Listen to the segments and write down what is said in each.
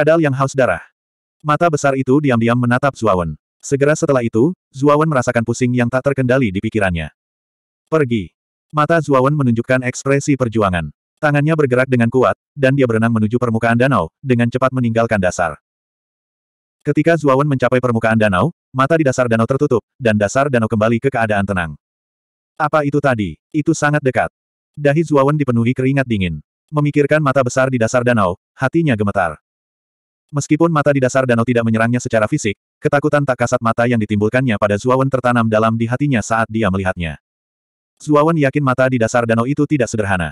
Kadal yang haus darah. Mata besar itu diam-diam menatap Zuawan. Segera setelah itu, Zuawan merasakan pusing yang tak terkendali di pikirannya. Pergi. Mata Zuawan menunjukkan ekspresi perjuangan. Tangannya bergerak dengan kuat, dan dia berenang menuju permukaan danau, dengan cepat meninggalkan dasar. Ketika Zuawan mencapai permukaan danau, mata di dasar danau tertutup, dan dasar danau kembali ke keadaan tenang. Apa itu tadi? Itu sangat dekat. Dahi Zuawan dipenuhi keringat dingin. Memikirkan mata besar di dasar danau, hatinya gemetar. Meskipun mata di dasar danau tidak menyerangnya secara fisik, ketakutan tak kasat mata yang ditimbulkannya pada Zuawan tertanam dalam di hatinya saat dia melihatnya. Zuawan yakin mata di dasar danau itu tidak sederhana.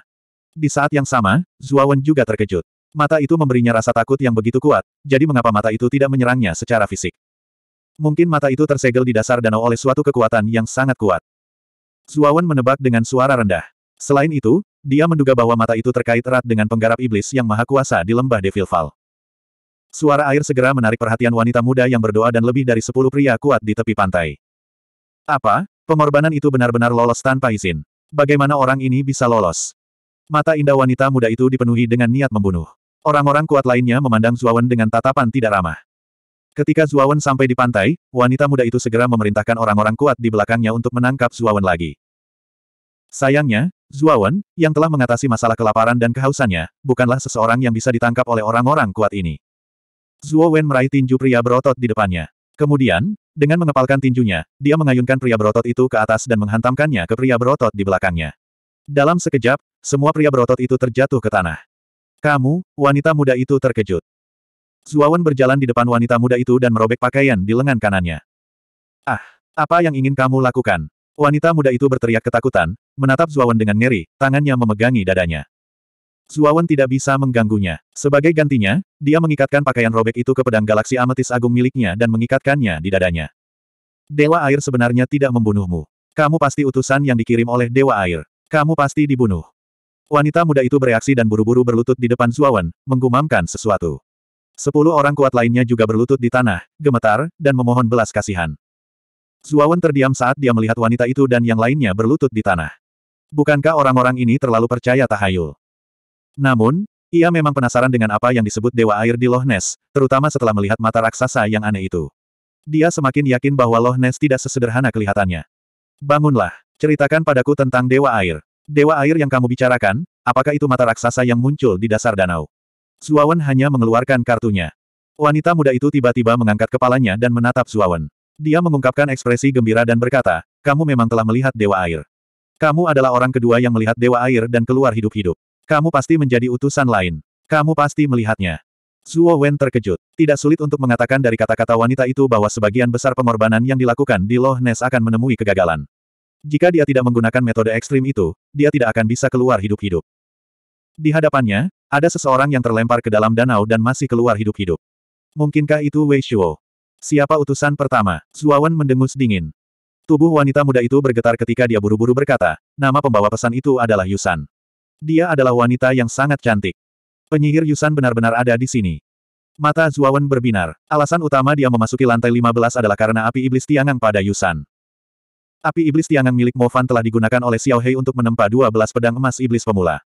Di saat yang sama, Zuawan juga terkejut. Mata itu memberinya rasa takut yang begitu kuat, jadi mengapa mata itu tidak menyerangnya secara fisik? Mungkin mata itu tersegel di dasar danau oleh suatu kekuatan yang sangat kuat. Zuawan menebak dengan suara rendah. Selain itu, dia menduga bahwa mata itu terkait erat dengan penggarap iblis yang maha kuasa di lembah Fall. Suara air segera menarik perhatian wanita muda yang berdoa dan lebih dari sepuluh pria kuat di tepi pantai. Apa? Pengorbanan itu benar-benar lolos tanpa izin. Bagaimana orang ini bisa lolos? Mata indah wanita muda itu dipenuhi dengan niat membunuh. Orang-orang kuat lainnya memandang Zuawan dengan tatapan tidak ramah. Ketika Zuawan sampai di pantai, wanita muda itu segera memerintahkan orang-orang kuat di belakangnya untuk menangkap Zuawan lagi. Sayangnya, Zuawan, yang telah mengatasi masalah kelaparan dan kehausannya, bukanlah seseorang yang bisa ditangkap oleh orang-orang kuat ini. Zuo Wen meraih tinju pria berotot di depannya. Kemudian, dengan mengepalkan tinjunya, dia mengayunkan pria berotot itu ke atas dan menghantamkannya ke pria berotot di belakangnya. Dalam sekejap, semua pria berotot itu terjatuh ke tanah. Kamu, wanita muda itu terkejut. Zuo Wen berjalan di depan wanita muda itu dan merobek pakaian di lengan kanannya. Ah, apa yang ingin kamu lakukan? Wanita muda itu berteriak ketakutan, menatap Zuo Wen dengan ngeri, tangannya memegangi dadanya. Suawan tidak bisa mengganggunya. Sebagai gantinya, dia mengikatkan pakaian robek itu ke pedang galaksi ametis agung miliknya dan mengikatkannya di dadanya. Dewa air sebenarnya tidak membunuhmu. Kamu pasti utusan yang dikirim oleh Dewa air. Kamu pasti dibunuh. Wanita muda itu bereaksi dan buru-buru berlutut di depan Suawan, menggumamkan sesuatu. Sepuluh orang kuat lainnya juga berlutut di tanah, gemetar, dan memohon belas kasihan. Zuawan terdiam saat dia melihat wanita itu dan yang lainnya berlutut di tanah. Bukankah orang-orang ini terlalu percaya tahayul? Namun, ia memang penasaran dengan apa yang disebut Dewa Air di Loch Ness, terutama setelah melihat mata raksasa yang aneh itu. Dia semakin yakin bahwa Loch Ness tidak sesederhana kelihatannya. Bangunlah, ceritakan padaku tentang Dewa Air. Dewa Air yang kamu bicarakan, apakah itu mata raksasa yang muncul di dasar danau? Zuawan hanya mengeluarkan kartunya. Wanita muda itu tiba-tiba mengangkat kepalanya dan menatap Zuawan. Dia mengungkapkan ekspresi gembira dan berkata, kamu memang telah melihat Dewa Air. Kamu adalah orang kedua yang melihat Dewa Air dan keluar hidup-hidup. Kamu pasti menjadi utusan lain. Kamu pasti melihatnya. Zuo Wen terkejut. Tidak sulit untuk mengatakan dari kata-kata wanita itu bahwa sebagian besar pengorbanan yang dilakukan di Loh Ness akan menemui kegagalan. Jika dia tidak menggunakan metode ekstrim itu, dia tidak akan bisa keluar hidup-hidup. Di hadapannya, ada seseorang yang terlempar ke dalam danau dan masih keluar hidup-hidup. Mungkinkah itu Wei Shuo? Siapa utusan pertama? Zuo Wen mendengus dingin. Tubuh wanita muda itu bergetar ketika dia buru-buru berkata, nama pembawa pesan itu adalah Yusan. Dia adalah wanita yang sangat cantik. Penyihir Yusan benar-benar ada di sini. Mata Zuawan berbinar. Alasan utama dia memasuki lantai 15 adalah karena api iblis tiangang pada Yusan. Api iblis tiangang milik Mo Fan telah digunakan oleh Xiao Hei untuk menempa 12 pedang emas iblis pemula.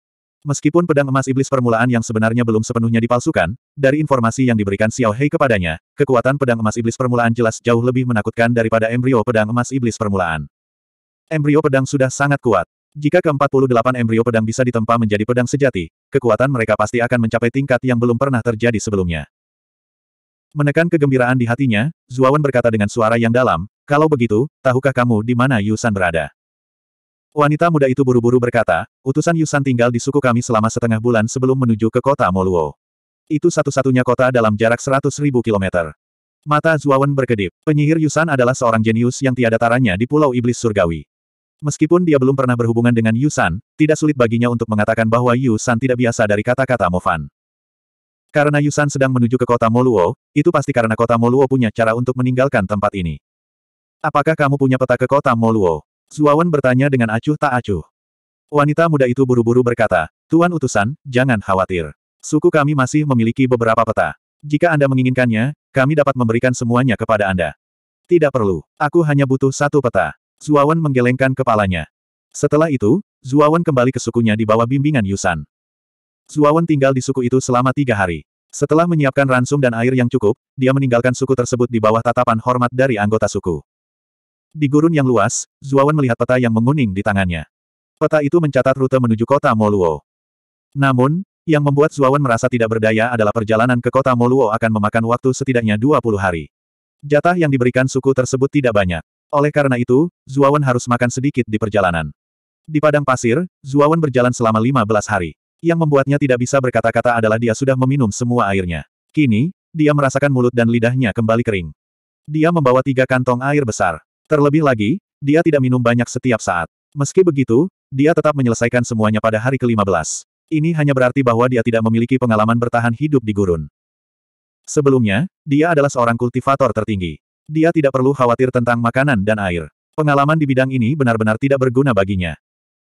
Meskipun pedang emas iblis permulaan yang sebenarnya belum sepenuhnya dipalsukan, dari informasi yang diberikan Xiao Hei kepadanya, kekuatan pedang emas iblis permulaan jelas jauh lebih menakutkan daripada embrio pedang emas iblis permulaan. Embrio pedang sudah sangat kuat. Jika ke-48 embrio pedang bisa ditempa menjadi pedang sejati, kekuatan mereka pasti akan mencapai tingkat yang belum pernah terjadi sebelumnya. Menekan kegembiraan di hatinya, Zuawan berkata dengan suara yang dalam, kalau begitu, tahukah kamu di mana Yusan berada? Wanita muda itu buru-buru berkata, utusan Yusan tinggal di suku kami selama setengah bulan sebelum menuju ke kota Moluo. Itu satu-satunya kota dalam jarak 100 ribu kilometer. Mata Zuawan berkedip. Penyihir Yusan adalah seorang jenius yang tiada taranya di Pulau Iblis Surgawi. Meskipun dia belum pernah berhubungan dengan Yu San, tidak sulit baginya untuk mengatakan bahwa Yu San tidak biasa dari kata-kata Mo Fan. Karena Yu San sedang menuju ke kota Moluo, itu pasti karena kota Moluo punya cara untuk meninggalkan tempat ini. Apakah kamu punya peta ke kota Moluo? Zuawan bertanya dengan acuh tak acuh. Wanita muda itu buru-buru berkata, Tuan Utusan, jangan khawatir. Suku kami masih memiliki beberapa peta. Jika Anda menginginkannya, kami dapat memberikan semuanya kepada Anda. Tidak perlu. Aku hanya butuh satu peta. Zuawan menggelengkan kepalanya. Setelah itu, Zuawan kembali ke sukunya di bawah bimbingan Yusan. Zuawan tinggal di suku itu selama tiga hari. Setelah menyiapkan ransum dan air yang cukup, dia meninggalkan suku tersebut di bawah tatapan hormat dari anggota suku. Di gurun yang luas, Zuawan melihat peta yang menguning di tangannya. Peta itu mencatat rute menuju kota Moluo. Namun, yang membuat Zuawan merasa tidak berdaya adalah perjalanan ke kota Moluo akan memakan waktu setidaknya 20 hari. Jatah yang diberikan suku tersebut tidak banyak. Oleh karena itu, Zuawan harus makan sedikit di perjalanan. Di padang pasir, Zuawan berjalan selama 15 hari. Yang membuatnya tidak bisa berkata-kata adalah dia sudah meminum semua airnya. Kini, dia merasakan mulut dan lidahnya kembali kering. Dia membawa tiga kantong air besar. Terlebih lagi, dia tidak minum banyak setiap saat. Meski begitu, dia tetap menyelesaikan semuanya pada hari ke-15. Ini hanya berarti bahwa dia tidak memiliki pengalaman bertahan hidup di gurun. Sebelumnya, dia adalah seorang kultivator tertinggi. Dia tidak perlu khawatir tentang makanan dan air. Pengalaman di bidang ini benar-benar tidak berguna baginya.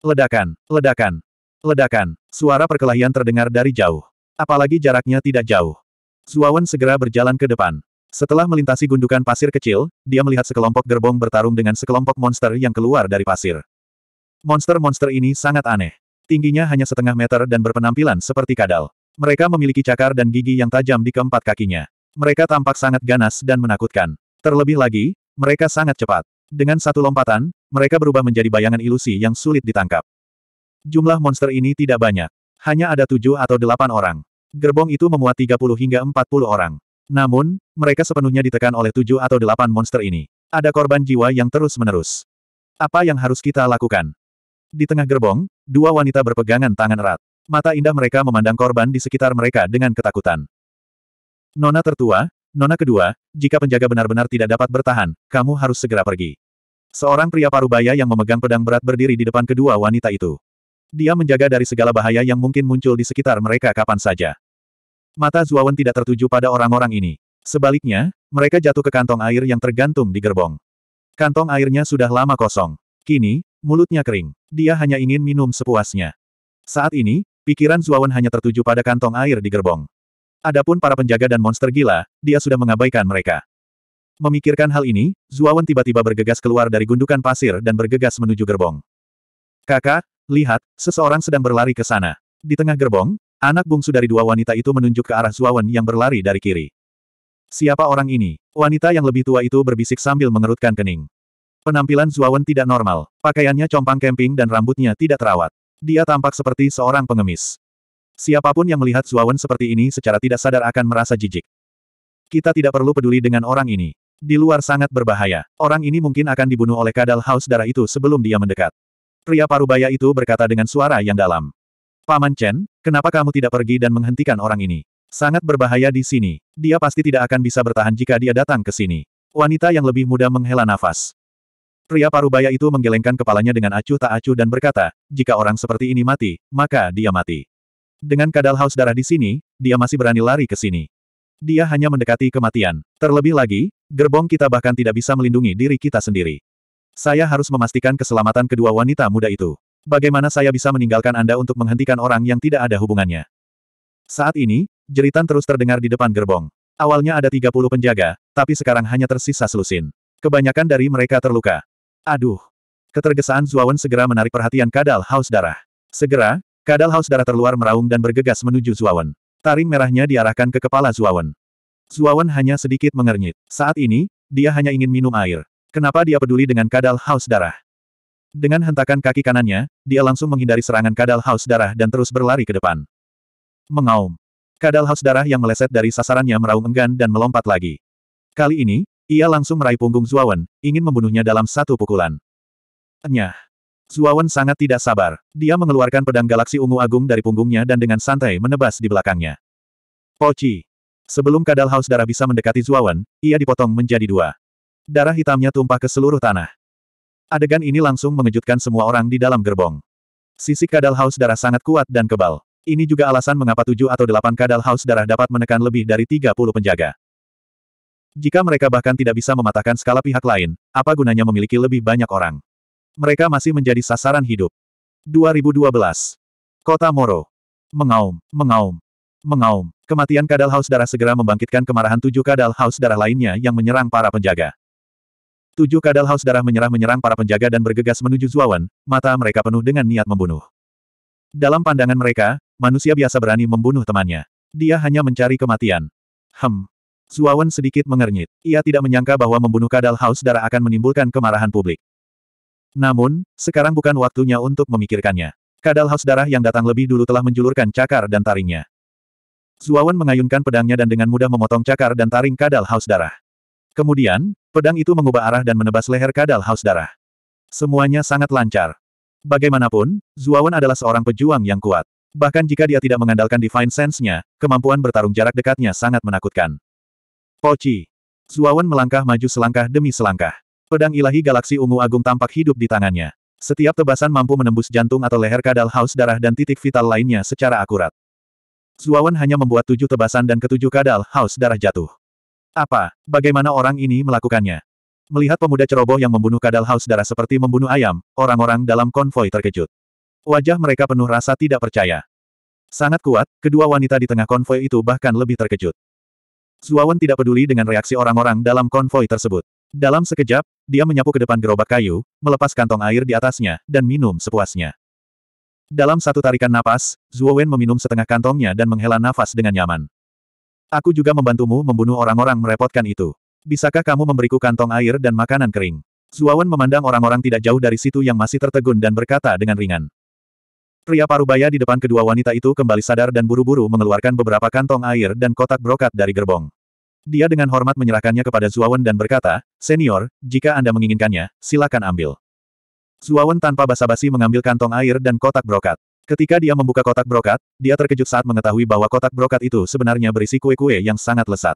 Ledakan, ledakan, ledakan. Suara perkelahian terdengar dari jauh. Apalagi jaraknya tidak jauh. Zuawan segera berjalan ke depan. Setelah melintasi gundukan pasir kecil, dia melihat sekelompok gerbong bertarung dengan sekelompok monster yang keluar dari pasir. Monster-monster ini sangat aneh. Tingginya hanya setengah meter dan berpenampilan seperti kadal. Mereka memiliki cakar dan gigi yang tajam di keempat kakinya. Mereka tampak sangat ganas dan menakutkan. Terlebih lagi, mereka sangat cepat. Dengan satu lompatan, mereka berubah menjadi bayangan ilusi yang sulit ditangkap. Jumlah monster ini tidak banyak. Hanya ada tujuh atau delapan orang. Gerbong itu memuat 30 hingga 40 orang. Namun, mereka sepenuhnya ditekan oleh tujuh atau delapan monster ini. Ada korban jiwa yang terus-menerus. Apa yang harus kita lakukan? Di tengah gerbong, dua wanita berpegangan tangan erat. Mata indah mereka memandang korban di sekitar mereka dengan ketakutan. Nona tertua, Nona kedua, jika penjaga benar-benar tidak dapat bertahan, kamu harus segera pergi. Seorang pria parubaya yang memegang pedang berat berdiri di depan kedua wanita itu. Dia menjaga dari segala bahaya yang mungkin muncul di sekitar mereka kapan saja. Mata Zuawan tidak tertuju pada orang-orang ini. Sebaliknya, mereka jatuh ke kantong air yang tergantung di gerbong. Kantong airnya sudah lama kosong. Kini, mulutnya kering. Dia hanya ingin minum sepuasnya. Saat ini, pikiran Zuawan hanya tertuju pada kantong air di gerbong. Adapun para penjaga dan monster gila, dia sudah mengabaikan mereka. Memikirkan hal ini, Zuawan tiba-tiba bergegas keluar dari gundukan pasir dan bergegas menuju gerbong. Kakak, lihat, seseorang sedang berlari ke sana. Di tengah gerbong, anak bungsu dari dua wanita itu menunjuk ke arah Zuawan yang berlari dari kiri. Siapa orang ini? Wanita yang lebih tua itu berbisik sambil mengerutkan kening. Penampilan Zuawan tidak normal, pakaiannya compang camping dan rambutnya tidak terawat. Dia tampak seperti seorang pengemis. Siapapun yang melihat Zuawan seperti ini secara tidak sadar akan merasa jijik. Kita tidak perlu peduli dengan orang ini. Di luar sangat berbahaya. Orang ini mungkin akan dibunuh oleh kadal haus darah itu sebelum dia mendekat. Pria parubaya itu berkata dengan suara yang dalam. Paman Chen, kenapa kamu tidak pergi dan menghentikan orang ini? Sangat berbahaya di sini. Dia pasti tidak akan bisa bertahan jika dia datang ke sini. Wanita yang lebih muda menghela nafas. Pria parubaya itu menggelengkan kepalanya dengan acuh tak acuh dan berkata, jika orang seperti ini mati, maka dia mati. Dengan kadal haus darah di sini, dia masih berani lari ke sini. Dia hanya mendekati kematian. Terlebih lagi, gerbong kita bahkan tidak bisa melindungi diri kita sendiri. Saya harus memastikan keselamatan kedua wanita muda itu. Bagaimana saya bisa meninggalkan Anda untuk menghentikan orang yang tidak ada hubungannya? Saat ini, jeritan terus terdengar di depan gerbong. Awalnya ada 30 penjaga, tapi sekarang hanya tersisa selusin. Kebanyakan dari mereka terluka. Aduh. Ketergesaan Zuawan segera menarik perhatian kadal haus darah. Segera, Kadal haus darah terluar meraung dan bergegas menuju Zuawan. Taring merahnya diarahkan ke kepala Zuawan. Zuawan hanya sedikit mengernyit. Saat ini, dia hanya ingin minum air. Kenapa dia peduli dengan kadal haus darah? Dengan hentakan kaki kanannya, dia langsung menghindari serangan kadal haus darah dan terus berlari ke depan. Mengaum. Kadal haus darah yang meleset dari sasarannya meraung enggan dan melompat lagi. Kali ini, ia langsung meraih punggung Zuawan, ingin membunuhnya dalam satu pukulan. Enyah. Zuawan sangat tidak sabar. Dia mengeluarkan pedang galaksi ungu agung dari punggungnya dan dengan santai menebas di belakangnya. Poci. Sebelum kadal haus darah bisa mendekati Zuawan, ia dipotong menjadi dua. Darah hitamnya tumpah ke seluruh tanah. Adegan ini langsung mengejutkan semua orang di dalam gerbong. Sisi kadal haus darah sangat kuat dan kebal. Ini juga alasan mengapa tujuh atau delapan kadal haus darah dapat menekan lebih dari tiga puluh penjaga. Jika mereka bahkan tidak bisa mematahkan skala pihak lain, apa gunanya memiliki lebih banyak orang? Mereka masih menjadi sasaran hidup. 2012. Kota Moro. Mengaum, mengaum, mengaum. Kematian kadal haus darah segera membangkitkan kemarahan tujuh kadal haus darah lainnya yang menyerang para penjaga. Tujuh kadal haus darah menyerah-menyerang para penjaga dan bergegas menuju Zuawan, mata mereka penuh dengan niat membunuh. Dalam pandangan mereka, manusia biasa berani membunuh temannya. Dia hanya mencari kematian. Hem. Zuawan sedikit mengernyit. Ia tidak menyangka bahwa membunuh kadal haus darah akan menimbulkan kemarahan publik. Namun, sekarang bukan waktunya untuk memikirkannya. Kadal haus darah yang datang lebih dulu telah menjulurkan cakar dan taringnya. Zuawan mengayunkan pedangnya dan dengan mudah memotong cakar dan taring kadal haus darah. Kemudian, pedang itu mengubah arah dan menebas leher kadal haus darah. Semuanya sangat lancar. Bagaimanapun, Zuawan adalah seorang pejuang yang kuat. Bahkan jika dia tidak mengandalkan Divine Sense-nya, kemampuan bertarung jarak dekatnya sangat menakutkan. Poci. Zuawan melangkah maju selangkah demi selangkah. Pedang ilahi galaksi ungu agung tampak hidup di tangannya. Setiap tebasan mampu menembus jantung atau leher kadal haus darah dan titik vital lainnya secara akurat. Zuawan hanya membuat tujuh tebasan dan ketujuh kadal haus darah jatuh. Apa? Bagaimana orang ini melakukannya? Melihat pemuda ceroboh yang membunuh kadal haus darah seperti membunuh ayam, orang-orang dalam konvoi terkejut. Wajah mereka penuh rasa tidak percaya. Sangat kuat, kedua wanita di tengah konvoi itu bahkan lebih terkejut. Zuawan tidak peduli dengan reaksi orang-orang dalam konvoi tersebut. Dalam sekejap, dia menyapu ke depan gerobak kayu, melepas kantong air di atasnya, dan minum sepuasnya. Dalam satu tarikan napas, Zhuo Wen meminum setengah kantongnya dan menghela nafas dengan nyaman. Aku juga membantumu membunuh orang-orang merepotkan itu. Bisakah kamu memberiku kantong air dan makanan kering? Zhuo Wen memandang orang-orang tidak jauh dari situ yang masih tertegun dan berkata dengan ringan. Pria parubaya di depan kedua wanita itu kembali sadar dan buru-buru mengeluarkan beberapa kantong air dan kotak brokat dari gerbong. Dia dengan hormat menyerahkannya kepada Zuawan dan berkata, Senior, jika Anda menginginkannya, silakan ambil. Zuawan tanpa basa-basi mengambil kantong air dan kotak brokat. Ketika dia membuka kotak brokat, dia terkejut saat mengetahui bahwa kotak brokat itu sebenarnya berisi kue-kue yang sangat lesat.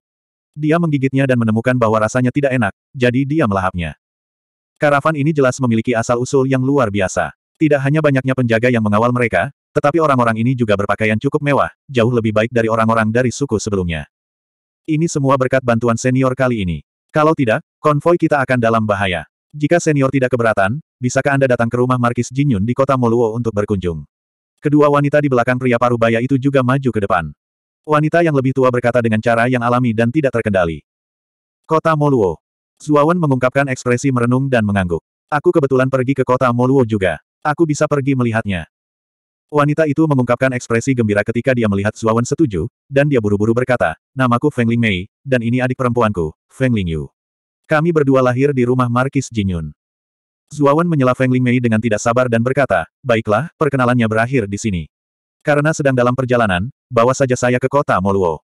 Dia menggigitnya dan menemukan bahwa rasanya tidak enak, jadi dia melahapnya. Karavan ini jelas memiliki asal-usul yang luar biasa. Tidak hanya banyaknya penjaga yang mengawal mereka, tetapi orang-orang ini juga berpakaian cukup mewah, jauh lebih baik dari orang-orang dari suku sebelumnya. Ini semua berkat bantuan senior kali ini. Kalau tidak, konvoi kita akan dalam bahaya. Jika senior tidak keberatan, bisakah Anda datang ke rumah Markis Jinyun di kota Moluo untuk berkunjung? Kedua wanita di belakang pria paruh baya itu juga maju ke depan. Wanita yang lebih tua berkata dengan cara yang alami dan tidak terkendali. Kota Moluo. Zuawan mengungkapkan ekspresi merenung dan mengangguk. Aku kebetulan pergi ke kota Moluo juga. Aku bisa pergi melihatnya. Wanita itu mengungkapkan ekspresi gembira ketika dia melihat Zuawan setuju, dan dia buru-buru berkata, namaku Feng Ling Mei, dan ini adik perempuanku, Feng Ling Yu. Kami berdua lahir di rumah Markis Jinyun. Zuawan menyela Feng Ling Mei dengan tidak sabar dan berkata, baiklah, perkenalannya berakhir di sini. Karena sedang dalam perjalanan, bawa saja saya ke kota Moluo.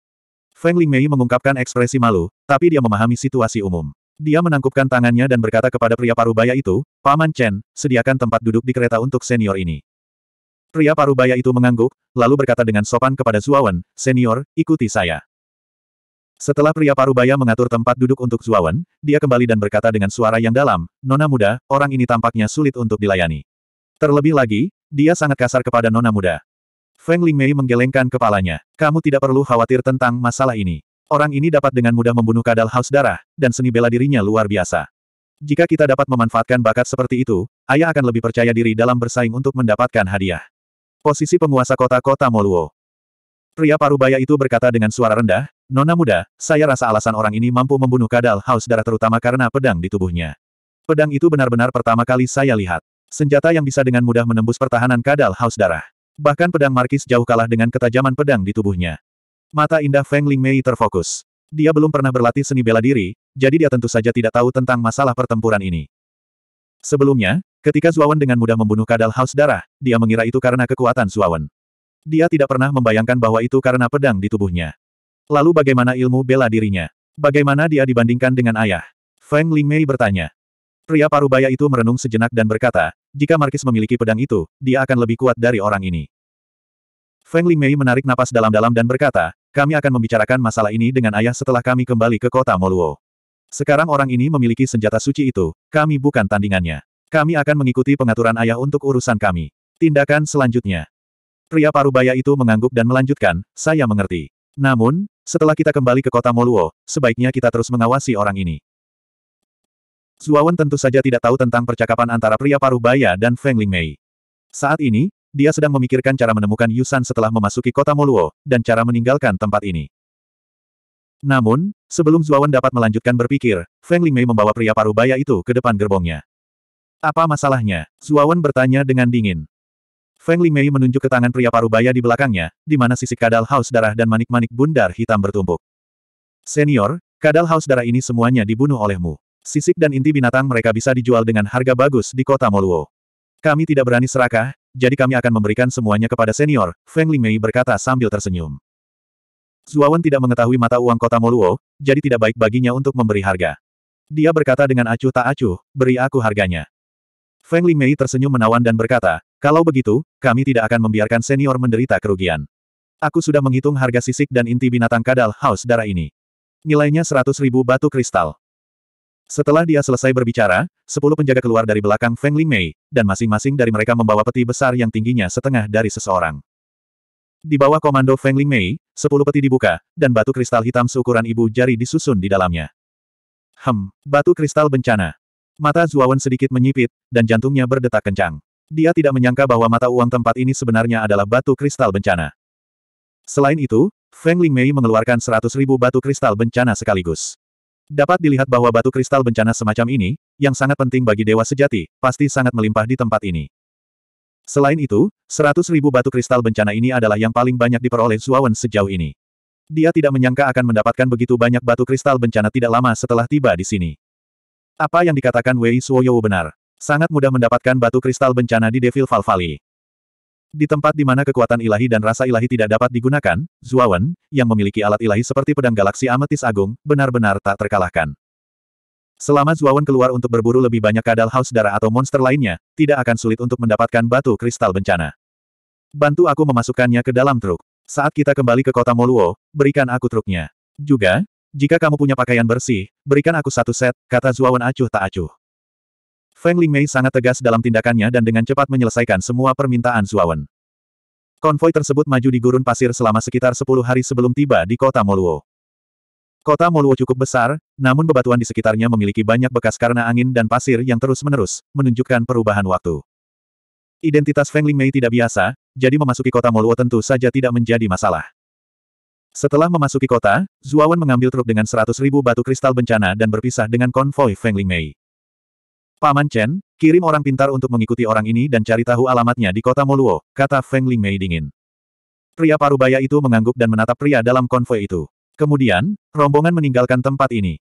Feng Ling Mei mengungkapkan ekspresi malu, tapi dia memahami situasi umum. Dia menangkupkan tangannya dan berkata kepada pria parubaya itu, Paman Chen, sediakan tempat duduk di kereta untuk senior ini. Pria parubaya itu mengangguk, lalu berkata dengan sopan kepada Zuawan, Senior, ikuti saya. Setelah pria parubaya mengatur tempat duduk untuk Zuawan, dia kembali dan berkata dengan suara yang dalam, Nona muda, orang ini tampaknya sulit untuk dilayani. Terlebih lagi, dia sangat kasar kepada Nona muda. Feng Lingmei menggelengkan kepalanya. Kamu tidak perlu khawatir tentang masalah ini. Orang ini dapat dengan mudah membunuh kadal haus darah, dan seni bela dirinya luar biasa. Jika kita dapat memanfaatkan bakat seperti itu, ayah akan lebih percaya diri dalam bersaing untuk mendapatkan hadiah. Posisi penguasa kota-kota Moluo. Pria parubaya itu berkata dengan suara rendah, Nona muda, saya rasa alasan orang ini mampu membunuh kadal haus darah terutama karena pedang di tubuhnya. Pedang itu benar-benar pertama kali saya lihat. Senjata yang bisa dengan mudah menembus pertahanan kadal haus darah. Bahkan pedang Markis jauh kalah dengan ketajaman pedang di tubuhnya. Mata indah Feng Ling Mei terfokus. Dia belum pernah berlatih seni bela diri, jadi dia tentu saja tidak tahu tentang masalah pertempuran ini. Sebelumnya, ketika Zuawan dengan mudah membunuh kadal haus darah, dia mengira itu karena kekuatan Zuawan. Dia tidak pernah membayangkan bahwa itu karena pedang di tubuhnya. Lalu bagaimana ilmu bela dirinya? Bagaimana dia dibandingkan dengan ayah? Feng Lingmei bertanya. Pria parubaya itu merenung sejenak dan berkata, jika Markis memiliki pedang itu, dia akan lebih kuat dari orang ini. Feng Lingmei menarik napas dalam-dalam dan berkata, kami akan membicarakan masalah ini dengan ayah setelah kami kembali ke kota Moluo. Sekarang orang ini memiliki senjata suci itu, kami bukan tandingannya. Kami akan mengikuti pengaturan ayah untuk urusan kami. Tindakan selanjutnya. Pria parubaya itu mengangguk dan melanjutkan, saya mengerti. Namun, setelah kita kembali ke kota Moluo, sebaiknya kita terus mengawasi orang ini. Zuawan tentu saja tidak tahu tentang percakapan antara pria parubaya dan Feng Ling Mei. Saat ini, dia sedang memikirkan cara menemukan Yusan setelah memasuki kota Moluo, dan cara meninggalkan tempat ini. Namun, sebelum Zuawan dapat melanjutkan berpikir, Feng Lingmei membawa pria paruh baya itu ke depan gerbongnya. Apa masalahnya? Zuawan bertanya dengan dingin. Feng Lingmei menunjuk ke tangan pria paruh baya di belakangnya, di mana sisi kadal haus darah dan manik-manik bundar hitam bertumpuk. Senior, kadal haus darah ini semuanya dibunuh olehmu. Sisik dan inti binatang mereka bisa dijual dengan harga bagus di kota Moluo. Kami tidak berani serakah, jadi kami akan memberikan semuanya kepada senior, Feng Lingmei berkata sambil tersenyum. Zuawan tidak mengetahui mata uang kota Moluo, jadi tidak baik baginya untuk memberi harga. Dia berkata dengan acuh tak acuh, beri aku harganya. Feng Lingmei tersenyum menawan dan berkata, kalau begitu, kami tidak akan membiarkan senior menderita kerugian. Aku sudah menghitung harga sisik dan inti binatang kadal haus darah ini. Nilainya seratus ribu batu kristal. Setelah dia selesai berbicara, sepuluh penjaga keluar dari belakang Feng Lingmei, dan masing-masing dari mereka membawa peti besar yang tingginya setengah dari seseorang. Di bawah komando Feng Ling Mei, sepuluh peti dibuka, dan batu kristal hitam seukuran ibu jari disusun di dalamnya. Hem, batu kristal bencana. Mata Zuawan sedikit menyipit, dan jantungnya berdetak kencang. Dia tidak menyangka bahwa mata uang tempat ini sebenarnya adalah batu kristal bencana. Selain itu, Feng Ling Mei mengeluarkan seratus ribu batu kristal bencana sekaligus. Dapat dilihat bahwa batu kristal bencana semacam ini, yang sangat penting bagi dewa sejati, pasti sangat melimpah di tempat ini. Selain itu, seratus ribu batu kristal bencana ini adalah yang paling banyak diperoleh Zuawan sejauh ini. Dia tidak menyangka akan mendapatkan begitu banyak batu kristal bencana tidak lama setelah tiba di sini. Apa yang dikatakan Wei Suoyou benar. Sangat mudah mendapatkan batu kristal bencana di Devil Fall Valley. Di tempat di mana kekuatan ilahi dan rasa ilahi tidak dapat digunakan, Zuawan, yang memiliki alat ilahi seperti pedang galaksi ametis agung, benar-benar tak terkalahkan. Selama Zuawan keluar untuk berburu lebih banyak kadal haus darah atau monster lainnya, tidak akan sulit untuk mendapatkan batu kristal bencana. Bantu aku memasukkannya ke dalam truk. Saat kita kembali ke kota Moluo, berikan aku truknya. Juga, jika kamu punya pakaian bersih, berikan aku satu set, kata Zuawan acuh tak acuh. Feng Mei sangat tegas dalam tindakannya dan dengan cepat menyelesaikan semua permintaan Zuawan. Konvoi tersebut maju di gurun pasir selama sekitar 10 hari sebelum tiba di kota Moluo. Kota Moluo cukup besar, namun bebatuan di sekitarnya memiliki banyak bekas karena angin dan pasir yang terus-menerus, menunjukkan perubahan waktu. Identitas Feng Ling Mei tidak biasa, jadi memasuki kota Moluo tentu saja tidak menjadi masalah. Setelah memasuki kota, Zuawan mengambil truk dengan 100.000 batu kristal bencana dan berpisah dengan konvoi Feng Ling Mei. Paman Chen, kirim orang pintar untuk mengikuti orang ini dan cari tahu alamatnya di kota Moluo, kata Feng Ling Mei dingin. Pria parubaya itu mengangguk dan menatap pria dalam konvoi itu. Kemudian, rombongan meninggalkan tempat ini.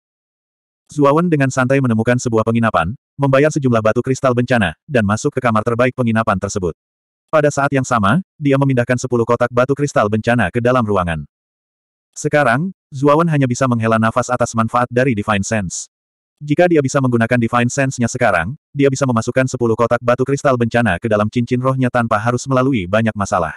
Zuawan dengan santai menemukan sebuah penginapan, membayar sejumlah batu kristal bencana, dan masuk ke kamar terbaik penginapan tersebut. Pada saat yang sama, dia memindahkan sepuluh kotak batu kristal bencana ke dalam ruangan. Sekarang, Zuawan hanya bisa menghela nafas atas manfaat dari Divine Sense. Jika dia bisa menggunakan Divine Sense-nya sekarang, dia bisa memasukkan sepuluh kotak batu kristal bencana ke dalam cincin rohnya tanpa harus melalui banyak masalah.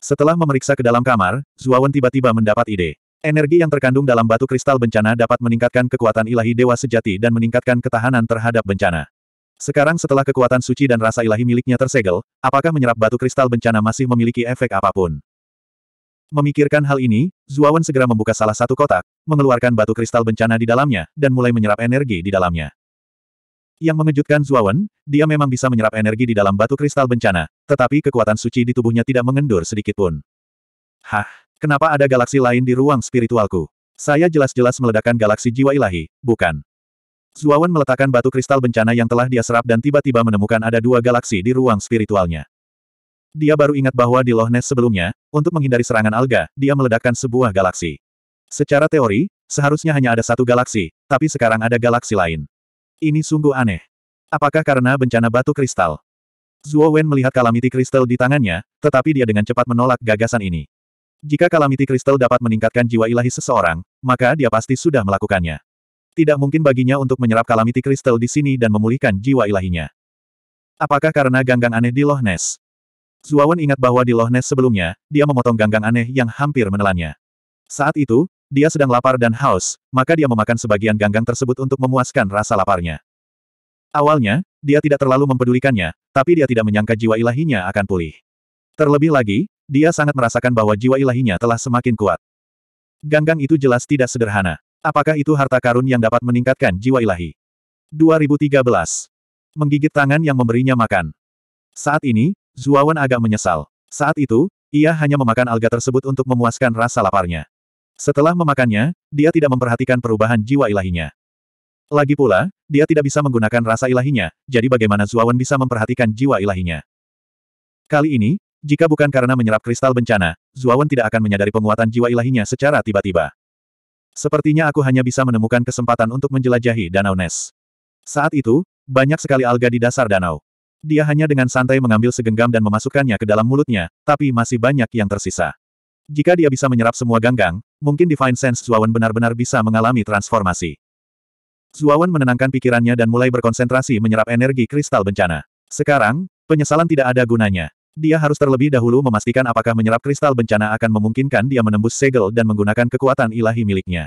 Setelah memeriksa ke dalam kamar, Zuawan tiba-tiba mendapat ide. Energi yang terkandung dalam batu kristal bencana dapat meningkatkan kekuatan ilahi dewa sejati dan meningkatkan ketahanan terhadap bencana. Sekarang setelah kekuatan suci dan rasa ilahi miliknya tersegel, apakah menyerap batu kristal bencana masih memiliki efek apapun? Memikirkan hal ini, Zuawan segera membuka salah satu kotak, mengeluarkan batu kristal bencana di dalamnya, dan mulai menyerap energi di dalamnya. Yang mengejutkan Zuawan, dia memang bisa menyerap energi di dalam batu kristal bencana, tetapi kekuatan suci di tubuhnya tidak mengendur sedikitpun. Hah, Kenapa ada galaksi lain di ruang spiritualku? Saya jelas-jelas meledakkan galaksi jiwa ilahi, bukan? Zuawan meletakkan batu kristal bencana yang telah dia serap dan tiba-tiba menemukan ada dua galaksi di ruang spiritualnya. Dia baru ingat bahwa di Loch Ness sebelumnya, untuk menghindari serangan alga, dia meledakkan sebuah galaksi. Secara teori, seharusnya hanya ada satu galaksi, tapi sekarang ada galaksi lain. Ini sungguh aneh. Apakah karena bencana batu kristal? Zuo Wen melihat kalamiti kristal di tangannya, tetapi dia dengan cepat menolak gagasan ini. Jika kalamiti kristal dapat meningkatkan jiwa ilahi seseorang, maka dia pasti sudah melakukannya. Tidak mungkin baginya untuk menyerap kalamiti kristal di sini dan memulihkan jiwa ilahinya. Apakah karena ganggang aneh di Loch Ness? Zuawan ingat bahwa di Loch Ness sebelumnya, dia memotong ganggang aneh yang hampir menelannya. Saat itu, dia sedang lapar dan haus, maka dia memakan sebagian ganggang tersebut untuk memuaskan rasa laparnya. Awalnya, dia tidak terlalu mempedulikannya, tapi dia tidak menyangka jiwa ilahinya akan pulih. Terlebih lagi, dia sangat merasakan bahwa jiwa ilahinya telah semakin kuat. Ganggang itu jelas tidak sederhana. Apakah itu harta karun yang dapat meningkatkan jiwa ilahi? 2013. Menggigit tangan yang memberinya makan. Saat ini, Zuawan agak menyesal. Saat itu, ia hanya memakan alga tersebut untuk memuaskan rasa laparnya. Setelah memakannya, dia tidak memperhatikan perubahan jiwa ilahinya. Lagi pula, dia tidak bisa menggunakan rasa ilahinya, jadi bagaimana Zuawan bisa memperhatikan jiwa ilahinya? Kali ini, jika bukan karena menyerap kristal bencana, Zuawan tidak akan menyadari penguatan jiwa ilahinya secara tiba-tiba. Sepertinya aku hanya bisa menemukan kesempatan untuk menjelajahi Danau Nes. Saat itu, banyak sekali alga di dasar danau. Dia hanya dengan santai mengambil segenggam dan memasukkannya ke dalam mulutnya, tapi masih banyak yang tersisa. Jika dia bisa menyerap semua ganggang, mungkin Divine Sense Zuawan benar-benar bisa mengalami transformasi. Zuawan menenangkan pikirannya dan mulai berkonsentrasi menyerap energi kristal bencana. Sekarang, penyesalan tidak ada gunanya. Dia harus terlebih dahulu memastikan apakah menyerap kristal bencana akan memungkinkan dia menembus segel dan menggunakan kekuatan ilahi miliknya.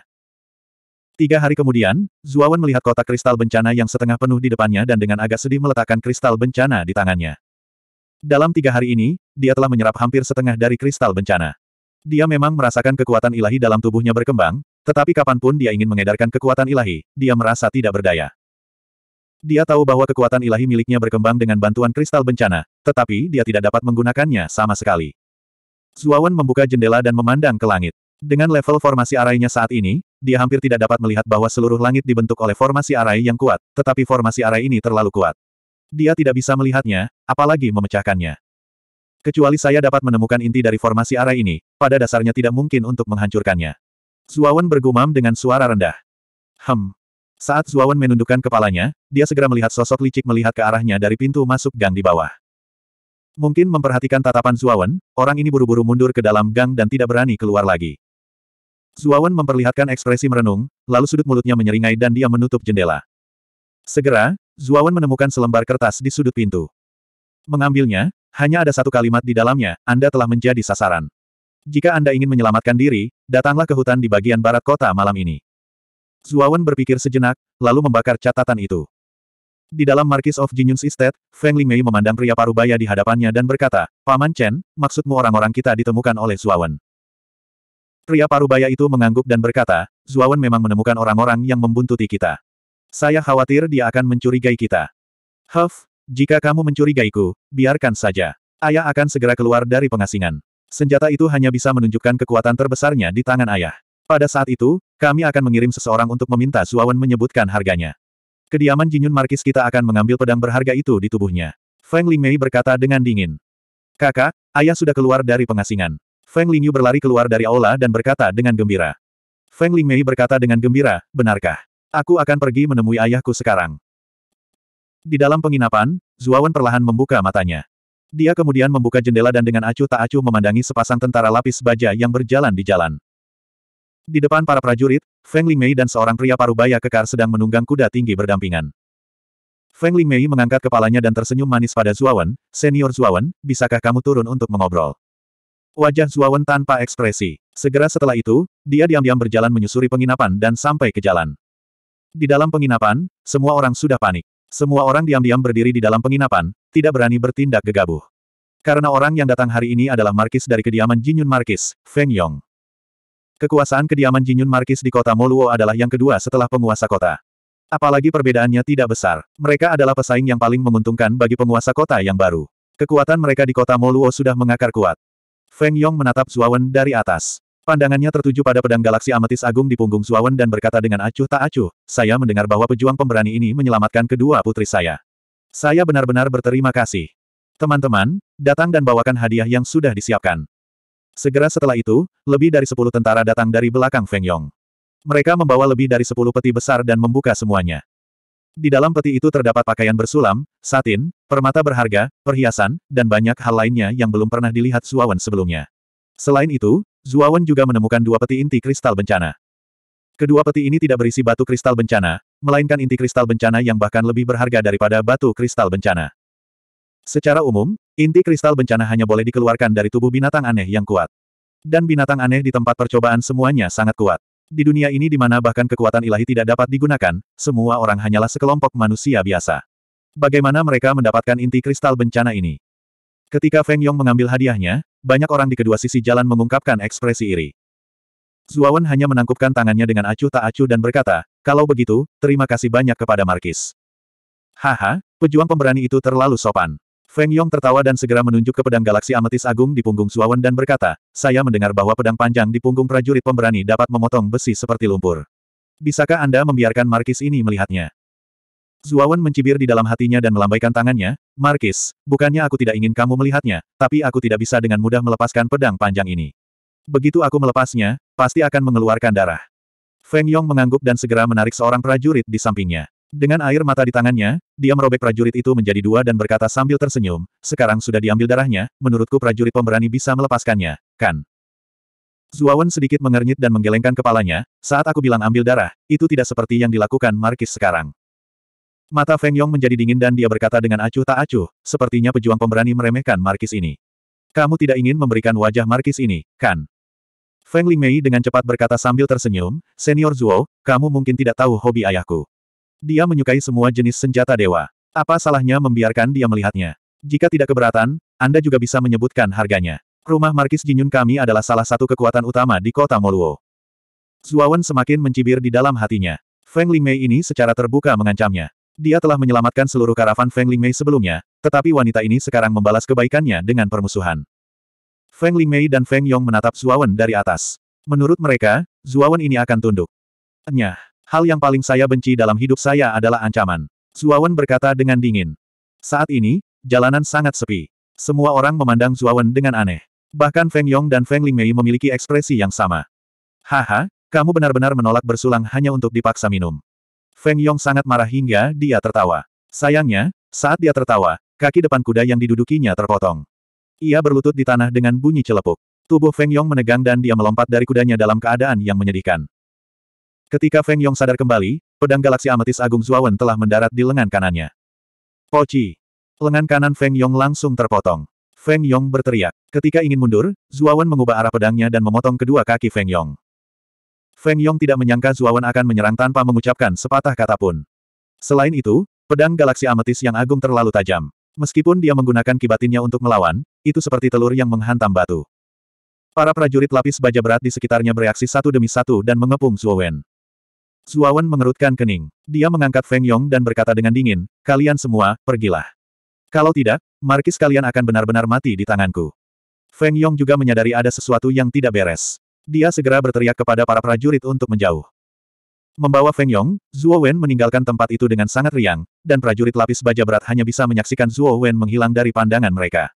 Tiga hari kemudian, Zuawan melihat kotak kristal bencana yang setengah penuh di depannya dan dengan agak sedih meletakkan kristal bencana di tangannya. Dalam tiga hari ini, dia telah menyerap hampir setengah dari kristal bencana. Dia memang merasakan kekuatan ilahi dalam tubuhnya berkembang, tetapi kapanpun dia ingin mengedarkan kekuatan ilahi, dia merasa tidak berdaya. Dia tahu bahwa kekuatan ilahi miliknya berkembang dengan bantuan kristal bencana, tetapi dia tidak dapat menggunakannya sama sekali. Zuawan membuka jendela dan memandang ke langit. Dengan level formasi arainya saat ini, dia hampir tidak dapat melihat bahwa seluruh langit dibentuk oleh formasi arai yang kuat, tetapi formasi arai ini terlalu kuat. Dia tidak bisa melihatnya, apalagi memecahkannya. Kecuali saya dapat menemukan inti dari formasi arai ini, pada dasarnya tidak mungkin untuk menghancurkannya. Zuawan bergumam dengan suara rendah. Hem. Saat Zuawan menundukkan kepalanya, dia segera melihat sosok licik melihat ke arahnya dari pintu masuk gang di bawah. Mungkin memperhatikan tatapan Zuawan, orang ini buru-buru mundur ke dalam gang dan tidak berani keluar lagi. Zuawan memperlihatkan ekspresi merenung, lalu sudut mulutnya menyeringai dan dia menutup jendela. Segera, Zuawan menemukan selembar kertas di sudut pintu. Mengambilnya, hanya ada satu kalimat di dalamnya, Anda telah menjadi sasaran. Jika Anda ingin menyelamatkan diri, datanglah ke hutan di bagian barat kota malam ini. Zuawan berpikir sejenak, lalu membakar catatan itu. Di dalam Marquis of Jinyun's Estate, Feng Li Mei memandang pria parubaya di hadapannya dan berkata, Paman Chen, maksudmu orang-orang kita ditemukan oleh Zuawan. Pria parubaya itu mengangguk dan berkata, Zuawan memang menemukan orang-orang yang membuntuti kita. Saya khawatir dia akan mencurigai kita. Huff, jika kamu mencurigaiku, biarkan saja. Ayah akan segera keluar dari pengasingan. Senjata itu hanya bisa menunjukkan kekuatan terbesarnya di tangan ayah. Pada saat itu, kami akan mengirim seseorang untuk meminta Zuawan menyebutkan harganya. Kediaman Jinyun Markis kita akan mengambil pedang berharga itu di tubuhnya. Feng Lingmei berkata dengan dingin. Kakak, ayah sudah keluar dari pengasingan. Feng Lingyu berlari keluar dari aula dan berkata dengan gembira. Feng Lingmei berkata dengan gembira, benarkah? Aku akan pergi menemui ayahku sekarang. Di dalam penginapan, Zuawan perlahan membuka matanya. Dia kemudian membuka jendela dan dengan acuh tak acuh memandangi sepasang tentara lapis baja yang berjalan di jalan. Di depan para prajurit, Feng Mei dan seorang pria parubaya kekar sedang menunggang kuda tinggi berdampingan. Feng Mei mengangkat kepalanya dan tersenyum manis pada Zuawan, Senior Zuawan, bisakah kamu turun untuk mengobrol? Wajah Zuawan tanpa ekspresi. Segera setelah itu, dia diam-diam berjalan menyusuri penginapan dan sampai ke jalan. Di dalam penginapan, semua orang sudah panik. Semua orang diam-diam berdiri di dalam penginapan, tidak berani bertindak gegabah. Karena orang yang datang hari ini adalah Markis dari kediaman Jinyun Markis, Feng Yong. Kekuasaan kediaman Jinyun Markis di kota Moluo adalah yang kedua setelah penguasa kota. Apalagi perbedaannya tidak besar. Mereka adalah pesaing yang paling menguntungkan bagi penguasa kota yang baru. Kekuatan mereka di kota Moluo sudah mengakar kuat. Feng Yong menatap Zuawan dari atas. Pandangannya tertuju pada pedang galaksi ametis agung di punggung Zuawan dan berkata dengan acuh tak acuh, saya mendengar bahwa pejuang pemberani ini menyelamatkan kedua putri saya. Saya benar-benar berterima kasih. Teman-teman, datang dan bawakan hadiah yang sudah disiapkan. Segera setelah itu, lebih dari sepuluh tentara datang dari belakang Feng Yong. Mereka membawa lebih dari sepuluh peti besar dan membuka semuanya. Di dalam peti itu terdapat pakaian bersulam, satin, permata berharga, perhiasan, dan banyak hal lainnya yang belum pernah dilihat Zuawan sebelumnya. Selain itu, Zuawan juga menemukan dua peti inti kristal bencana. Kedua peti ini tidak berisi batu kristal bencana, melainkan inti kristal bencana yang bahkan lebih berharga daripada batu kristal bencana. Secara umum, inti kristal bencana hanya boleh dikeluarkan dari tubuh binatang aneh yang kuat. Dan binatang aneh di tempat percobaan semuanya sangat kuat. Di dunia ini di mana bahkan kekuatan ilahi tidak dapat digunakan, semua orang hanyalah sekelompok manusia biasa. Bagaimana mereka mendapatkan inti kristal bencana ini? Ketika Feng Yong mengambil hadiahnya, banyak orang di kedua sisi jalan mengungkapkan ekspresi iri. Zuawan hanya menangkupkan tangannya dengan acuh tak acuh dan berkata, kalau begitu, terima kasih banyak kepada Markis. Haha, pejuang pemberani itu terlalu sopan. Feng Yong tertawa dan segera menunjuk ke pedang galaksi ametis agung di punggung Suawan dan berkata, saya mendengar bahwa pedang panjang di punggung prajurit pemberani dapat memotong besi seperti lumpur. Bisakah Anda membiarkan Markis ini melihatnya? Zuawan mencibir di dalam hatinya dan melambaikan tangannya, Markis, bukannya aku tidak ingin kamu melihatnya, tapi aku tidak bisa dengan mudah melepaskan pedang panjang ini. Begitu aku melepasnya, pasti akan mengeluarkan darah. Feng Yong mengangguk dan segera menarik seorang prajurit di sampingnya. Dengan air mata di tangannya, dia merobek prajurit itu menjadi dua dan berkata sambil tersenyum, sekarang sudah diambil darahnya, menurutku prajurit pemberani bisa melepaskannya, kan? Zuawan sedikit mengernyit dan menggelengkan kepalanya, saat aku bilang ambil darah, itu tidak seperti yang dilakukan Markis sekarang. Mata Feng Yong menjadi dingin dan dia berkata dengan acuh tak acuh, sepertinya pejuang pemberani meremehkan Markis ini. Kamu tidak ingin memberikan wajah Markis ini, kan? Feng Mei dengan cepat berkata sambil tersenyum, Senior Zuo, kamu mungkin tidak tahu hobi ayahku. Dia menyukai semua jenis senjata dewa. Apa salahnya membiarkan dia melihatnya? Jika tidak keberatan, Anda juga bisa menyebutkan harganya. Rumah Markis Jinyun kami adalah salah satu kekuatan utama di kota Moluo. Zuawan semakin mencibir di dalam hatinya. Feng Lingmei ini secara terbuka mengancamnya. Dia telah menyelamatkan seluruh karavan Feng Lingmei sebelumnya, tetapi wanita ini sekarang membalas kebaikannya dengan permusuhan. Feng Lingmei dan Feng Yong menatap Zuawan dari atas. Menurut mereka, Zuawan ini akan tunduk. Enyah. Hal yang paling saya benci dalam hidup saya adalah ancaman. Zuawan berkata dengan dingin. Saat ini, jalanan sangat sepi. Semua orang memandang Zuawan dengan aneh. Bahkan Feng Yong dan Feng Lingmei memiliki ekspresi yang sama. Haha, kamu benar-benar menolak bersulang hanya untuk dipaksa minum. Feng Yong sangat marah hingga dia tertawa. Sayangnya, saat dia tertawa, kaki depan kuda yang didudukinya terpotong. Ia berlutut di tanah dengan bunyi celepuk. Tubuh Feng Yong menegang dan dia melompat dari kudanya dalam keadaan yang menyedihkan. Ketika Feng Yong sadar kembali, pedang galaksi ametis agung Zuawan telah mendarat di lengan kanannya. Poci! Lengan kanan Feng Yong langsung terpotong. Feng Yong berteriak. Ketika ingin mundur, Zuawan mengubah arah pedangnya dan memotong kedua kaki Feng Yong. Feng Yong tidak menyangka Zuawan akan menyerang tanpa mengucapkan sepatah kata pun. Selain itu, pedang galaksi ametis yang agung terlalu tajam. Meskipun dia menggunakan kibatinnya untuk melawan, itu seperti telur yang menghantam batu. Para prajurit lapis baja berat di sekitarnya bereaksi satu demi satu dan mengepung Zuawan. Zuawan mengerutkan kening. Dia mengangkat Feng Yong dan berkata dengan dingin, kalian semua, pergilah. Kalau tidak, markis kalian akan benar-benar mati di tanganku. Feng Yong juga menyadari ada sesuatu yang tidak beres. Dia segera berteriak kepada para prajurit untuk menjauh. Membawa Feng Yong, Zuo Wen meninggalkan tempat itu dengan sangat riang, dan prajurit lapis baja berat hanya bisa menyaksikan Zuo Wen menghilang dari pandangan mereka.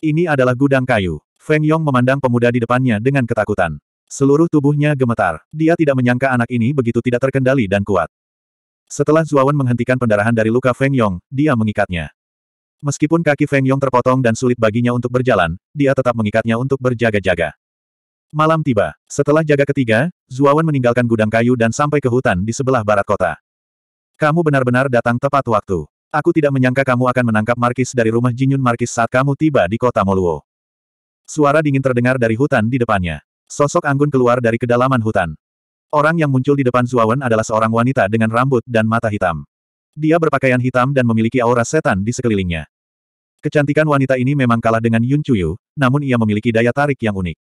Ini adalah gudang kayu. Feng Yong memandang pemuda di depannya dengan ketakutan. Seluruh tubuhnya gemetar. Dia tidak menyangka anak ini begitu tidak terkendali dan kuat. Setelah Zuawan menghentikan pendarahan dari luka Feng Yong, dia mengikatnya. Meskipun kaki Feng Yong terpotong dan sulit baginya untuk berjalan, dia tetap mengikatnya untuk berjaga-jaga. Malam tiba. Setelah jaga ketiga, Zuawan meninggalkan gudang kayu dan sampai ke hutan di sebelah barat kota. Kamu benar-benar datang tepat waktu. Aku tidak menyangka kamu akan menangkap Markis dari rumah Jinyun Markis saat kamu tiba di kota Moluo. Suara dingin terdengar dari hutan di depannya. Sosok Anggun keluar dari kedalaman hutan. Orang yang muncul di depan Zuawan adalah seorang wanita dengan rambut dan mata hitam. Dia berpakaian hitam dan memiliki aura setan di sekelilingnya. Kecantikan wanita ini memang kalah dengan Yun Chuyu, namun ia memiliki daya tarik yang unik.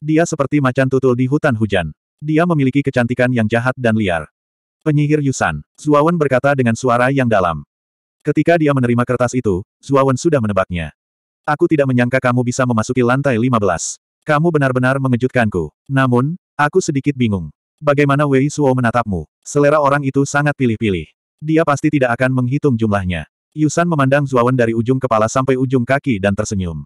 Dia seperti macan tutul di hutan hujan. Dia memiliki kecantikan yang jahat dan liar. Penyihir Yusan, Zuawan berkata dengan suara yang dalam. Ketika dia menerima kertas itu, Zuawan sudah menebaknya. Aku tidak menyangka kamu bisa memasuki lantai 15. Kamu benar-benar mengejutkanku. Namun, aku sedikit bingung. Bagaimana Wei Suo menatapmu? Selera orang itu sangat pilih-pilih. Dia pasti tidak akan menghitung jumlahnya. Yusan memandang Zuawan dari ujung kepala sampai ujung kaki dan tersenyum.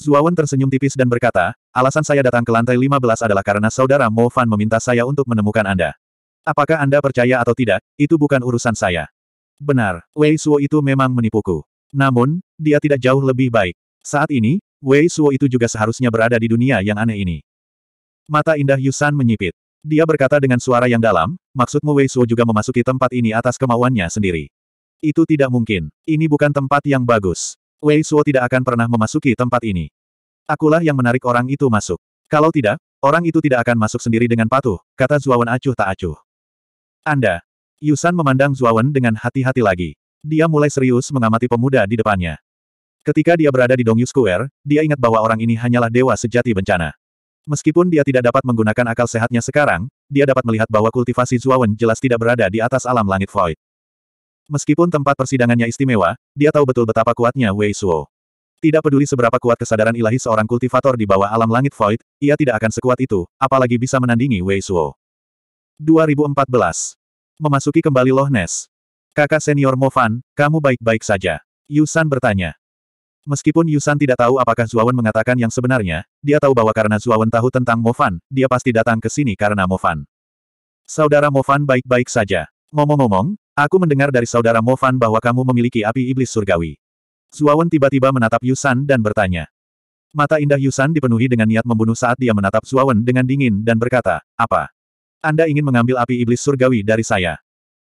Zuawan tersenyum tipis dan berkata, alasan saya datang ke lantai 15 adalah karena saudara Mo Fan meminta saya untuk menemukan Anda. Apakah Anda percaya atau tidak, itu bukan urusan saya. Benar, Wei Suo itu memang menipuku. Namun, dia tidak jauh lebih baik. Saat ini, Wei Suo itu juga seharusnya berada di dunia yang aneh ini. Mata indah Yusan menyipit. Dia berkata dengan suara yang dalam, maksudmu Wei Suo juga memasuki tempat ini atas kemauannya sendiri. Itu tidak mungkin. Ini bukan tempat yang bagus. Wei Suo tidak akan pernah memasuki tempat ini. Akulah yang menarik orang itu masuk. Kalau tidak, orang itu tidak akan masuk sendiri dengan patuh, kata Zuawan acuh tak acuh. Anda. Yusan memandang Zuawan dengan hati-hati lagi. Dia mulai serius mengamati pemuda di depannya. Ketika dia berada di Dongyu Square, dia ingat bahwa orang ini hanyalah dewa sejati bencana. Meskipun dia tidak dapat menggunakan akal sehatnya sekarang, dia dapat melihat bahwa kultivasi Zuawan jelas tidak berada di atas alam langit void. Meskipun tempat persidangannya istimewa, dia tahu betul betapa kuatnya Wei Suo. Tidak peduli seberapa kuat kesadaran ilahi seorang kultivator di bawah alam langit void, ia tidak akan sekuat itu, apalagi bisa menandingi Wei Suo. 2014. Memasuki kembali Loh Ness. Kakak senior Mo Fan, kamu baik-baik saja. Yusan bertanya. Meskipun Yusan tidak tahu apakah Zuawan mengatakan yang sebenarnya, dia tahu bahwa karena Zuawan tahu tentang Mofan, dia pasti datang ke sini karena Mofan. Saudara Mofan baik-baik saja. Ngomong-ngomong, aku mendengar dari saudara Mofan bahwa kamu memiliki api iblis surgawi. Zuawan tiba-tiba menatap Yusan dan bertanya. Mata indah Yusan dipenuhi dengan niat membunuh saat dia menatap Zuawan dengan dingin dan berkata, Apa? Anda ingin mengambil api iblis surgawi dari saya?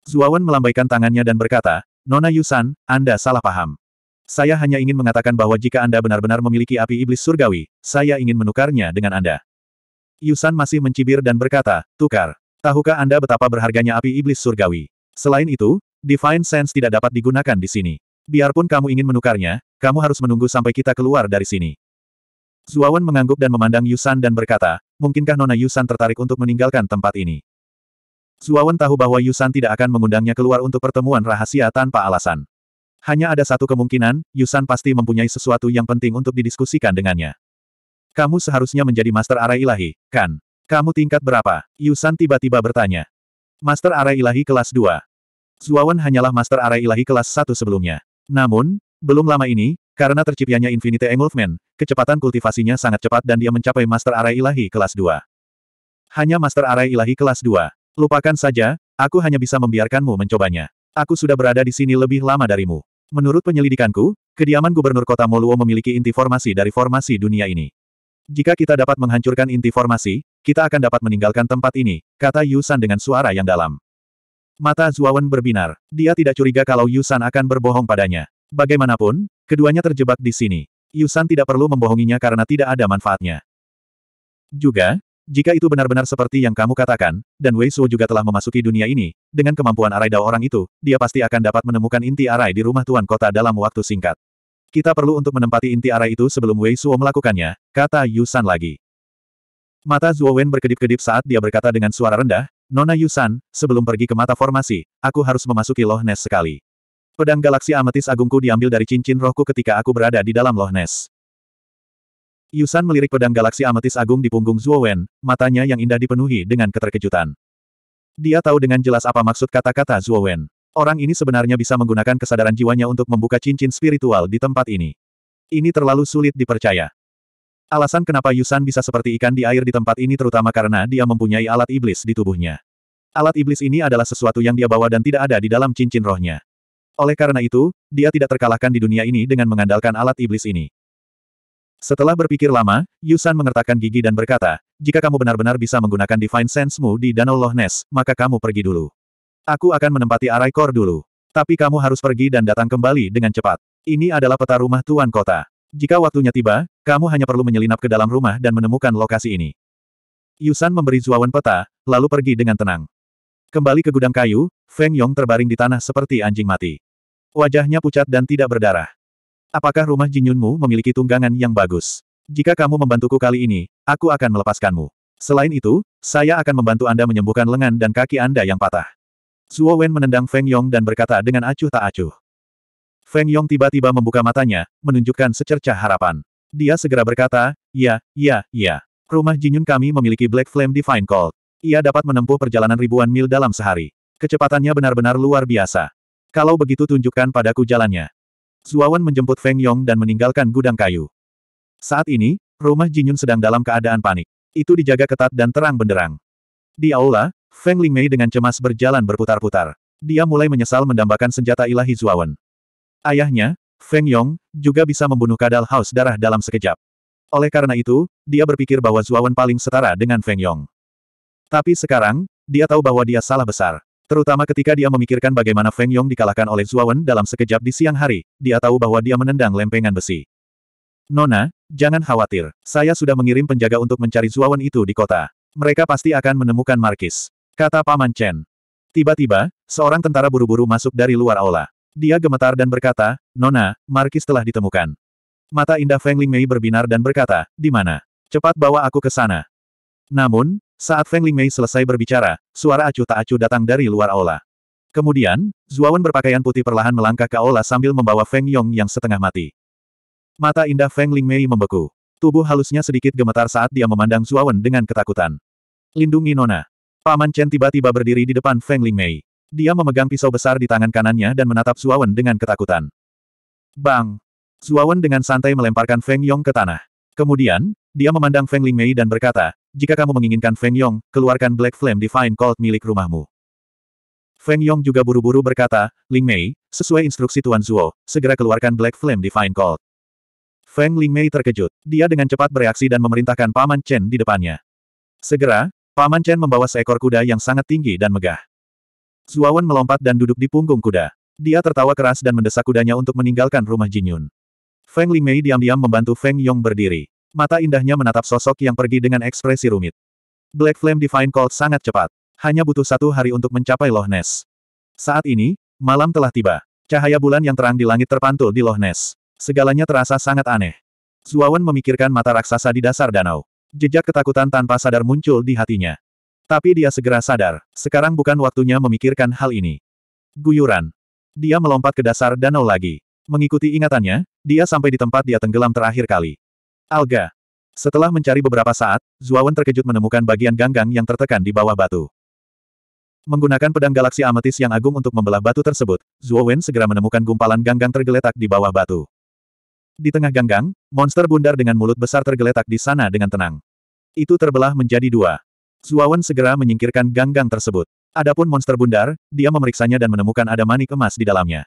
Zuawan melambaikan tangannya dan berkata, Nona Yusan, Anda salah paham. Saya hanya ingin mengatakan bahwa jika Anda benar-benar memiliki api iblis surgawi, saya ingin menukarnya dengan Anda. Yusan masih mencibir dan berkata, tukar. Tahukah Anda betapa berharganya api iblis surgawi? Selain itu, Divine Sense tidak dapat digunakan di sini. Biarpun kamu ingin menukarnya, kamu harus menunggu sampai kita keluar dari sini. Zuawan mengangguk dan memandang Yusan dan berkata, mungkinkah Nona Yusan tertarik untuk meninggalkan tempat ini? Zuawan tahu bahwa Yusan tidak akan mengundangnya keluar untuk pertemuan rahasia tanpa alasan. Hanya ada satu kemungkinan, Yusan pasti mempunyai sesuatu yang penting untuk didiskusikan dengannya. Kamu seharusnya menjadi Master Arai Ilahi, kan? Kamu tingkat berapa? Yusan tiba-tiba bertanya. Master Arai Ilahi kelas 2. Zuawan hanyalah Master Arai Ilahi kelas 1 sebelumnya. Namun, belum lama ini, karena terciptanya Infinite Engulfment, kecepatan kultivasinya sangat cepat dan dia mencapai Master Arai Ilahi kelas 2. Hanya Master Arai Ilahi kelas 2. Lupakan saja, aku hanya bisa membiarkanmu mencobanya. Aku sudah berada di sini lebih lama darimu. Menurut penyelidikanku, kediaman gubernur kota Moluo memiliki inti formasi dari formasi dunia ini. Jika kita dapat menghancurkan inti formasi, kita akan dapat meninggalkan tempat ini, kata Yusan dengan suara yang dalam. Mata Zuawan berbinar. Dia tidak curiga kalau Yusan akan berbohong padanya. Bagaimanapun, keduanya terjebak di sini. Yusan tidak perlu membohonginya karena tidak ada manfaatnya. Juga, jika itu benar-benar seperti yang kamu katakan, dan Wei Su juga telah memasuki dunia ini, dengan kemampuan arai dao orang itu, dia pasti akan dapat menemukan inti arai di rumah tuan kota dalam waktu singkat. Kita perlu untuk menempati inti arai itu sebelum Wei Suo melakukannya, kata Yu San lagi. Mata Zhuo Wen berkedip-kedip saat dia berkata dengan suara rendah, Nona Yu San, sebelum pergi ke mata formasi, aku harus memasuki Loh Ness sekali. Pedang galaksi ametis agungku diambil dari cincin rohku ketika aku berada di dalam Loh Ness. Yusan melirik pedang galaksi ametis agung di punggung Zuo Wen, matanya yang indah dipenuhi dengan keterkejutan. Dia tahu dengan jelas apa maksud kata-kata Zuo Wen. Orang ini sebenarnya bisa menggunakan kesadaran jiwanya untuk membuka cincin spiritual di tempat ini. Ini terlalu sulit dipercaya. Alasan kenapa Yusan bisa seperti ikan di air di tempat ini terutama karena dia mempunyai alat iblis di tubuhnya. Alat iblis ini adalah sesuatu yang dia bawa dan tidak ada di dalam cincin rohnya. Oleh karena itu, dia tidak terkalahkan di dunia ini dengan mengandalkan alat iblis ini. Setelah berpikir lama, Yusan mengertakkan gigi dan berkata, jika kamu benar-benar bisa menggunakan Divine Sense-mu di Danau Loch Ness, maka kamu pergi dulu. Aku akan menempati arai kor dulu. Tapi kamu harus pergi dan datang kembali dengan cepat. Ini adalah peta rumah Tuan Kota. Jika waktunya tiba, kamu hanya perlu menyelinap ke dalam rumah dan menemukan lokasi ini. Yusan memberi Zuawan peta, lalu pergi dengan tenang. Kembali ke gudang kayu, Feng Yong terbaring di tanah seperti anjing mati. Wajahnya pucat dan tidak berdarah. Apakah rumah Jinyunmu memiliki tunggangan yang bagus? Jika kamu membantuku kali ini, aku akan melepaskanmu. Selain itu, saya akan membantu Anda menyembuhkan lengan dan kaki Anda yang patah. Zuo Wen menendang Feng Yong dan berkata dengan acuh tak acuh. Feng Yong tiba-tiba membuka matanya, menunjukkan secercah harapan. Dia segera berkata, ya, ya, ya. Rumah Jinyun kami memiliki Black Flame Divine Cold. Ia dapat menempuh perjalanan ribuan mil dalam sehari. Kecepatannya benar-benar luar biasa. Kalau begitu tunjukkan padaku jalannya. Zuawan menjemput Feng Yong dan meninggalkan gudang kayu. Saat ini, rumah Jinyun sedang dalam keadaan panik. Itu dijaga ketat dan terang benderang. Di aula, Feng Lingmei dengan cemas berjalan berputar-putar. Dia mulai menyesal mendambakan senjata ilahi Zuawan. Ayahnya, Feng Yong, juga bisa membunuh kadal haus darah dalam sekejap. Oleh karena itu, dia berpikir bahwa Zuawan paling setara dengan Feng Yong. Tapi sekarang, dia tahu bahwa dia salah besar. Terutama ketika dia memikirkan bagaimana Feng Yong dikalahkan oleh Zuawan dalam sekejap di siang hari, dia tahu bahwa dia menendang lempengan besi. Nona, jangan khawatir. Saya sudah mengirim penjaga untuk mencari Zuawan itu di kota. Mereka pasti akan menemukan Markis. Kata Paman Chen. Tiba-tiba, seorang tentara buru-buru masuk dari luar aula. Dia gemetar dan berkata, Nona, Markis telah ditemukan. Mata indah Feng Ling Mei berbinar dan berkata, di mana? Cepat bawa aku ke sana. Namun, saat Feng Lingmei selesai berbicara, suara acuh tak acuh datang dari luar aula. Kemudian, Zuawan berpakaian putih perlahan melangkah ke aula sambil membawa Feng Yong yang setengah mati. Mata indah Feng Lingmei membeku. Tubuh halusnya sedikit gemetar saat dia memandang Zuawan dengan ketakutan. Lindungi Nona. Paman Chen tiba-tiba berdiri di depan Feng Lingmei. Dia memegang pisau besar di tangan kanannya dan menatap Zuawan dengan ketakutan. Bang! Zuawan dengan santai melemparkan Feng Yong ke tanah. Kemudian, dia memandang Feng Lingmei dan berkata, jika kamu menginginkan Feng Yong, keluarkan Black Flame Divine Cold milik rumahmu. Feng Yong juga buru-buru berkata, Ling Mei, sesuai instruksi Tuan Zuo, segera keluarkan Black Flame Divine Cold. Feng Ling Mei terkejut. Dia dengan cepat bereaksi dan memerintahkan Paman Chen di depannya. Segera, Paman Chen membawa seekor kuda yang sangat tinggi dan megah. Zuawan melompat dan duduk di punggung kuda. Dia tertawa keras dan mendesak kudanya untuk meninggalkan rumah Jin Yun. Feng Ling Mei diam-diam membantu Feng Yong berdiri. Mata indahnya menatap sosok yang pergi dengan ekspresi rumit. Black Flame Divine Cold sangat cepat. Hanya butuh satu hari untuk mencapai Loch Ness. Saat ini, malam telah tiba. Cahaya bulan yang terang di langit terpantul di Loch Ness. Segalanya terasa sangat aneh. Zuawan memikirkan mata raksasa di dasar danau. Jejak ketakutan tanpa sadar muncul di hatinya. Tapi dia segera sadar, sekarang bukan waktunya memikirkan hal ini. Guyuran. Dia melompat ke dasar danau lagi. Mengikuti ingatannya, dia sampai di tempat dia tenggelam terakhir kali. Alga. Setelah mencari beberapa saat, Zuawan terkejut menemukan bagian ganggang yang tertekan di bawah batu. Menggunakan pedang galaksi ametis yang agung untuk membelah batu tersebut, Zuowen segera menemukan gumpalan ganggang tergeletak di bawah batu. Di tengah ganggang, monster bundar dengan mulut besar tergeletak di sana dengan tenang. Itu terbelah menjadi dua. Zuawan segera menyingkirkan ganggang tersebut. Adapun monster bundar, dia memeriksanya dan menemukan ada manik emas di dalamnya.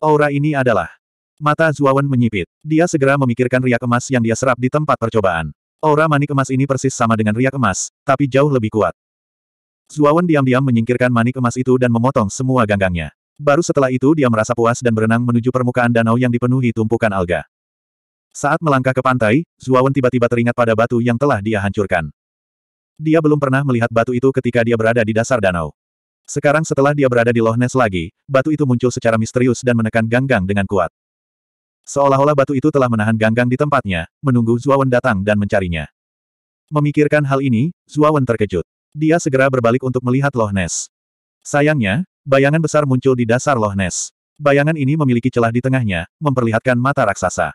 Aura ini adalah Mata Zuawan menyipit. Dia segera memikirkan riak emas yang dia serap di tempat percobaan. Aura manik emas ini persis sama dengan riak emas, tapi jauh lebih kuat. Zuawan diam-diam menyingkirkan manik emas itu dan memotong semua ganggangnya. Baru setelah itu dia merasa puas dan berenang menuju permukaan danau yang dipenuhi tumpukan alga. Saat melangkah ke pantai, Zuawan tiba-tiba teringat pada batu yang telah dia hancurkan. Dia belum pernah melihat batu itu ketika dia berada di dasar danau. Sekarang setelah dia berada di Loch Ness lagi, batu itu muncul secara misterius dan menekan ganggang dengan kuat. Seolah-olah batu itu telah menahan ganggang di tempatnya, menunggu Zuawan datang dan mencarinya. Memikirkan hal ini, Zuawan terkejut. Dia segera berbalik untuk melihat Loch Ness. Sayangnya, bayangan besar muncul di dasar Loch Ness. Bayangan ini memiliki celah di tengahnya, memperlihatkan mata raksasa.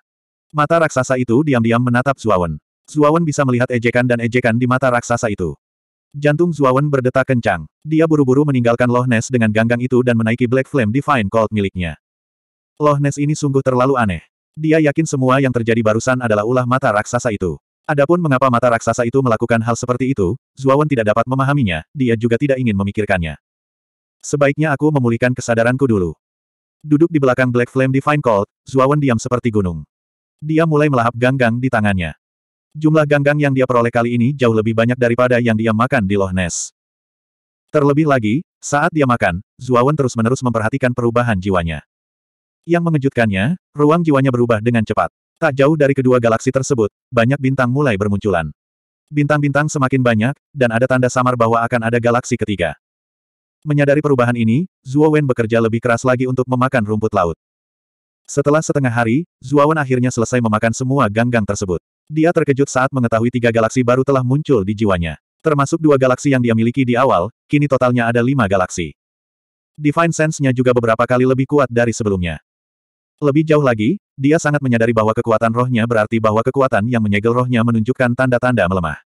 Mata raksasa itu diam-diam menatap Zuawan. Zuawan bisa melihat ejekan dan ejekan di mata raksasa itu. Jantung Zuawan berdetak kencang. Dia buru-buru meninggalkan Loch Ness dengan ganggang itu dan menaiki Black Flame Divine Cold miliknya. Loh Ness ini sungguh terlalu aneh. Dia yakin semua yang terjadi barusan adalah ulah mata raksasa itu. Adapun mengapa mata raksasa itu melakukan hal seperti itu, Zuawan tidak dapat memahaminya, dia juga tidak ingin memikirkannya. Sebaiknya aku memulihkan kesadaranku dulu. Duduk di belakang Black Flame Divine Cold, Zuawan diam seperti gunung. Dia mulai melahap ganggang di tangannya. Jumlah ganggang yang dia peroleh kali ini jauh lebih banyak daripada yang dia makan di Loh Ness. Terlebih lagi, saat dia makan, Zuawan terus-menerus memperhatikan perubahan jiwanya. Yang mengejutkannya, ruang jiwanya berubah dengan cepat. Tak jauh dari kedua galaksi tersebut, banyak bintang mulai bermunculan. Bintang-bintang semakin banyak, dan ada tanda samar bahwa akan ada galaksi ketiga. Menyadari perubahan ini, Zhuo Wen bekerja lebih keras lagi untuk memakan rumput laut. Setelah setengah hari, Zhuo Wen akhirnya selesai memakan semua ganggang tersebut. Dia terkejut saat mengetahui tiga galaksi baru telah muncul di jiwanya. Termasuk dua galaksi yang dia miliki di awal, kini totalnya ada lima galaksi. Divine Sense-nya juga beberapa kali lebih kuat dari sebelumnya. Lebih jauh lagi, dia sangat menyadari bahwa kekuatan rohnya berarti bahwa kekuatan yang menyegel rohnya menunjukkan tanda-tanda melemah.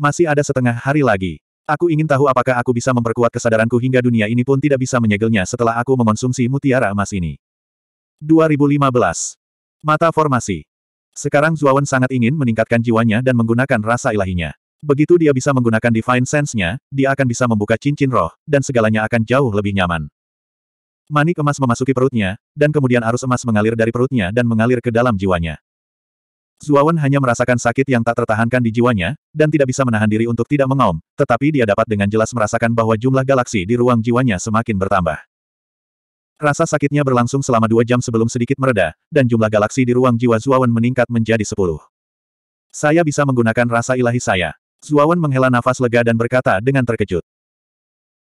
Masih ada setengah hari lagi. Aku ingin tahu apakah aku bisa memperkuat kesadaranku hingga dunia ini pun tidak bisa menyegelnya setelah aku mengonsumsi mutiara emas ini. 2015. Mata Formasi. Sekarang Zuawan sangat ingin meningkatkan jiwanya dan menggunakan rasa ilahinya. Begitu dia bisa menggunakan Divine Sense-nya, dia akan bisa membuka cincin roh, dan segalanya akan jauh lebih nyaman. Manik emas memasuki perutnya, dan kemudian arus emas mengalir dari perutnya dan mengalir ke dalam jiwanya. Zuawan hanya merasakan sakit yang tak tertahankan di jiwanya, dan tidak bisa menahan diri untuk tidak mengaum, tetapi dia dapat dengan jelas merasakan bahwa jumlah galaksi di ruang jiwanya semakin bertambah. Rasa sakitnya berlangsung selama dua jam sebelum sedikit mereda, dan jumlah galaksi di ruang jiwa Zuawan meningkat menjadi sepuluh. Saya bisa menggunakan rasa ilahi saya. Zuawan menghela nafas lega dan berkata dengan terkejut.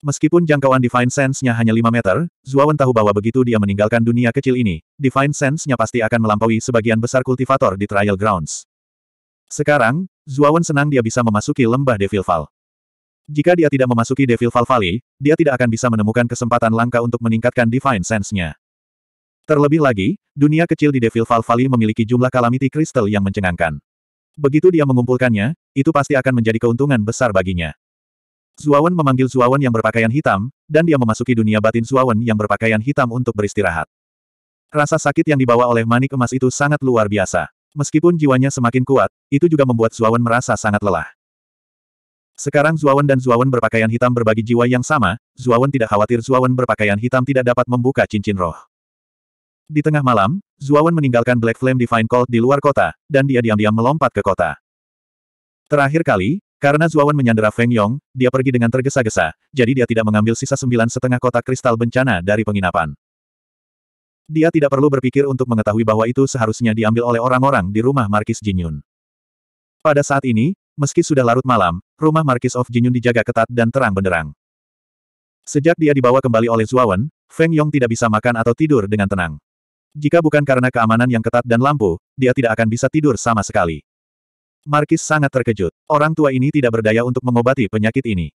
Meskipun jangkauan Divine Sense-nya hanya 5 meter, Zuawan tahu bahwa begitu dia meninggalkan dunia kecil ini, Divine Sense-nya pasti akan melampaui sebagian besar kultivator di Trial Grounds. Sekarang, Zuawan senang dia bisa memasuki lembah Devil Fall. Jika dia tidak memasuki Devil Fall Valley, dia tidak akan bisa menemukan kesempatan langka untuk meningkatkan Divine Sense-nya. Terlebih lagi, dunia kecil di Devil Fall Valley memiliki jumlah Kalamiti Kristal yang mencengangkan. Begitu dia mengumpulkannya, itu pasti akan menjadi keuntungan besar baginya. Suawan memanggil Suawan yang berpakaian hitam, dan dia memasuki dunia batin Suawan yang berpakaian hitam untuk beristirahat. Rasa sakit yang dibawa oleh manik emas itu sangat luar biasa. Meskipun jiwanya semakin kuat, itu juga membuat Suawan merasa sangat lelah. Sekarang Zuawan dan Zuawan berpakaian hitam berbagi jiwa yang sama, Zuawan tidak khawatir Zuawan berpakaian hitam tidak dapat membuka cincin roh. Di tengah malam, Zuawan meninggalkan Black Flame Divine Cult di luar kota, dan dia diam-diam melompat ke kota. Terakhir kali, karena Zuawan menyandera Feng Yong, dia pergi dengan tergesa-gesa, jadi dia tidak mengambil sisa sembilan setengah kotak kristal bencana dari penginapan. Dia tidak perlu berpikir untuk mengetahui bahwa itu seharusnya diambil oleh orang-orang di rumah Markis Yun. Pada saat ini, meski sudah larut malam, rumah Markis of Jin Yun dijaga ketat dan terang benderang. Sejak dia dibawa kembali oleh Zuawan, Feng Yong tidak bisa makan atau tidur dengan tenang. Jika bukan karena keamanan yang ketat dan lampu, dia tidak akan bisa tidur sama sekali. Markis sangat terkejut. Orang tua ini tidak berdaya untuk mengobati penyakit ini.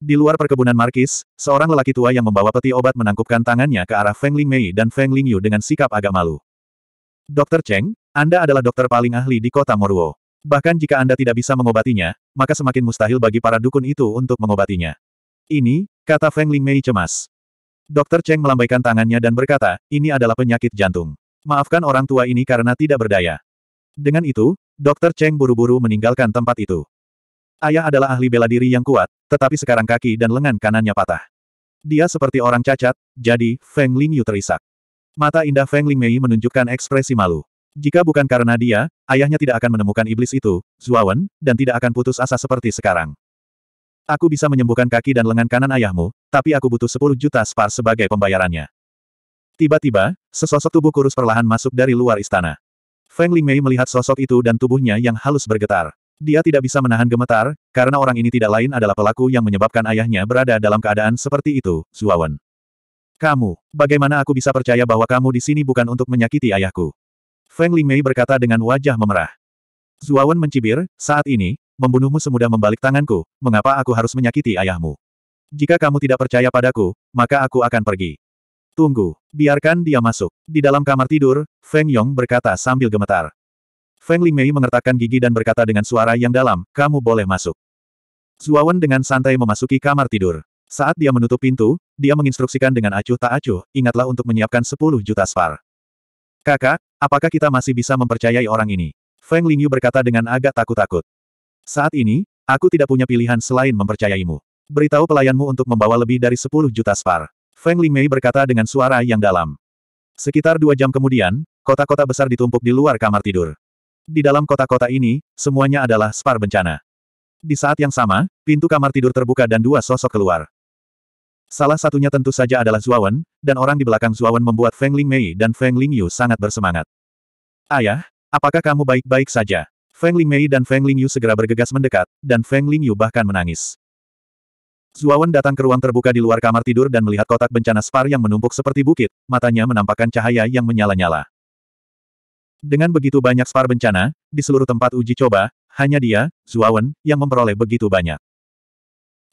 Di luar perkebunan Markis, seorang lelaki tua yang membawa peti obat menangkupkan tangannya ke arah Feng Ling Mei dan Feng Ling Yu dengan sikap agak malu. Dokter Cheng, Anda adalah dokter paling ahli di kota Moruo. Bahkan jika Anda tidak bisa mengobatinya, maka semakin mustahil bagi para dukun itu untuk mengobatinya. Ini, kata Feng Ling Mei cemas. Dokter Cheng melambaikan tangannya dan berkata, ini adalah penyakit jantung. Maafkan orang tua ini karena tidak berdaya. Dengan itu, Dr. Cheng buru-buru meninggalkan tempat itu. Ayah adalah ahli bela diri yang kuat, tetapi sekarang kaki dan lengan kanannya patah. Dia seperti orang cacat, jadi Feng Ling Yu terisak. Mata indah Feng Ling Mei menunjukkan ekspresi malu. Jika bukan karena dia, ayahnya tidak akan menemukan iblis itu, Zuawan, dan tidak akan putus asa seperti sekarang. Aku bisa menyembuhkan kaki dan lengan kanan ayahmu, tapi aku butuh 10 juta spar sebagai pembayarannya. Tiba-tiba, sesosok tubuh kurus perlahan masuk dari luar istana. Feng Mei melihat sosok itu dan tubuhnya yang halus bergetar. Dia tidak bisa menahan gemetar, karena orang ini tidak lain adalah pelaku yang menyebabkan ayahnya berada dalam keadaan seperti itu, Zuawan. Kamu, bagaimana aku bisa percaya bahwa kamu di sini bukan untuk menyakiti ayahku? Feng Mei berkata dengan wajah memerah. Zuawan mencibir, saat ini, membunuhmu semudah membalik tanganku, mengapa aku harus menyakiti ayahmu? Jika kamu tidak percaya padaku, maka aku akan pergi. Tunggu, biarkan dia masuk. Di dalam kamar tidur, Feng Yong berkata sambil gemetar. Feng Mei mengertakkan gigi dan berkata dengan suara yang dalam, kamu boleh masuk. Zuawan dengan santai memasuki kamar tidur. Saat dia menutup pintu, dia menginstruksikan dengan acuh tak acuh, ingatlah untuk menyiapkan 10 juta spar. Kakak, apakah kita masih bisa mempercayai orang ini? Feng Lingyu berkata dengan agak takut-takut. Saat ini, aku tidak punya pilihan selain mempercayaimu. Beritahu pelayanmu untuk membawa lebih dari 10 juta spar. Feng Lingmei berkata dengan suara yang dalam. Sekitar dua jam kemudian, kota-kota besar ditumpuk di luar kamar tidur. Di dalam kota-kota ini, semuanya adalah spar bencana. Di saat yang sama, pintu kamar tidur terbuka dan dua sosok keluar. Salah satunya tentu saja adalah Zuawan, dan orang di belakang Zuawan membuat Feng Ling Mei dan Feng Ling Yu sangat bersemangat. Ayah, apakah kamu baik-baik saja? Feng Ling Mei dan Feng Ling Yu segera bergegas mendekat, dan Feng Ling Yu bahkan menangis. Zuawan datang ke ruang terbuka di luar kamar tidur dan melihat kotak bencana spar yang menumpuk seperti bukit, matanya menampakkan cahaya yang menyala-nyala. Dengan begitu banyak spar bencana, di seluruh tempat uji coba, hanya dia, Zuawan, yang memperoleh begitu banyak.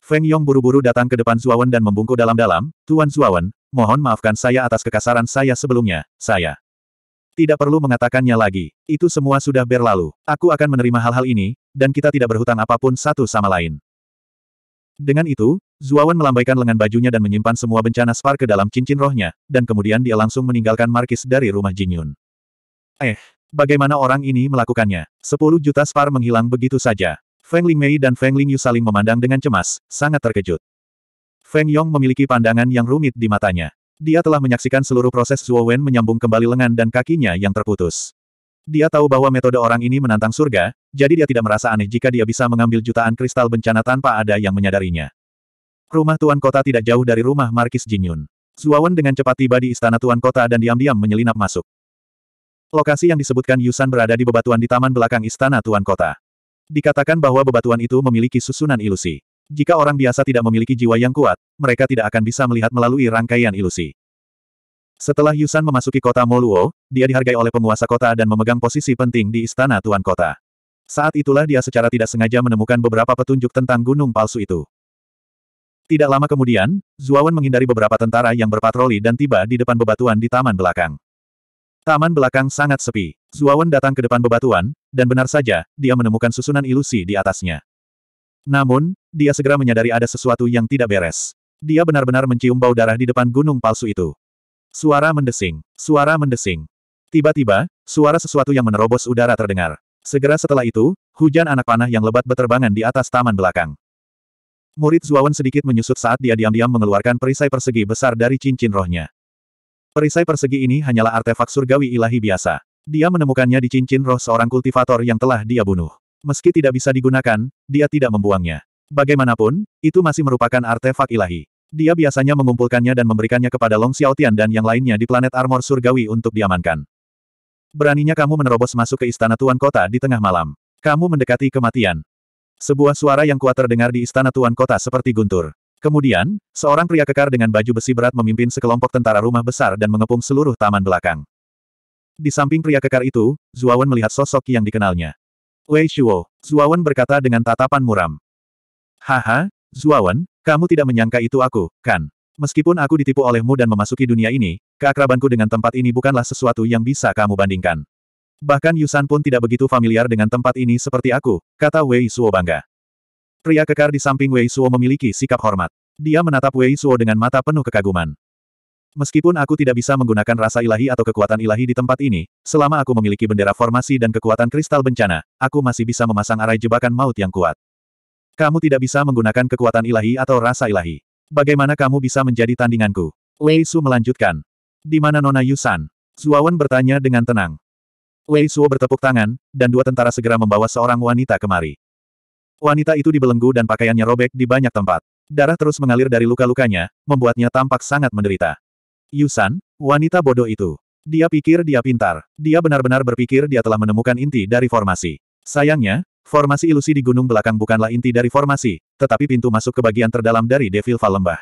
Feng Yong buru-buru datang ke depan Zuawan dan membungkuk dalam-dalam, Tuan Zuawan, mohon maafkan saya atas kekasaran saya sebelumnya, saya. Tidak perlu mengatakannya lagi, itu semua sudah berlalu, aku akan menerima hal-hal ini, dan kita tidak berhutang apapun satu sama lain. Dengan itu, Zuawan melambaikan lengan bajunya dan menyimpan semua bencana spar ke dalam cincin rohnya, dan kemudian dia langsung meninggalkan Markis dari rumah Yun. Eh, bagaimana orang ini melakukannya? Sepuluh juta spar menghilang begitu saja. Feng Mei dan Feng Yu saling memandang dengan cemas, sangat terkejut. Feng Yong memiliki pandangan yang rumit di matanya. Dia telah menyaksikan seluruh proses Zuowen menyambung kembali lengan dan kakinya yang terputus. Dia tahu bahwa metode orang ini menantang surga, jadi dia tidak merasa aneh jika dia bisa mengambil jutaan kristal bencana tanpa ada yang menyadarinya. Rumah Tuan Kota tidak jauh dari rumah Markis Jinyun. Zuawan dengan cepat tiba di istana Tuan Kota dan diam-diam menyelinap masuk. Lokasi yang disebutkan Yusan berada di bebatuan di taman belakang istana Tuan Kota. Dikatakan bahwa bebatuan itu memiliki susunan ilusi. Jika orang biasa tidak memiliki jiwa yang kuat, mereka tidak akan bisa melihat melalui rangkaian ilusi. Setelah Yusan memasuki kota Moluo, dia dihargai oleh penguasa kota dan memegang posisi penting di istana tuan kota. Saat itulah dia secara tidak sengaja menemukan beberapa petunjuk tentang gunung palsu itu. Tidak lama kemudian, Zuawan menghindari beberapa tentara yang berpatroli dan tiba di depan bebatuan di taman belakang. Taman belakang sangat sepi. Zuawan datang ke depan bebatuan, dan benar saja, dia menemukan susunan ilusi di atasnya. Namun, dia segera menyadari ada sesuatu yang tidak beres. Dia benar-benar mencium bau darah di depan gunung palsu itu. Suara mendesing. Suara mendesing. Tiba-tiba, suara sesuatu yang menerobos udara terdengar. Segera setelah itu, hujan anak panah yang lebat berterbangan di atas taman belakang. Murid Zuawan sedikit menyusut saat dia diam-diam mengeluarkan perisai persegi besar dari cincin rohnya. Perisai persegi ini hanyalah artefak surgawi ilahi biasa. Dia menemukannya di cincin roh seorang kultivator yang telah dia bunuh. Meski tidak bisa digunakan, dia tidak membuangnya. Bagaimanapun, itu masih merupakan artefak ilahi. Dia biasanya mengumpulkannya dan memberikannya kepada Long Xiaotian dan yang lainnya di planet Armor Surgawi untuk diamankan. Beraninya kamu menerobos masuk ke istana Tuan Kota di tengah malam. Kamu mendekati kematian. Sebuah suara yang kuat terdengar di istana Tuan Kota seperti guntur. Kemudian, seorang pria kekar dengan baju besi berat memimpin sekelompok tentara rumah besar dan mengepung seluruh taman belakang. Di samping pria kekar itu, Zuawan melihat sosok yang dikenalnya. Wei Shuo, Zuawan berkata dengan tatapan muram. Haha, Zuawan, kamu tidak menyangka itu aku, kan? Meskipun aku ditipu olehmu dan memasuki dunia ini, keakrabanku dengan tempat ini bukanlah sesuatu yang bisa kamu bandingkan. Bahkan Yusan pun tidak begitu familiar dengan tempat ini seperti aku, kata Wei Suo bangga. Pria kekar di samping Wei Suo memiliki sikap hormat. Dia menatap Wei Suo dengan mata penuh kekaguman. Meskipun aku tidak bisa menggunakan rasa ilahi atau kekuatan ilahi di tempat ini, selama aku memiliki bendera formasi dan kekuatan kristal bencana, aku masih bisa memasang arai jebakan maut yang kuat. Kamu tidak bisa menggunakan kekuatan ilahi atau rasa ilahi. Bagaimana kamu bisa menjadi tandinganku? Wei Su melanjutkan. Di mana Nona Yusan? Zuawan bertanya dengan tenang. Wei Su bertepuk tangan, dan dua tentara segera membawa seorang wanita kemari. Wanita itu dibelenggu dan pakaiannya robek di banyak tempat. Darah terus mengalir dari luka-lukanya, membuatnya tampak sangat menderita. Yusan, wanita bodoh itu. Dia pikir dia pintar. Dia benar-benar berpikir dia telah menemukan inti dari formasi. Sayangnya, Formasi ilusi di gunung belakang bukanlah inti dari formasi, tetapi pintu masuk ke bagian terdalam dari Devil Fall Lembah.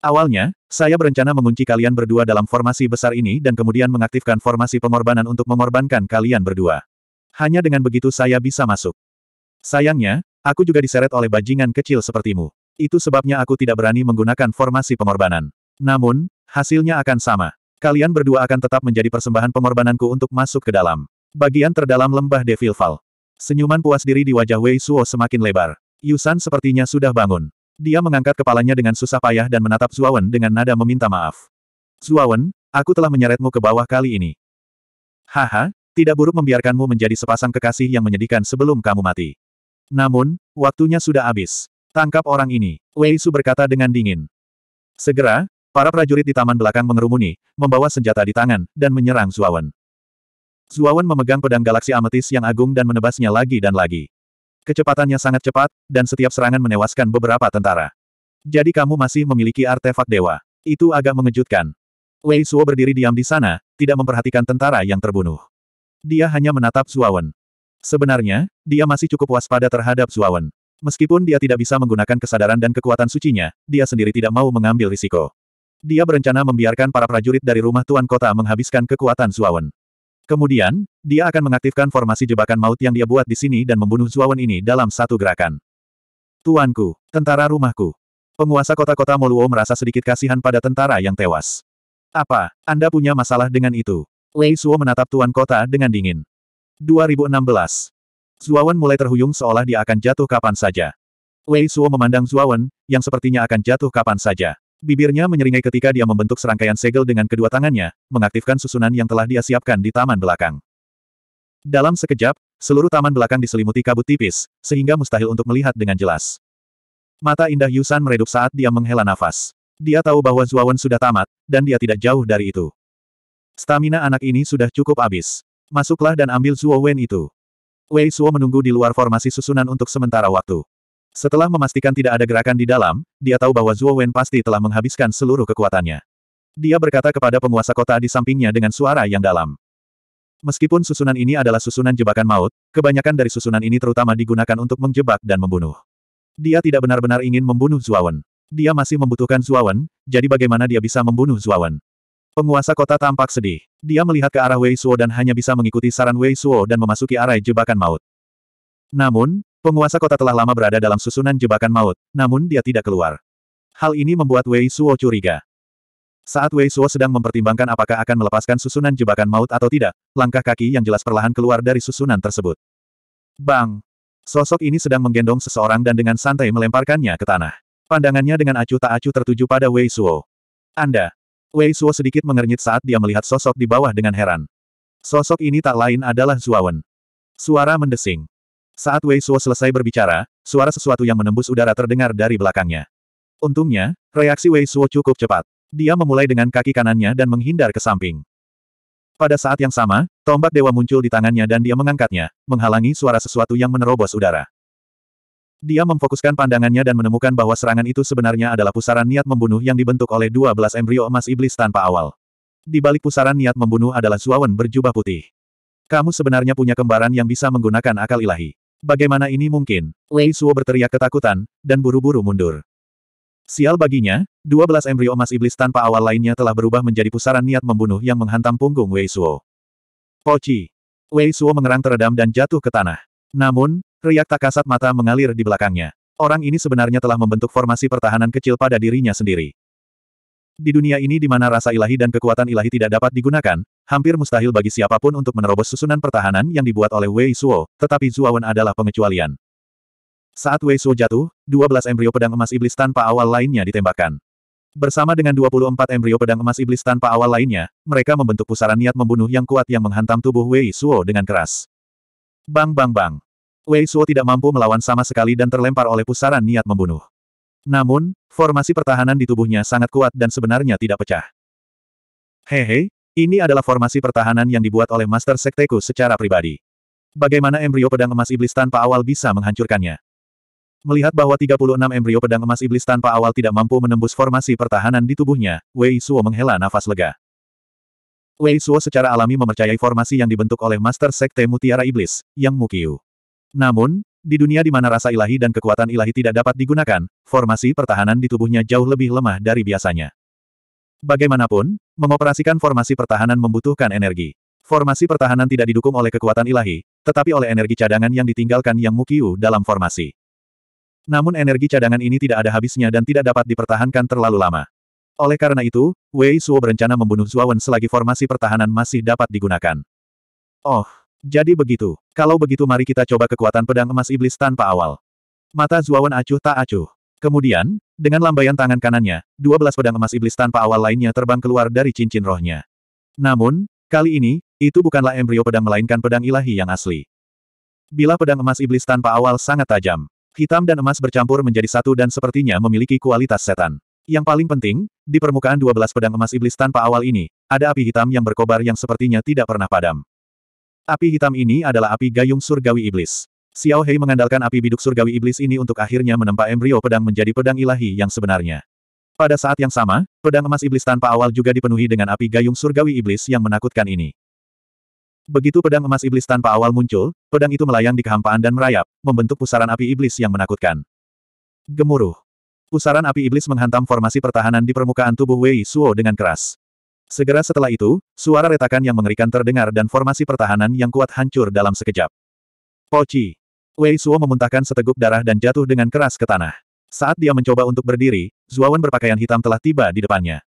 Awalnya, saya berencana mengunci kalian berdua dalam formasi besar ini dan kemudian mengaktifkan formasi pengorbanan untuk mengorbankan kalian berdua. Hanya dengan begitu saya bisa masuk. Sayangnya, aku juga diseret oleh bajingan kecil sepertimu. Itu sebabnya aku tidak berani menggunakan formasi pengorbanan. Namun, hasilnya akan sama. Kalian berdua akan tetap menjadi persembahan pengorbananku untuk masuk ke dalam bagian terdalam lembah Devil Fall. Senyuman puas diri di wajah Wei Suo semakin lebar. Yusan sepertinya sudah bangun. Dia mengangkat kepalanya dengan susah payah dan menatap Zuawan dengan nada meminta maaf. Zuawan, aku telah menyeretmu ke bawah kali ini. Haha, tidak buruk membiarkanmu menjadi sepasang kekasih yang menyedihkan sebelum kamu mati. Namun, waktunya sudah habis. Tangkap orang ini, Wei Su berkata dengan dingin. Segera, para prajurit di taman belakang mengerumuni, membawa senjata di tangan, dan menyerang Zuawan. Zuawan memegang pedang galaksi ametis yang agung dan menebasnya lagi dan lagi. Kecepatannya sangat cepat, dan setiap serangan menewaskan beberapa tentara. Jadi kamu masih memiliki artefak dewa. Itu agak mengejutkan. Wei Suo berdiri diam di sana, tidak memperhatikan tentara yang terbunuh. Dia hanya menatap Zuawan. Sebenarnya, dia masih cukup waspada terhadap Zuawan. Meskipun dia tidak bisa menggunakan kesadaran dan kekuatan sucinya, dia sendiri tidak mau mengambil risiko. Dia berencana membiarkan para prajurit dari rumah tuan kota menghabiskan kekuatan Zuawan. Kemudian, dia akan mengaktifkan formasi jebakan maut yang dia buat di sini dan membunuh Zuawan ini dalam satu gerakan. Tuanku, tentara rumahku. Penguasa kota-kota Moluo merasa sedikit kasihan pada tentara yang tewas. Apa, Anda punya masalah dengan itu? Wei Suo menatap tuan kota dengan dingin. 2016. Zuawan mulai terhuyung seolah dia akan jatuh kapan saja. Wei Suo memandang Zuawan, yang sepertinya akan jatuh kapan saja. Bibirnya menyeringai ketika dia membentuk serangkaian segel dengan kedua tangannya, mengaktifkan susunan yang telah dia siapkan di taman belakang. Dalam sekejap, seluruh taman belakang diselimuti kabut tipis, sehingga mustahil untuk melihat dengan jelas. Mata indah Yusan meredup saat dia menghela nafas. Dia tahu bahwa Zuawan sudah tamat, dan dia tidak jauh dari itu. Stamina anak ini sudah cukup habis. Masuklah dan ambil Zuo itu. Wei Suo menunggu di luar formasi susunan untuk sementara waktu. Setelah memastikan tidak ada gerakan di dalam, dia tahu bahwa Zuo Wen pasti telah menghabiskan seluruh kekuatannya. Dia berkata kepada penguasa kota di sampingnya dengan suara yang dalam. Meskipun susunan ini adalah susunan jebakan maut, kebanyakan dari susunan ini terutama digunakan untuk menjebak dan membunuh. Dia tidak benar-benar ingin membunuh Wen. Dia masih membutuhkan Wen, jadi bagaimana dia bisa membunuh Wen? Penguasa kota tampak sedih. Dia melihat ke arah Wei Suo dan hanya bisa mengikuti saran Wei Suo dan memasuki arah jebakan maut. Namun, Penguasa kota telah lama berada dalam susunan jebakan maut, namun dia tidak keluar. Hal ini membuat Wei Suo curiga. Saat Wei Suo sedang mempertimbangkan apakah akan melepaskan susunan jebakan maut atau tidak, langkah kaki yang jelas perlahan keluar dari susunan tersebut. Bang! Sosok ini sedang menggendong seseorang dan dengan santai melemparkannya ke tanah. Pandangannya dengan acuh tak acuh tertuju pada Wei Suo. Anda! Wei Suo sedikit mengernyit saat dia melihat sosok di bawah dengan heran. Sosok ini tak lain adalah Zuawan. Suara mendesing. Saat Wei Suo selesai berbicara, suara sesuatu yang menembus udara terdengar dari belakangnya. Untungnya, reaksi Wei Suo cukup cepat. Dia memulai dengan kaki kanannya dan menghindar ke samping. Pada saat yang sama, tombak dewa muncul di tangannya dan dia mengangkatnya, menghalangi suara sesuatu yang menerobos udara. Dia memfokuskan pandangannya dan menemukan bahwa serangan itu sebenarnya adalah pusaran niat membunuh yang dibentuk oleh 12 embrio emas iblis tanpa awal. Di balik pusaran niat membunuh adalah Zuawan berjubah putih. Kamu sebenarnya punya kembaran yang bisa menggunakan akal ilahi. Bagaimana ini mungkin? Wei Suo berteriak ketakutan, dan buru-buru mundur. Sial baginya, 12 embrio emas iblis tanpa awal lainnya telah berubah menjadi pusaran niat membunuh yang menghantam punggung Wei Suo. Poci. Wei Suo mengerang teredam dan jatuh ke tanah. Namun, riak tak kasat mata mengalir di belakangnya. Orang ini sebenarnya telah membentuk formasi pertahanan kecil pada dirinya sendiri. Di dunia ini di mana rasa ilahi dan kekuatan ilahi tidak dapat digunakan, Hampir mustahil bagi siapapun untuk menerobos susunan pertahanan yang dibuat oleh Wei Suo, tetapi Zuawan adalah pengecualian. Saat Wei Suo jatuh, 12 embrio pedang emas iblis tanpa awal lainnya ditembakkan. Bersama dengan 24 embrio pedang emas iblis tanpa awal lainnya, mereka membentuk pusaran niat membunuh yang kuat yang menghantam tubuh Wei Suo dengan keras. Bang bang bang. Wei Suo tidak mampu melawan sama sekali dan terlempar oleh pusaran niat membunuh. Namun, formasi pertahanan di tubuhnya sangat kuat dan sebenarnya tidak pecah. Hehe, ini adalah formasi pertahanan yang dibuat oleh Master Sekteku secara pribadi. Bagaimana embrio pedang emas iblis tanpa awal bisa menghancurkannya? Melihat bahwa 36 embrio pedang emas iblis tanpa awal tidak mampu menembus formasi pertahanan di tubuhnya, Wei Suo menghela nafas lega. Wei Suo secara alami mempercayai formasi yang dibentuk oleh Master Sekte Mutiara Iblis, Yang Mukiu. Namun, di dunia di mana rasa ilahi dan kekuatan ilahi tidak dapat digunakan, formasi pertahanan di tubuhnya jauh lebih lemah dari biasanya. Bagaimanapun, mengoperasikan formasi pertahanan membutuhkan energi. Formasi pertahanan tidak didukung oleh kekuatan ilahi, tetapi oleh energi cadangan yang ditinggalkan Yang Mukiu dalam formasi. Namun energi cadangan ini tidak ada habisnya dan tidak dapat dipertahankan terlalu lama. Oleh karena itu, Wei Suo berencana membunuh Zuawan selagi formasi pertahanan masih dapat digunakan. Oh, jadi begitu. Kalau begitu mari kita coba kekuatan pedang emas iblis tanpa awal. Mata Zuawan acuh tak acuh. Kemudian, dengan lambaian tangan kanannya, dua pedang emas iblis tanpa awal lainnya terbang keluar dari cincin rohnya. Namun, kali ini, itu bukanlah embrio pedang melainkan pedang ilahi yang asli. Bila pedang emas iblis tanpa awal sangat tajam, hitam dan emas bercampur menjadi satu dan sepertinya memiliki kualitas setan. Yang paling penting, di permukaan 12 pedang emas iblis tanpa awal ini, ada api hitam yang berkobar yang sepertinya tidak pernah padam. Api hitam ini adalah api gayung surgawi iblis. Xiao Hei mengandalkan api biduk surgawi iblis ini untuk akhirnya menempa embrio pedang menjadi pedang ilahi yang sebenarnya. Pada saat yang sama, pedang emas iblis tanpa awal juga dipenuhi dengan api gayung surgawi iblis yang menakutkan ini. Begitu pedang emas iblis tanpa awal muncul, pedang itu melayang di kehampaan dan merayap, membentuk pusaran api iblis yang menakutkan. Gemuruh. Pusaran api iblis menghantam formasi pertahanan di permukaan tubuh Wei Suo dengan keras. Segera setelah itu, suara retakan yang mengerikan terdengar dan formasi pertahanan yang kuat hancur dalam sekejap. Poci. Wei Suo memuntahkan seteguk darah dan jatuh dengan keras ke tanah. Saat dia mencoba untuk berdiri, Zuawan berpakaian hitam telah tiba di depannya.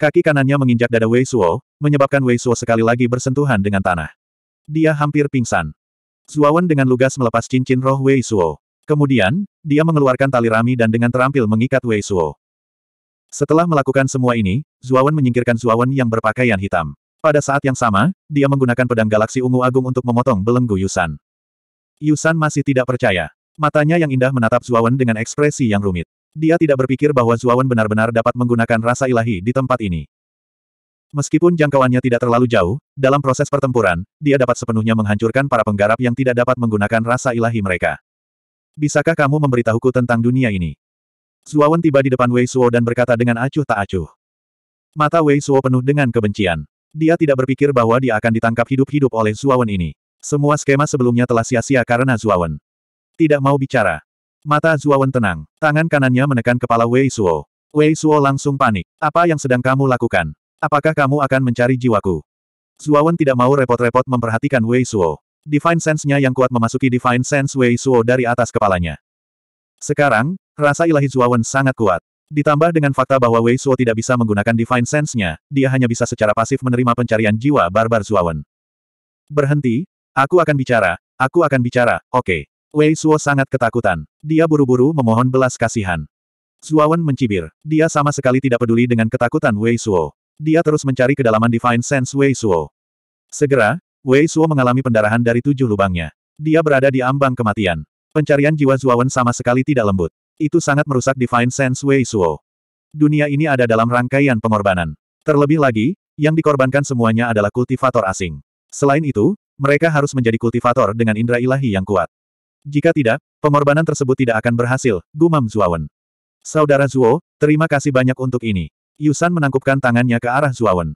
Kaki kanannya menginjak dada Wei Suo, menyebabkan Wei Suo sekali lagi bersentuhan dengan tanah. Dia hampir pingsan. Zuawan dengan lugas melepas cincin roh Wei Suo. Kemudian, dia mengeluarkan tali rami dan dengan terampil mengikat Wei Suo. Setelah melakukan semua ini, Zuawan menyingkirkan Zuawan yang berpakaian hitam. Pada saat yang sama, dia menggunakan pedang galaksi ungu agung untuk memotong belenggu Yusan. Yusan masih tidak percaya. Matanya yang indah menatap Zuawan dengan ekspresi yang rumit. Dia tidak berpikir bahwa Zuawan benar-benar dapat menggunakan rasa ilahi di tempat ini. Meskipun jangkauannya tidak terlalu jauh, dalam proses pertempuran, dia dapat sepenuhnya menghancurkan para penggarap yang tidak dapat menggunakan rasa ilahi mereka. Bisakah kamu memberitahuku tentang dunia ini? Zuawan tiba di depan Wei Suo dan berkata dengan acuh tak acuh. Mata Wei Suo penuh dengan kebencian. Dia tidak berpikir bahwa dia akan ditangkap hidup-hidup oleh Zuawan ini. Semua skema sebelumnya telah sia-sia karena Zuawan. Tidak mau bicara. Mata Zuawan tenang. Tangan kanannya menekan kepala Wei Suo. Wei Suo langsung panik. Apa yang sedang kamu lakukan? Apakah kamu akan mencari jiwaku? Zuawan tidak mau repot-repot memperhatikan Wei Suo. Divine Sense-nya yang kuat memasuki Divine Sense Wei Suo dari atas kepalanya. Sekarang, rasa ilahi Zuawan sangat kuat. Ditambah dengan fakta bahwa Wei Suo tidak bisa menggunakan Divine Sense-nya, dia hanya bisa secara pasif menerima pencarian jiwa barbar Zuawan. Berhenti, Aku akan bicara, aku akan bicara, oke. Okay. Wei Suo sangat ketakutan. Dia buru-buru memohon belas kasihan. Zuawan mencibir. Dia sama sekali tidak peduli dengan ketakutan Wei Suo. Dia terus mencari kedalaman Divine Sense Wei Suo. Segera, Wei Suo mengalami pendarahan dari tujuh lubangnya. Dia berada di ambang kematian. Pencarian jiwa Zuawan sama sekali tidak lembut. Itu sangat merusak Divine Sense Wei Suo. Dunia ini ada dalam rangkaian pengorbanan. Terlebih lagi, yang dikorbankan semuanya adalah kultivator asing. Selain itu, mereka harus menjadi kultivator dengan indera ilahi yang kuat. Jika tidak, pengorbanan tersebut tidak akan berhasil, gumam Zuawan. Saudara Zuo, terima kasih banyak untuk ini. Yusan menangkupkan tangannya ke arah Zuawan.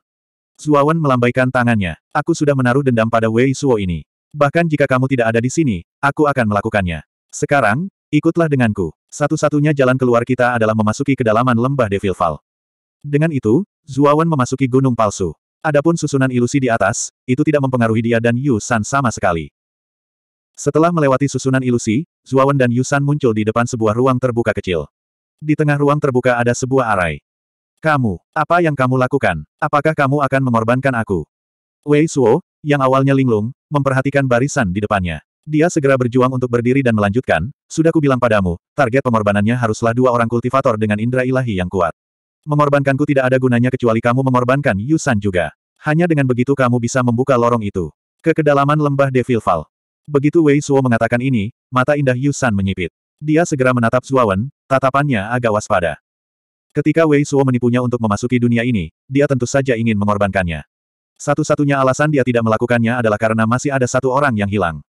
Zuawan melambaikan tangannya. Aku sudah menaruh dendam pada Wei Suo ini. Bahkan jika kamu tidak ada di sini, aku akan melakukannya. Sekarang, ikutlah denganku. Satu-satunya jalan keluar kita adalah memasuki kedalaman lembah Devil Fall. Dengan itu, Zuawan memasuki gunung palsu. Adapun susunan ilusi di atas, itu tidak mempengaruhi dia dan Yu San sama sekali. Setelah melewati susunan ilusi, Zuawan dan Yusan muncul di depan sebuah ruang terbuka kecil. Di tengah ruang terbuka ada sebuah arai. Kamu, apa yang kamu lakukan? Apakah kamu akan mengorbankan aku? Wei Suo, yang awalnya linglung, memperhatikan barisan di depannya. Dia segera berjuang untuk berdiri dan melanjutkan, sudah kubilang padamu, target pengorbanannya haruslah dua orang kultivator dengan indera ilahi yang kuat. Mengorbankanku tidak ada gunanya kecuali kamu mengorbankan Yusan juga. Hanya dengan begitu kamu bisa membuka lorong itu. Ke kedalaman lembah Devil Fall. Begitu Wei Suo mengatakan ini, mata indah Yusan menyipit. Dia segera menatap Zuawan, tatapannya agak waspada. Ketika Wei Suo menipunya untuk memasuki dunia ini, dia tentu saja ingin mengorbankannya. Satu-satunya alasan dia tidak melakukannya adalah karena masih ada satu orang yang hilang.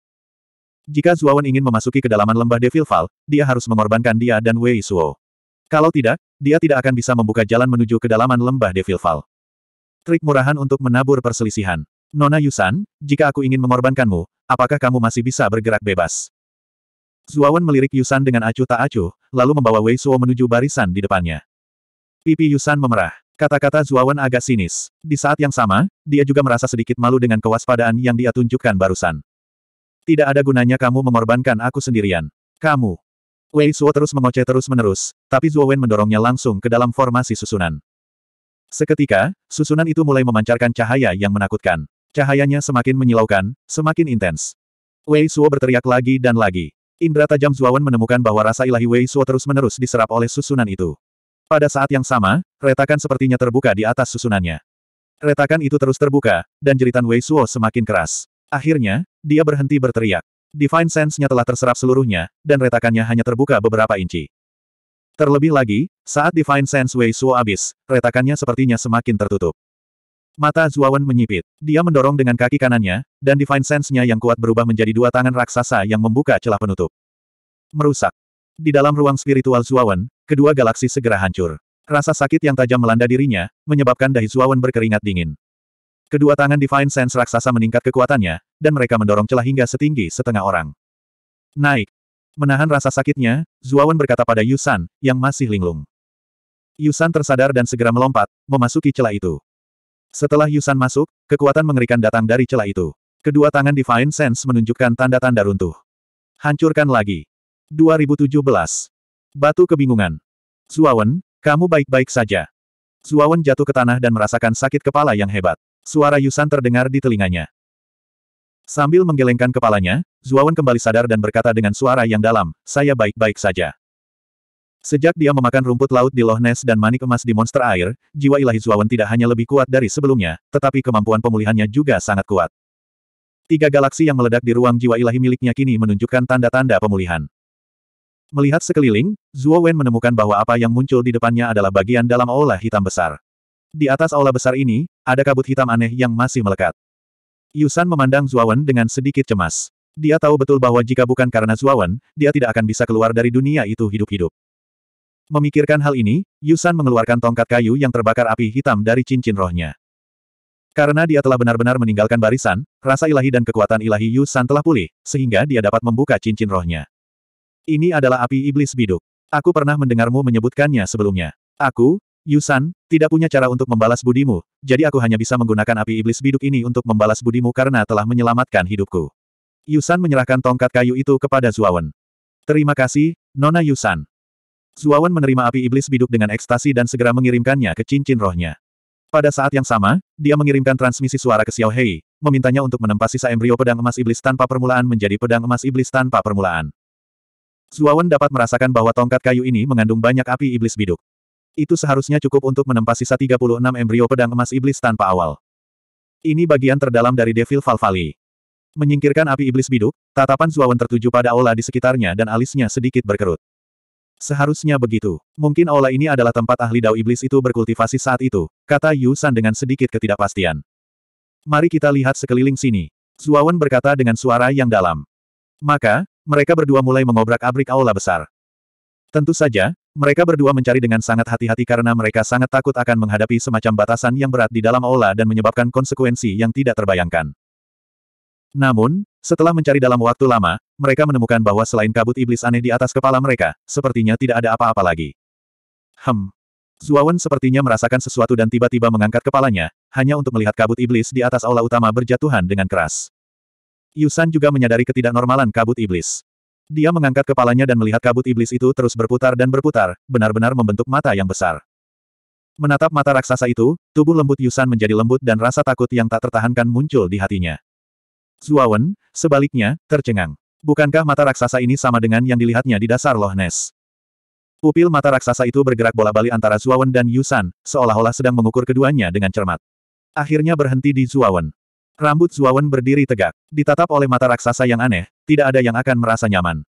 Jika Zuawan ingin memasuki kedalaman lembah Devil Fall, dia harus mengorbankan dia dan Wei Suo. Kalau tidak, dia tidak akan bisa membuka jalan menuju kedalaman lembah Devilval. Trik murahan untuk menabur perselisihan. Nona Yusan, jika aku ingin mengorbankanmu, apakah kamu masih bisa bergerak bebas? Zuawan melirik Yusan dengan acuh tak acuh, lalu membawa Wei Suo menuju barisan di depannya. Pipi Yusan memerah. Kata-kata Zuawan agak sinis. Di saat yang sama, dia juga merasa sedikit malu dengan kewaspadaan yang dia tunjukkan barusan. Tidak ada gunanya kamu mengorbankan aku sendirian. Kamu, Wei Suo terus mengoceh terus-menerus, tapi Zhuo Wen mendorongnya langsung ke dalam formasi susunan. Seketika, susunan itu mulai memancarkan cahaya yang menakutkan. Cahayanya semakin menyilaukan, semakin intens. Wei Suo berteriak lagi dan lagi. Indra tajam Zhuo Wen menemukan bahwa rasa ilahi Wei Suo terus-menerus diserap oleh susunan itu. Pada saat yang sama, retakan sepertinya terbuka di atas susunannya. Retakan itu terus terbuka, dan jeritan Wei Suo semakin keras. Akhirnya, dia berhenti berteriak. Divine Sense-nya telah terserap seluruhnya, dan retakannya hanya terbuka beberapa inci. Terlebih lagi, saat Divine Sense Wei Suo habis, retakannya sepertinya semakin tertutup. Mata Zuawan menyipit. Dia mendorong dengan kaki kanannya, dan Divine Sense-nya yang kuat berubah menjadi dua tangan raksasa yang membuka celah penutup. Merusak. Di dalam ruang spiritual Zuawan, kedua galaksi segera hancur. Rasa sakit yang tajam melanda dirinya, menyebabkan dahi Zuawan berkeringat dingin. Kedua tangan Divine Sense raksasa meningkat kekuatannya, dan mereka mendorong celah hingga setinggi setengah orang. Naik. Menahan rasa sakitnya, Zuawan berkata pada Yusan, yang masih linglung. Yusan tersadar dan segera melompat, memasuki celah itu. Setelah Yusan masuk, kekuatan mengerikan datang dari celah itu. Kedua tangan Divine Sense menunjukkan tanda-tanda runtuh. Hancurkan lagi. 2017. Batu kebingungan. Zuawan, kamu baik-baik saja. Zuawan jatuh ke tanah dan merasakan sakit kepala yang hebat. Suara Yusan terdengar di telinganya. Sambil menggelengkan kepalanya, Zuawan kembali sadar dan berkata dengan suara yang dalam, saya baik-baik saja. Sejak dia memakan rumput laut di Loch Ness dan manik emas di Monster Air, jiwa ilahi Zuawan tidak hanya lebih kuat dari sebelumnya, tetapi kemampuan pemulihannya juga sangat kuat. Tiga galaksi yang meledak di ruang jiwa ilahi miliknya kini menunjukkan tanda-tanda pemulihan. Melihat sekeliling, Zuo Wen menemukan bahwa apa yang muncul di depannya adalah bagian dalam aula hitam besar. Di atas aula besar ini, ada kabut hitam aneh yang masih melekat. Yusan memandang Zuawan dengan sedikit cemas. Dia tahu betul bahwa jika bukan karena Zuawan, dia tidak akan bisa keluar dari dunia itu hidup-hidup. Memikirkan hal ini, Yusan mengeluarkan tongkat kayu yang terbakar api hitam dari cincin rohnya. Karena dia telah benar-benar meninggalkan barisan, rasa ilahi dan kekuatan ilahi Yusan telah pulih, sehingga dia dapat membuka cincin rohnya. Ini adalah api iblis biduk. Aku pernah mendengarmu menyebutkannya sebelumnya. Aku, Yusan, tidak punya cara untuk membalas budimu, jadi aku hanya bisa menggunakan api iblis biduk ini untuk membalas budimu karena telah menyelamatkan hidupku. Yusan menyerahkan tongkat kayu itu kepada Zuawan. Terima kasih, Nona Yusan. Zuawan menerima api iblis biduk dengan ekstasi dan segera mengirimkannya ke cincin rohnya. Pada saat yang sama, dia mengirimkan transmisi suara ke Xiao Hei, memintanya untuk menempa sisa embrio pedang emas iblis tanpa permulaan menjadi pedang emas iblis tanpa permulaan. Zuawan dapat merasakan bahwa tongkat kayu ini mengandung banyak api iblis biduk. Itu seharusnya cukup untuk menempa sisa 36 embrio pedang emas iblis tanpa awal. Ini bagian terdalam dari Devil Valvali. Menyingkirkan api iblis biduk, tatapan Zuawan tertuju pada Aula di sekitarnya dan alisnya sedikit berkerut. Seharusnya begitu. Mungkin Aula ini adalah tempat ahli dao iblis itu berkultivasi saat itu, kata Yu San dengan sedikit ketidakpastian. Mari kita lihat sekeliling sini. Zuawan berkata dengan suara yang dalam. Maka, mereka berdua mulai mengobrak-abrik Aula besar. Tentu saja, mereka berdua mencari dengan sangat hati-hati karena mereka sangat takut akan menghadapi semacam batasan yang berat di dalam aula dan menyebabkan konsekuensi yang tidak terbayangkan. Namun, setelah mencari dalam waktu lama, mereka menemukan bahwa selain kabut iblis aneh di atas kepala mereka, sepertinya tidak ada apa-apa lagi. Hem. Zuawan sepertinya merasakan sesuatu dan tiba-tiba mengangkat kepalanya, hanya untuk melihat kabut iblis di atas aula utama berjatuhan dengan keras. Yusan juga menyadari ketidaknormalan kabut iblis. Dia mengangkat kepalanya dan melihat kabut iblis itu terus berputar dan berputar, benar-benar membentuk mata yang besar. Menatap mata raksasa itu, tubuh lembut Yusan menjadi lembut dan rasa takut yang tak tertahankan muncul di hatinya. Zuawan, sebaliknya, tercengang. Bukankah mata raksasa ini sama dengan yang dilihatnya di dasar Loh Ness? Pupil mata raksasa itu bergerak bola-bali antara Zuawan dan Yusan, seolah-olah sedang mengukur keduanya dengan cermat. Akhirnya berhenti di Zuawan. Rambut Zuawan berdiri tegak. Ditatap oleh mata raksasa yang aneh, tidak ada yang akan merasa nyaman.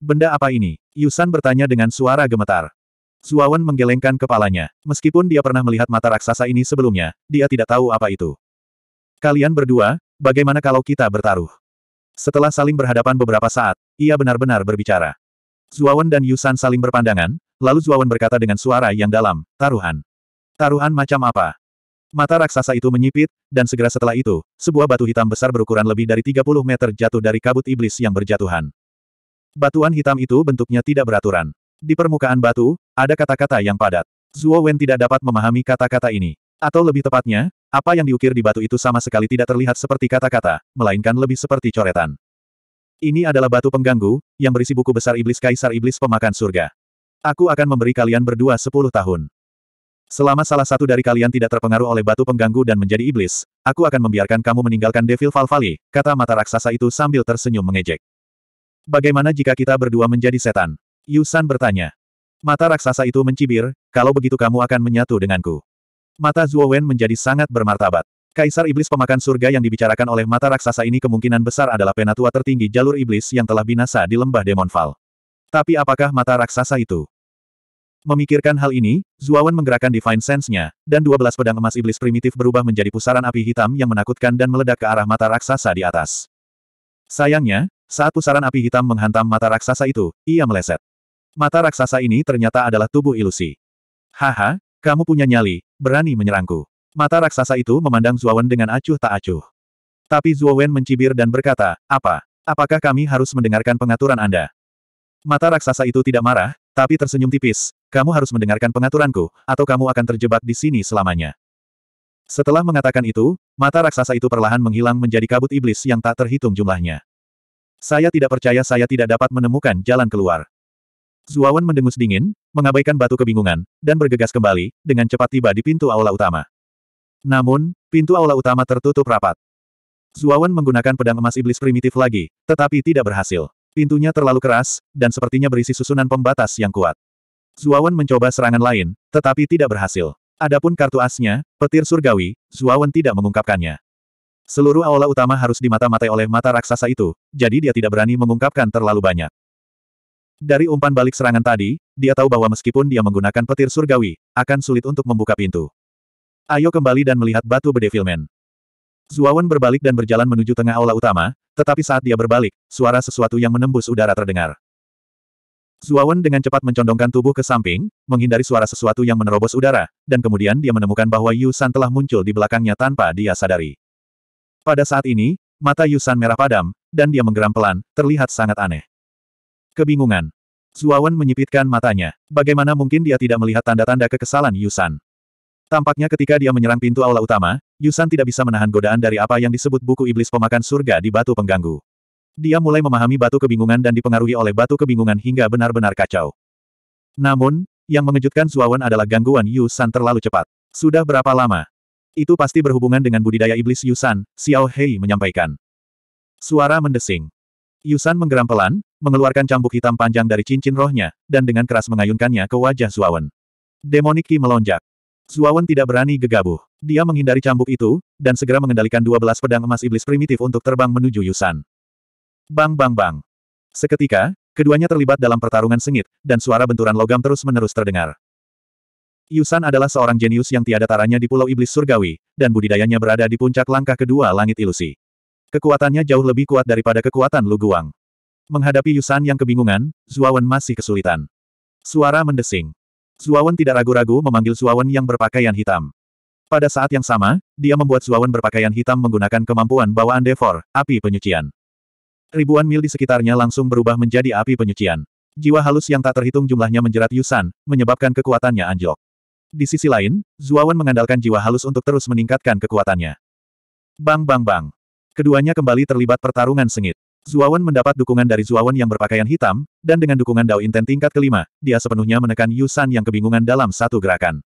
Benda apa ini? Yusan bertanya dengan suara gemetar. Zuawan menggelengkan kepalanya. Meskipun dia pernah melihat mata raksasa ini sebelumnya, dia tidak tahu apa itu. Kalian berdua, bagaimana kalau kita bertaruh? Setelah saling berhadapan beberapa saat, ia benar-benar berbicara. Zuawan dan Yusan saling berpandangan, lalu Zuawan berkata dengan suara yang dalam, taruhan. Taruhan macam apa? Mata raksasa itu menyipit, dan segera setelah itu, sebuah batu hitam besar berukuran lebih dari 30 meter jatuh dari kabut iblis yang berjatuhan. Batuan hitam itu bentuknya tidak beraturan. Di permukaan batu, ada kata-kata yang padat. Zuo Wen tidak dapat memahami kata-kata ini. Atau lebih tepatnya, apa yang diukir di batu itu sama sekali tidak terlihat seperti kata-kata, melainkan lebih seperti coretan. Ini adalah batu pengganggu, yang berisi buku besar iblis kaisar iblis pemakan surga. Aku akan memberi kalian berdua sepuluh tahun. Selama salah satu dari kalian tidak terpengaruh oleh batu pengganggu dan menjadi iblis, aku akan membiarkan kamu meninggalkan Devil Valvali, kata mata raksasa itu sambil tersenyum mengejek. Bagaimana jika kita berdua menjadi setan? Yusan bertanya. Mata raksasa itu mencibir, kalau begitu kamu akan menyatu denganku. Mata Zuowen menjadi sangat bermartabat. Kaisar Iblis Pemakan Surga yang dibicarakan oleh mata raksasa ini kemungkinan besar adalah penatua tertinggi jalur iblis yang telah binasa di lembah Demonval. Tapi apakah mata raksasa itu? Memikirkan hal ini, Zuawan menggerakkan Divine Sense-nya, dan 12 pedang emas iblis primitif berubah menjadi pusaran api hitam yang menakutkan dan meledak ke arah mata raksasa di atas. Sayangnya, saat pusaran api hitam menghantam mata raksasa itu, ia meleset. Mata raksasa ini ternyata adalah tubuh ilusi. Haha, kamu punya nyali, berani menyerangku. Mata raksasa itu memandang Zuawan dengan acuh tak acuh. Tapi Zuawan mencibir dan berkata, apa? Apakah kami harus mendengarkan pengaturan Anda? Mata raksasa itu tidak marah, tapi tersenyum tipis, kamu harus mendengarkan pengaturanku, atau kamu akan terjebak di sini selamanya. Setelah mengatakan itu, mata raksasa itu perlahan menghilang menjadi kabut iblis yang tak terhitung jumlahnya. Saya tidak percaya saya tidak dapat menemukan jalan keluar. Zuawan mendengus dingin, mengabaikan batu kebingungan, dan bergegas kembali, dengan cepat tiba di pintu aula utama. Namun, pintu aula utama tertutup rapat. Zuawan menggunakan pedang emas iblis primitif lagi, tetapi tidak berhasil. Pintunya terlalu keras, dan sepertinya berisi susunan pembatas yang kuat. Zuawan mencoba serangan lain, tetapi tidak berhasil. Adapun kartu asnya, petir surgawi, Zuawan tidak mengungkapkannya. Seluruh aula utama harus dimata-matai oleh mata raksasa itu, jadi dia tidak berani mengungkapkan terlalu banyak. Dari umpan balik serangan tadi, dia tahu bahwa meskipun dia menggunakan petir surgawi, akan sulit untuk membuka pintu. Ayo kembali dan melihat batu bedevilmen. Zuawan berbalik dan berjalan menuju tengah aula utama, tetapi saat dia berbalik, suara sesuatu yang menembus udara terdengar. Zuawan dengan cepat mencondongkan tubuh ke samping, menghindari suara sesuatu yang menerobos udara, dan kemudian dia menemukan bahwa Yusan telah muncul di belakangnya tanpa dia sadari. Pada saat ini, mata Yusan merah padam, dan dia menggeram pelan, terlihat sangat aneh. Kebingungan. Zuawan menyipitkan matanya. Bagaimana mungkin dia tidak melihat tanda-tanda kekesalan Yusan? Tampaknya ketika dia menyerang pintu aula utama, Yusan tidak bisa menahan godaan dari apa yang disebut buku iblis pemakan surga di batu pengganggu. Dia mulai memahami batu kebingungan dan dipengaruhi oleh batu kebingungan hingga benar-benar kacau. Namun, yang mengejutkan Zuawan adalah gangguan Yusan terlalu cepat. Sudah berapa lama? Itu pasti berhubungan dengan budidaya iblis Yusan, Xiao Hei menyampaikan. Suara mendesing. Yusan menggeram pelan, mengeluarkan cambuk hitam panjang dari cincin rohnya, dan dengan keras mengayunkannya ke wajah Zuawan. Demoniki melonjak. Suawan tidak berani gegabah. Dia menghindari cambuk itu, dan segera mengendalikan 12 pedang emas iblis primitif untuk terbang menuju Yusan. Bang bang bang. Seketika, keduanya terlibat dalam pertarungan sengit, dan suara benturan logam terus-menerus terdengar. Yusan adalah seorang jenius yang tiada taranya di Pulau Iblis Surgawi, dan budidayanya berada di puncak langkah kedua langit ilusi. Kekuatannya jauh lebih kuat daripada kekuatan Lu Guang. Menghadapi Yusan yang kebingungan, Zuawan masih kesulitan. Suara mendesing. Suawan tidak ragu-ragu memanggil Suawan yang berpakaian hitam. Pada saat yang sama, dia membuat Suawan berpakaian hitam menggunakan kemampuan bawaan Devor, api penyucian. Ribuan mil di sekitarnya langsung berubah menjadi api penyucian. Jiwa halus yang tak terhitung jumlahnya menjerat Yusan, menyebabkan kekuatannya anjlok. Di sisi lain, Zuawan mengandalkan jiwa halus untuk terus meningkatkan kekuatannya. Bang bang bang. Keduanya kembali terlibat pertarungan sengit. Zuawan mendapat dukungan dari Zuawan yang berpakaian hitam, dan dengan dukungan Dao Inten tingkat kelima, dia sepenuhnya menekan Yusan yang kebingungan dalam satu gerakan.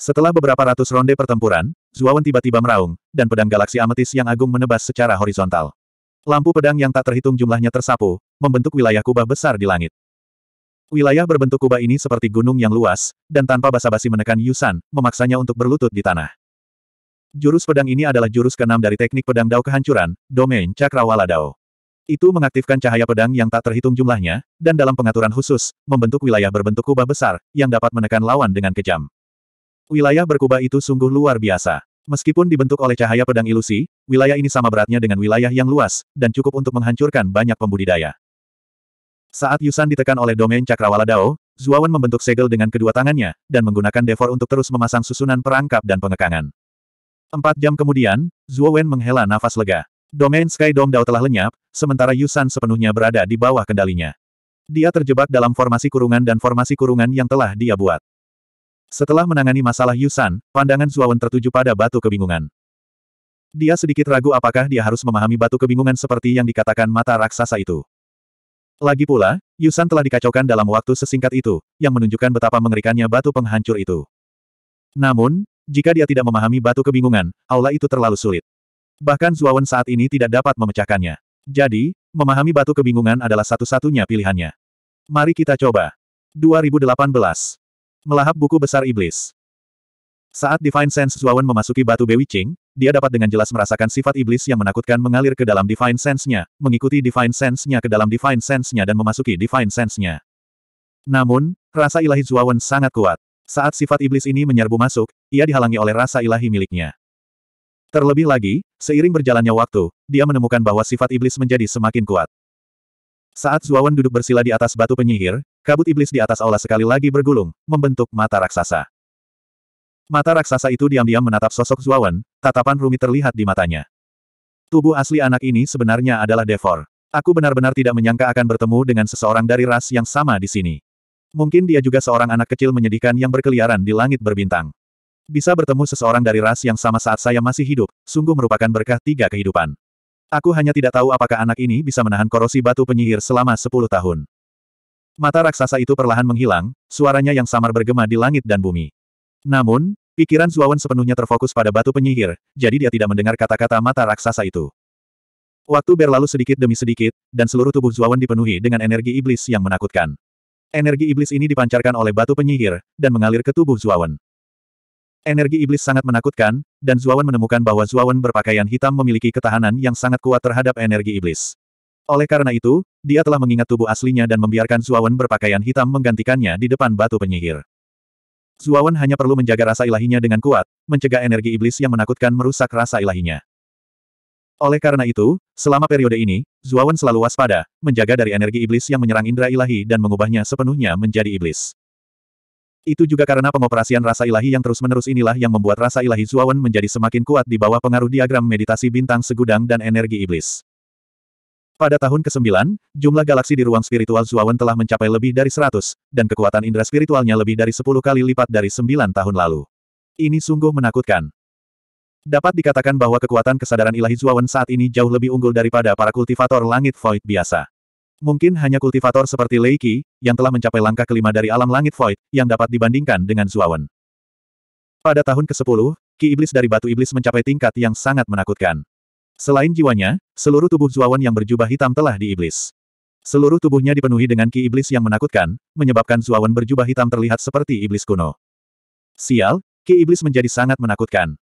Setelah beberapa ratus ronde pertempuran, Zuawan tiba-tiba meraung, dan pedang galaksi ametis yang agung menebas secara horizontal. Lampu pedang yang tak terhitung jumlahnya tersapu, membentuk wilayah kubah besar di langit. Wilayah berbentuk kubah ini seperti gunung yang luas, dan tanpa basa-basi menekan Yusan, memaksanya untuk berlutut di tanah. Jurus pedang ini adalah jurus keenam dari teknik pedang Dao kehancuran, domain Cakrawala Dao. Itu mengaktifkan cahaya pedang yang tak terhitung jumlahnya, dan dalam pengaturan khusus, membentuk wilayah berbentuk kubah besar, yang dapat menekan lawan dengan kejam. Wilayah berkubah itu sungguh luar biasa. Meskipun dibentuk oleh cahaya pedang ilusi, wilayah ini sama beratnya dengan wilayah yang luas, dan cukup untuk menghancurkan banyak pembudidaya. Saat Yusan ditekan oleh domain Cakrawala Dao, Zuawan membentuk segel dengan kedua tangannya, dan menggunakan devor untuk terus memasang susunan perangkap dan pengekangan. Empat jam kemudian, Zuawan menghela nafas lega. Domain Sky Dome Dao telah lenyap, sementara Yusan sepenuhnya berada di bawah kendalinya. Dia terjebak dalam formasi kurungan dan formasi kurungan yang telah dia buat. Setelah menangani masalah Yusan, pandangan Zuawan tertuju pada batu kebingungan. Dia sedikit ragu apakah dia harus memahami batu kebingungan seperti yang dikatakan mata raksasa itu. Lagi pula, Yusan telah dikacaukan dalam waktu sesingkat itu, yang menunjukkan betapa mengerikannya batu penghancur itu. Namun, jika dia tidak memahami batu kebingungan, aula itu terlalu sulit. Bahkan Zuawan saat ini tidak dapat memecahkannya. Jadi, memahami batu kebingungan adalah satu-satunya pilihannya. Mari kita coba. 2018. Melahap buku besar iblis. Saat Divine Sense Zuawan memasuki batu Bewi Ching, dia dapat dengan jelas merasakan sifat iblis yang menakutkan mengalir ke dalam Divine Sense-nya, mengikuti Divine Sense-nya ke dalam Divine Sense-nya dan memasuki Divine Sense-nya. Namun, rasa ilahi Zuawan sangat kuat. Saat sifat iblis ini menyerbu masuk, ia dihalangi oleh rasa ilahi miliknya. Terlebih lagi, seiring berjalannya waktu, dia menemukan bahwa sifat iblis menjadi semakin kuat. Saat Zuawan duduk bersila di atas batu penyihir, kabut iblis di atas aula sekali lagi bergulung, membentuk mata raksasa. Mata raksasa itu diam-diam menatap sosok Zuawan, tatapan rumit terlihat di matanya. Tubuh asli anak ini sebenarnya adalah Devor. Aku benar-benar tidak menyangka akan bertemu dengan seseorang dari ras yang sama di sini. Mungkin dia juga seorang anak kecil menyedihkan yang berkeliaran di langit berbintang. Bisa bertemu seseorang dari ras yang sama saat saya masih hidup, sungguh merupakan berkah tiga kehidupan. Aku hanya tidak tahu apakah anak ini bisa menahan korosi batu penyihir selama sepuluh tahun. Mata raksasa itu perlahan menghilang, suaranya yang samar bergema di langit dan bumi. Namun, pikiran Zuawan sepenuhnya terfokus pada batu penyihir, jadi dia tidak mendengar kata-kata mata raksasa itu. Waktu berlalu sedikit demi sedikit, dan seluruh tubuh Zuawan dipenuhi dengan energi iblis yang menakutkan. Energi iblis ini dipancarkan oleh batu penyihir, dan mengalir ke tubuh Zuawan. Energi iblis sangat menakutkan, dan Zuawan menemukan bahwa Zuawan berpakaian hitam memiliki ketahanan yang sangat kuat terhadap energi iblis. Oleh karena itu, dia telah mengingat tubuh aslinya dan membiarkan Zuawan berpakaian hitam menggantikannya di depan batu penyihir. Zuawan hanya perlu menjaga rasa ilahinya dengan kuat, mencegah energi iblis yang menakutkan merusak rasa ilahinya. Oleh karena itu, selama periode ini, Zuawan selalu waspada, menjaga dari energi iblis yang menyerang indera ilahi dan mengubahnya sepenuhnya menjadi iblis. Itu juga karena pengoperasian rasa ilahi yang terus-menerus inilah yang membuat rasa ilahi Zuawan menjadi semakin kuat di bawah pengaruh diagram meditasi bintang segudang dan energi iblis. Pada tahun ke-9, jumlah galaksi di ruang spiritual Zuawan telah mencapai lebih dari 100, dan kekuatan indera spiritualnya lebih dari 10 kali lipat dari 9 tahun lalu. Ini sungguh menakutkan. Dapat dikatakan bahwa kekuatan kesadaran ilahi Zuawan saat ini jauh lebih unggul daripada para kultivator langit void biasa. Mungkin hanya kultivator seperti Lei Qi, yang telah mencapai langkah kelima dari alam langit void, yang dapat dibandingkan dengan Zuawan. Pada tahun ke-10, Ki Iblis dari Batu Iblis mencapai tingkat yang sangat menakutkan. Selain jiwanya, seluruh tubuh Zuawan yang berjubah hitam telah diiblis. Seluruh tubuhnya dipenuhi dengan Ki Iblis yang menakutkan, menyebabkan Zuawan berjubah hitam terlihat seperti iblis kuno. Sial, Ki Iblis menjadi sangat menakutkan.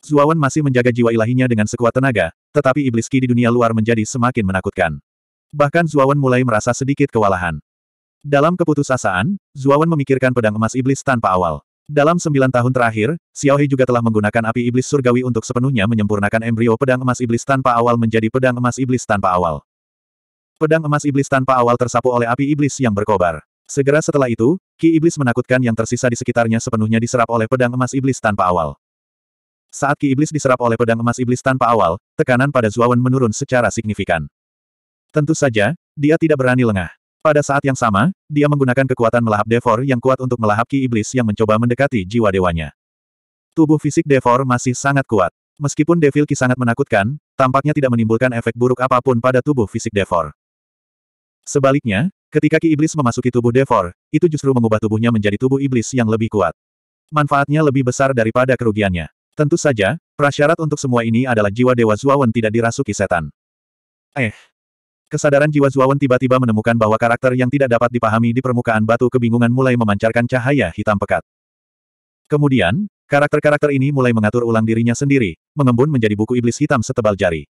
Zuawan masih menjaga jiwa ilahinya dengan sekuat tenaga, tetapi iblis Ki di dunia luar menjadi semakin menakutkan. Bahkan Zuawan mulai merasa sedikit kewalahan. Dalam keputusasaan, Zuawan memikirkan pedang emas iblis tanpa awal. Dalam sembilan tahun terakhir, Xiaohe juga telah menggunakan api iblis surgawi untuk sepenuhnya menyempurnakan embrio pedang emas iblis tanpa awal menjadi pedang emas iblis tanpa awal. Pedang emas iblis tanpa awal tersapu oleh api iblis yang berkobar. Segera setelah itu, ki iblis menakutkan yang tersisa di sekitarnya sepenuhnya diserap oleh pedang emas iblis tanpa awal. Saat ki iblis diserap oleh pedang emas iblis tanpa awal, tekanan pada Zuawan menurun secara signifikan. Tentu saja, dia tidak berani lengah. Pada saat yang sama, dia menggunakan kekuatan melahap Devor yang kuat untuk melahap ki iblis yang mencoba mendekati jiwa dewanya. Tubuh fisik Devor masih sangat kuat. Meskipun Devil Ki sangat menakutkan, tampaknya tidak menimbulkan efek buruk apapun pada tubuh fisik Devor. Sebaliknya, ketika ki iblis memasuki tubuh Devor, itu justru mengubah tubuhnya menjadi tubuh iblis yang lebih kuat. Manfaatnya lebih besar daripada kerugiannya. Tentu saja, prasyarat untuk semua ini adalah jiwa Dewa Zuawan tidak dirasuki setan. Eh, Kesadaran jiwa Zuawan tiba-tiba menemukan bahwa karakter yang tidak dapat dipahami di permukaan batu kebingungan mulai memancarkan cahaya hitam pekat. Kemudian, karakter-karakter ini mulai mengatur ulang dirinya sendiri, mengembun menjadi buku iblis hitam setebal jari.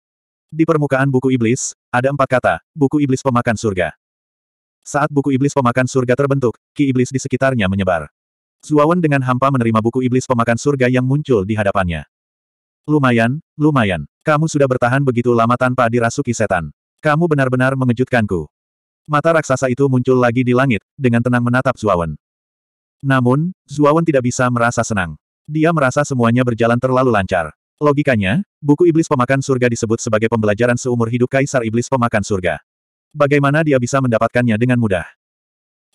Di permukaan buku iblis, ada empat kata, buku iblis pemakan surga. Saat buku iblis pemakan surga terbentuk, ki iblis di sekitarnya menyebar. Zuawan dengan hampa menerima buku iblis pemakan surga yang muncul di hadapannya. Lumayan, lumayan. Kamu sudah bertahan begitu lama tanpa dirasuki setan. Kamu benar-benar mengejutkanku. Mata raksasa itu muncul lagi di langit, dengan tenang menatap Zuawan. Namun, Zuawan tidak bisa merasa senang. Dia merasa semuanya berjalan terlalu lancar. Logikanya, buku Iblis Pemakan Surga disebut sebagai pembelajaran seumur hidup Kaisar Iblis Pemakan Surga. Bagaimana dia bisa mendapatkannya dengan mudah?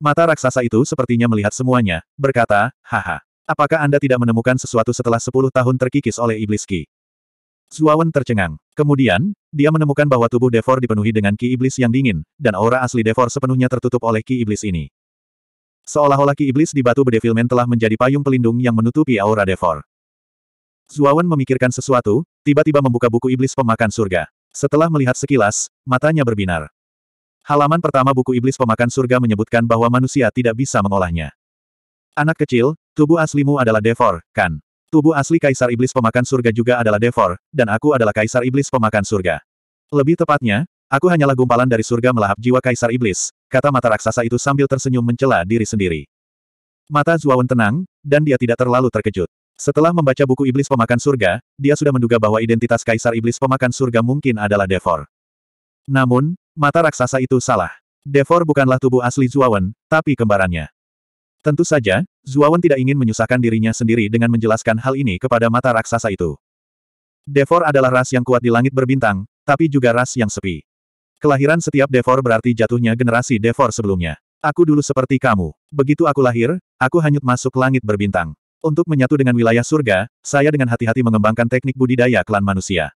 Mata raksasa itu sepertinya melihat semuanya, berkata, haha. Apakah Anda tidak menemukan sesuatu setelah sepuluh tahun terkikis oleh iblis Ki? Zuawan tercengang. Kemudian, dia menemukan bahwa tubuh Devor dipenuhi dengan ki iblis yang dingin, dan aura asli Devor sepenuhnya tertutup oleh ki iblis ini. Seolah-olah ki iblis di batu bedevilment telah menjadi payung pelindung yang menutupi aura Devor. Zuawan memikirkan sesuatu, tiba-tiba membuka buku iblis pemakan surga. Setelah melihat sekilas, matanya berbinar. Halaman pertama buku iblis pemakan surga menyebutkan bahwa manusia tidak bisa mengolahnya. Anak kecil, tubuh aslimu adalah Devor, kan? Tubuh asli Kaisar Iblis Pemakan Surga juga adalah Devor, dan aku adalah Kaisar Iblis Pemakan Surga. Lebih tepatnya, aku hanyalah gumpalan dari surga melahap jiwa Kaisar Iblis, kata mata raksasa itu sambil tersenyum mencela diri sendiri. Mata Zuawan tenang, dan dia tidak terlalu terkejut. Setelah membaca buku Iblis Pemakan Surga, dia sudah menduga bahwa identitas Kaisar Iblis Pemakan Surga mungkin adalah Devor. Namun, mata raksasa itu salah. Devor bukanlah tubuh asli Zuawan, tapi kembarannya. Tentu saja, Zuawan tidak ingin menyusahkan dirinya sendiri dengan menjelaskan hal ini kepada mata raksasa itu. Devor adalah ras yang kuat di langit berbintang, tapi juga ras yang sepi. Kelahiran setiap Devor berarti jatuhnya generasi Devor sebelumnya. Aku dulu seperti kamu. Begitu aku lahir, aku hanyut masuk langit berbintang. Untuk menyatu dengan wilayah surga, saya dengan hati-hati mengembangkan teknik budidaya klan manusia.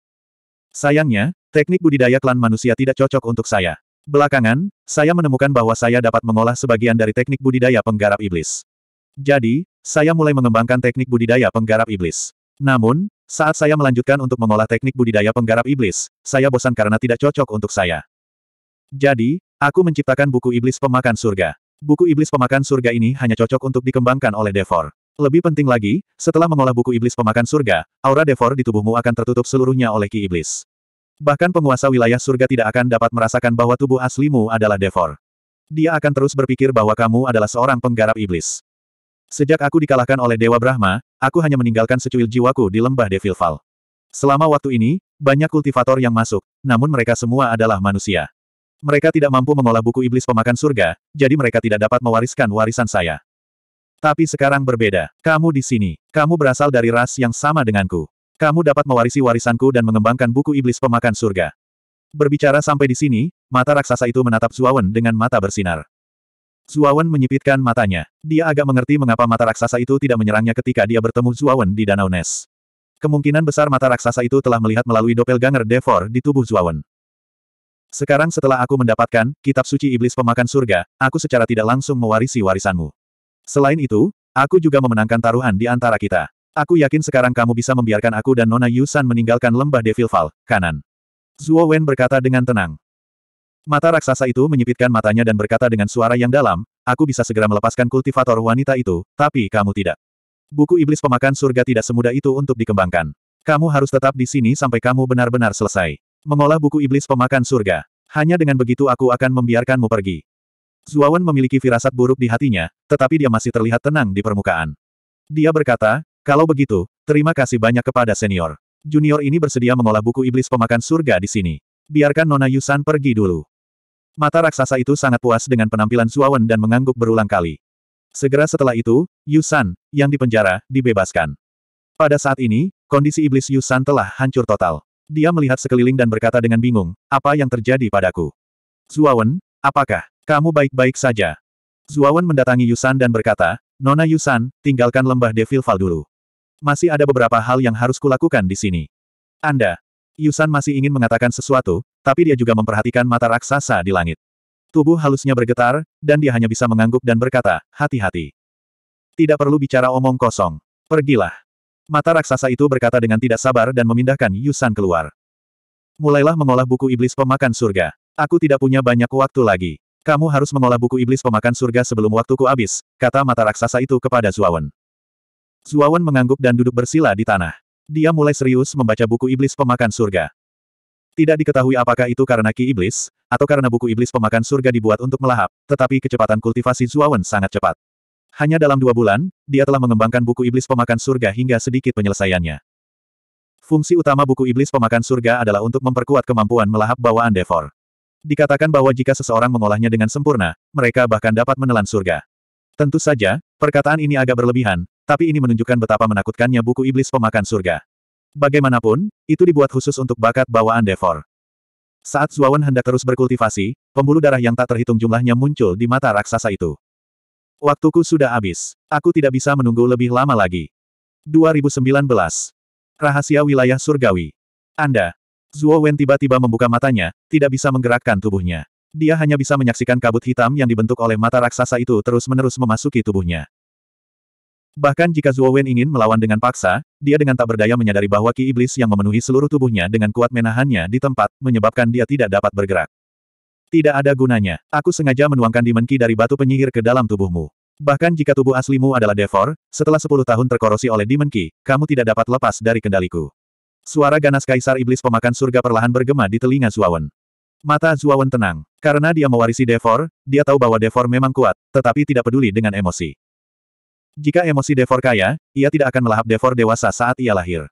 Sayangnya, teknik budidaya klan manusia tidak cocok untuk saya. Belakangan, saya menemukan bahwa saya dapat mengolah sebagian dari teknik budidaya penggarap iblis. Jadi, saya mulai mengembangkan teknik budidaya penggarap iblis. Namun, saat saya melanjutkan untuk mengolah teknik budidaya penggarap iblis, saya bosan karena tidak cocok untuk saya. Jadi, aku menciptakan buku iblis pemakan surga. Buku iblis pemakan surga ini hanya cocok untuk dikembangkan oleh Devor. Lebih penting lagi, setelah mengolah buku iblis pemakan surga, aura Devor di tubuhmu akan tertutup seluruhnya oleh ki iblis. Bahkan penguasa wilayah surga tidak akan dapat merasakan bahwa tubuh aslimu adalah devor. Dia akan terus berpikir bahwa kamu adalah seorang penggarap iblis. Sejak aku dikalahkan oleh Dewa Brahma, aku hanya meninggalkan secuil jiwaku di lembah Devilval. Selama waktu ini, banyak kultivator yang masuk, namun mereka semua adalah manusia. Mereka tidak mampu mengolah buku iblis pemakan surga, jadi mereka tidak dapat mewariskan warisan saya. Tapi sekarang berbeda. Kamu di sini. Kamu berasal dari ras yang sama denganku. Kamu dapat mewarisi warisanku dan mengembangkan buku iblis pemakan surga. Berbicara sampai di sini, mata raksasa itu menatap Zuawan dengan mata bersinar. Zuawan menyipitkan matanya. Dia agak mengerti mengapa mata raksasa itu tidak menyerangnya ketika dia bertemu Zuawan di Danau Nes. Kemungkinan besar mata raksasa itu telah melihat melalui Dopel doppelganger Devor di tubuh Zuawan. Sekarang setelah aku mendapatkan kitab suci iblis pemakan surga, aku secara tidak langsung mewarisi warisanmu. Selain itu, aku juga memenangkan taruhan di antara kita. Aku yakin sekarang kamu bisa membiarkan aku dan Nona Yusan meninggalkan lembah Devil Fall, kanan. Zuo Wen berkata dengan tenang. Mata raksasa itu menyipitkan matanya dan berkata dengan suara yang dalam, aku bisa segera melepaskan kultivator wanita itu, tapi kamu tidak. Buku iblis pemakan surga tidak semudah itu untuk dikembangkan. Kamu harus tetap di sini sampai kamu benar-benar selesai. Mengolah buku iblis pemakan surga. Hanya dengan begitu aku akan membiarkanmu pergi. Wen memiliki firasat buruk di hatinya, tetapi dia masih terlihat tenang di permukaan. Dia berkata, kalau begitu, terima kasih banyak kepada senior. Junior ini bersedia mengolah buku iblis pemakan surga di sini. Biarkan Nona Yusan pergi dulu. Mata raksasa itu sangat puas dengan penampilan Zuawan dan mengangguk berulang kali. Segera setelah itu, Yusan, yang dipenjara, dibebaskan. Pada saat ini, kondisi iblis Yusan telah hancur total. Dia melihat sekeliling dan berkata dengan bingung, apa yang terjadi padaku? Zuawan, apakah kamu baik-baik saja? Zuawan mendatangi Yusan dan berkata, Nona Yusan, tinggalkan lembah Devil Fall dulu. Masih ada beberapa hal yang harus kulakukan di sini. Anda. Yusan masih ingin mengatakan sesuatu, tapi dia juga memperhatikan mata raksasa di langit. Tubuh halusnya bergetar, dan dia hanya bisa mengangguk dan berkata, hati-hati. Tidak perlu bicara omong kosong. Pergilah. Mata raksasa itu berkata dengan tidak sabar dan memindahkan Yusan keluar. Mulailah mengolah buku iblis pemakan surga. Aku tidak punya banyak waktu lagi. Kamu harus mengolah buku iblis pemakan surga sebelum waktuku habis, kata mata raksasa itu kepada Zuawan. Zuawan mengangguk dan duduk bersila di tanah. Dia mulai serius membaca buku iblis pemakan surga. Tidak diketahui apakah itu karena ki iblis, atau karena buku iblis pemakan surga dibuat untuk melahap, tetapi kecepatan kultivasi Zuawan sangat cepat. Hanya dalam dua bulan, dia telah mengembangkan buku iblis pemakan surga hingga sedikit penyelesaiannya. Fungsi utama buku iblis pemakan surga adalah untuk memperkuat kemampuan melahap bawaan Devor. Dikatakan bahwa jika seseorang mengolahnya dengan sempurna, mereka bahkan dapat menelan surga. Tentu saja, perkataan ini agak berlebihan, tapi ini menunjukkan betapa menakutkannya buku iblis pemakan surga. Bagaimanapun, itu dibuat khusus untuk bakat bawaan Devor. Saat Zuawan hendak terus berkultivasi, pembuluh darah yang tak terhitung jumlahnya muncul di mata raksasa itu. Waktuku sudah habis. Aku tidak bisa menunggu lebih lama lagi. 2019. Rahasia Wilayah Surgawi. Anda. Zuo Wen tiba-tiba membuka matanya, tidak bisa menggerakkan tubuhnya. Dia hanya bisa menyaksikan kabut hitam yang dibentuk oleh mata raksasa itu terus-menerus memasuki tubuhnya. Bahkan jika Zuo Wen ingin melawan dengan paksa, dia dengan tak berdaya menyadari bahwa ki iblis yang memenuhi seluruh tubuhnya dengan kuat menahannya di tempat, menyebabkan dia tidak dapat bergerak. Tidak ada gunanya. Aku sengaja menuangkan dimenki dari batu penyihir ke dalam tubuhmu. Bahkan jika tubuh aslimu adalah devor, setelah sepuluh tahun terkorosi oleh dimenki, kamu tidak dapat lepas dari kendaliku. Suara ganas kaisar iblis pemakan surga perlahan bergema di telinga Zuo Wen. Mata Zuo Wen tenang. Karena dia mewarisi devor, dia tahu bahwa devor memang kuat, tetapi tidak peduli dengan emosi. Jika emosi Devor kaya, ia tidak akan melahap Devor dewasa saat ia lahir.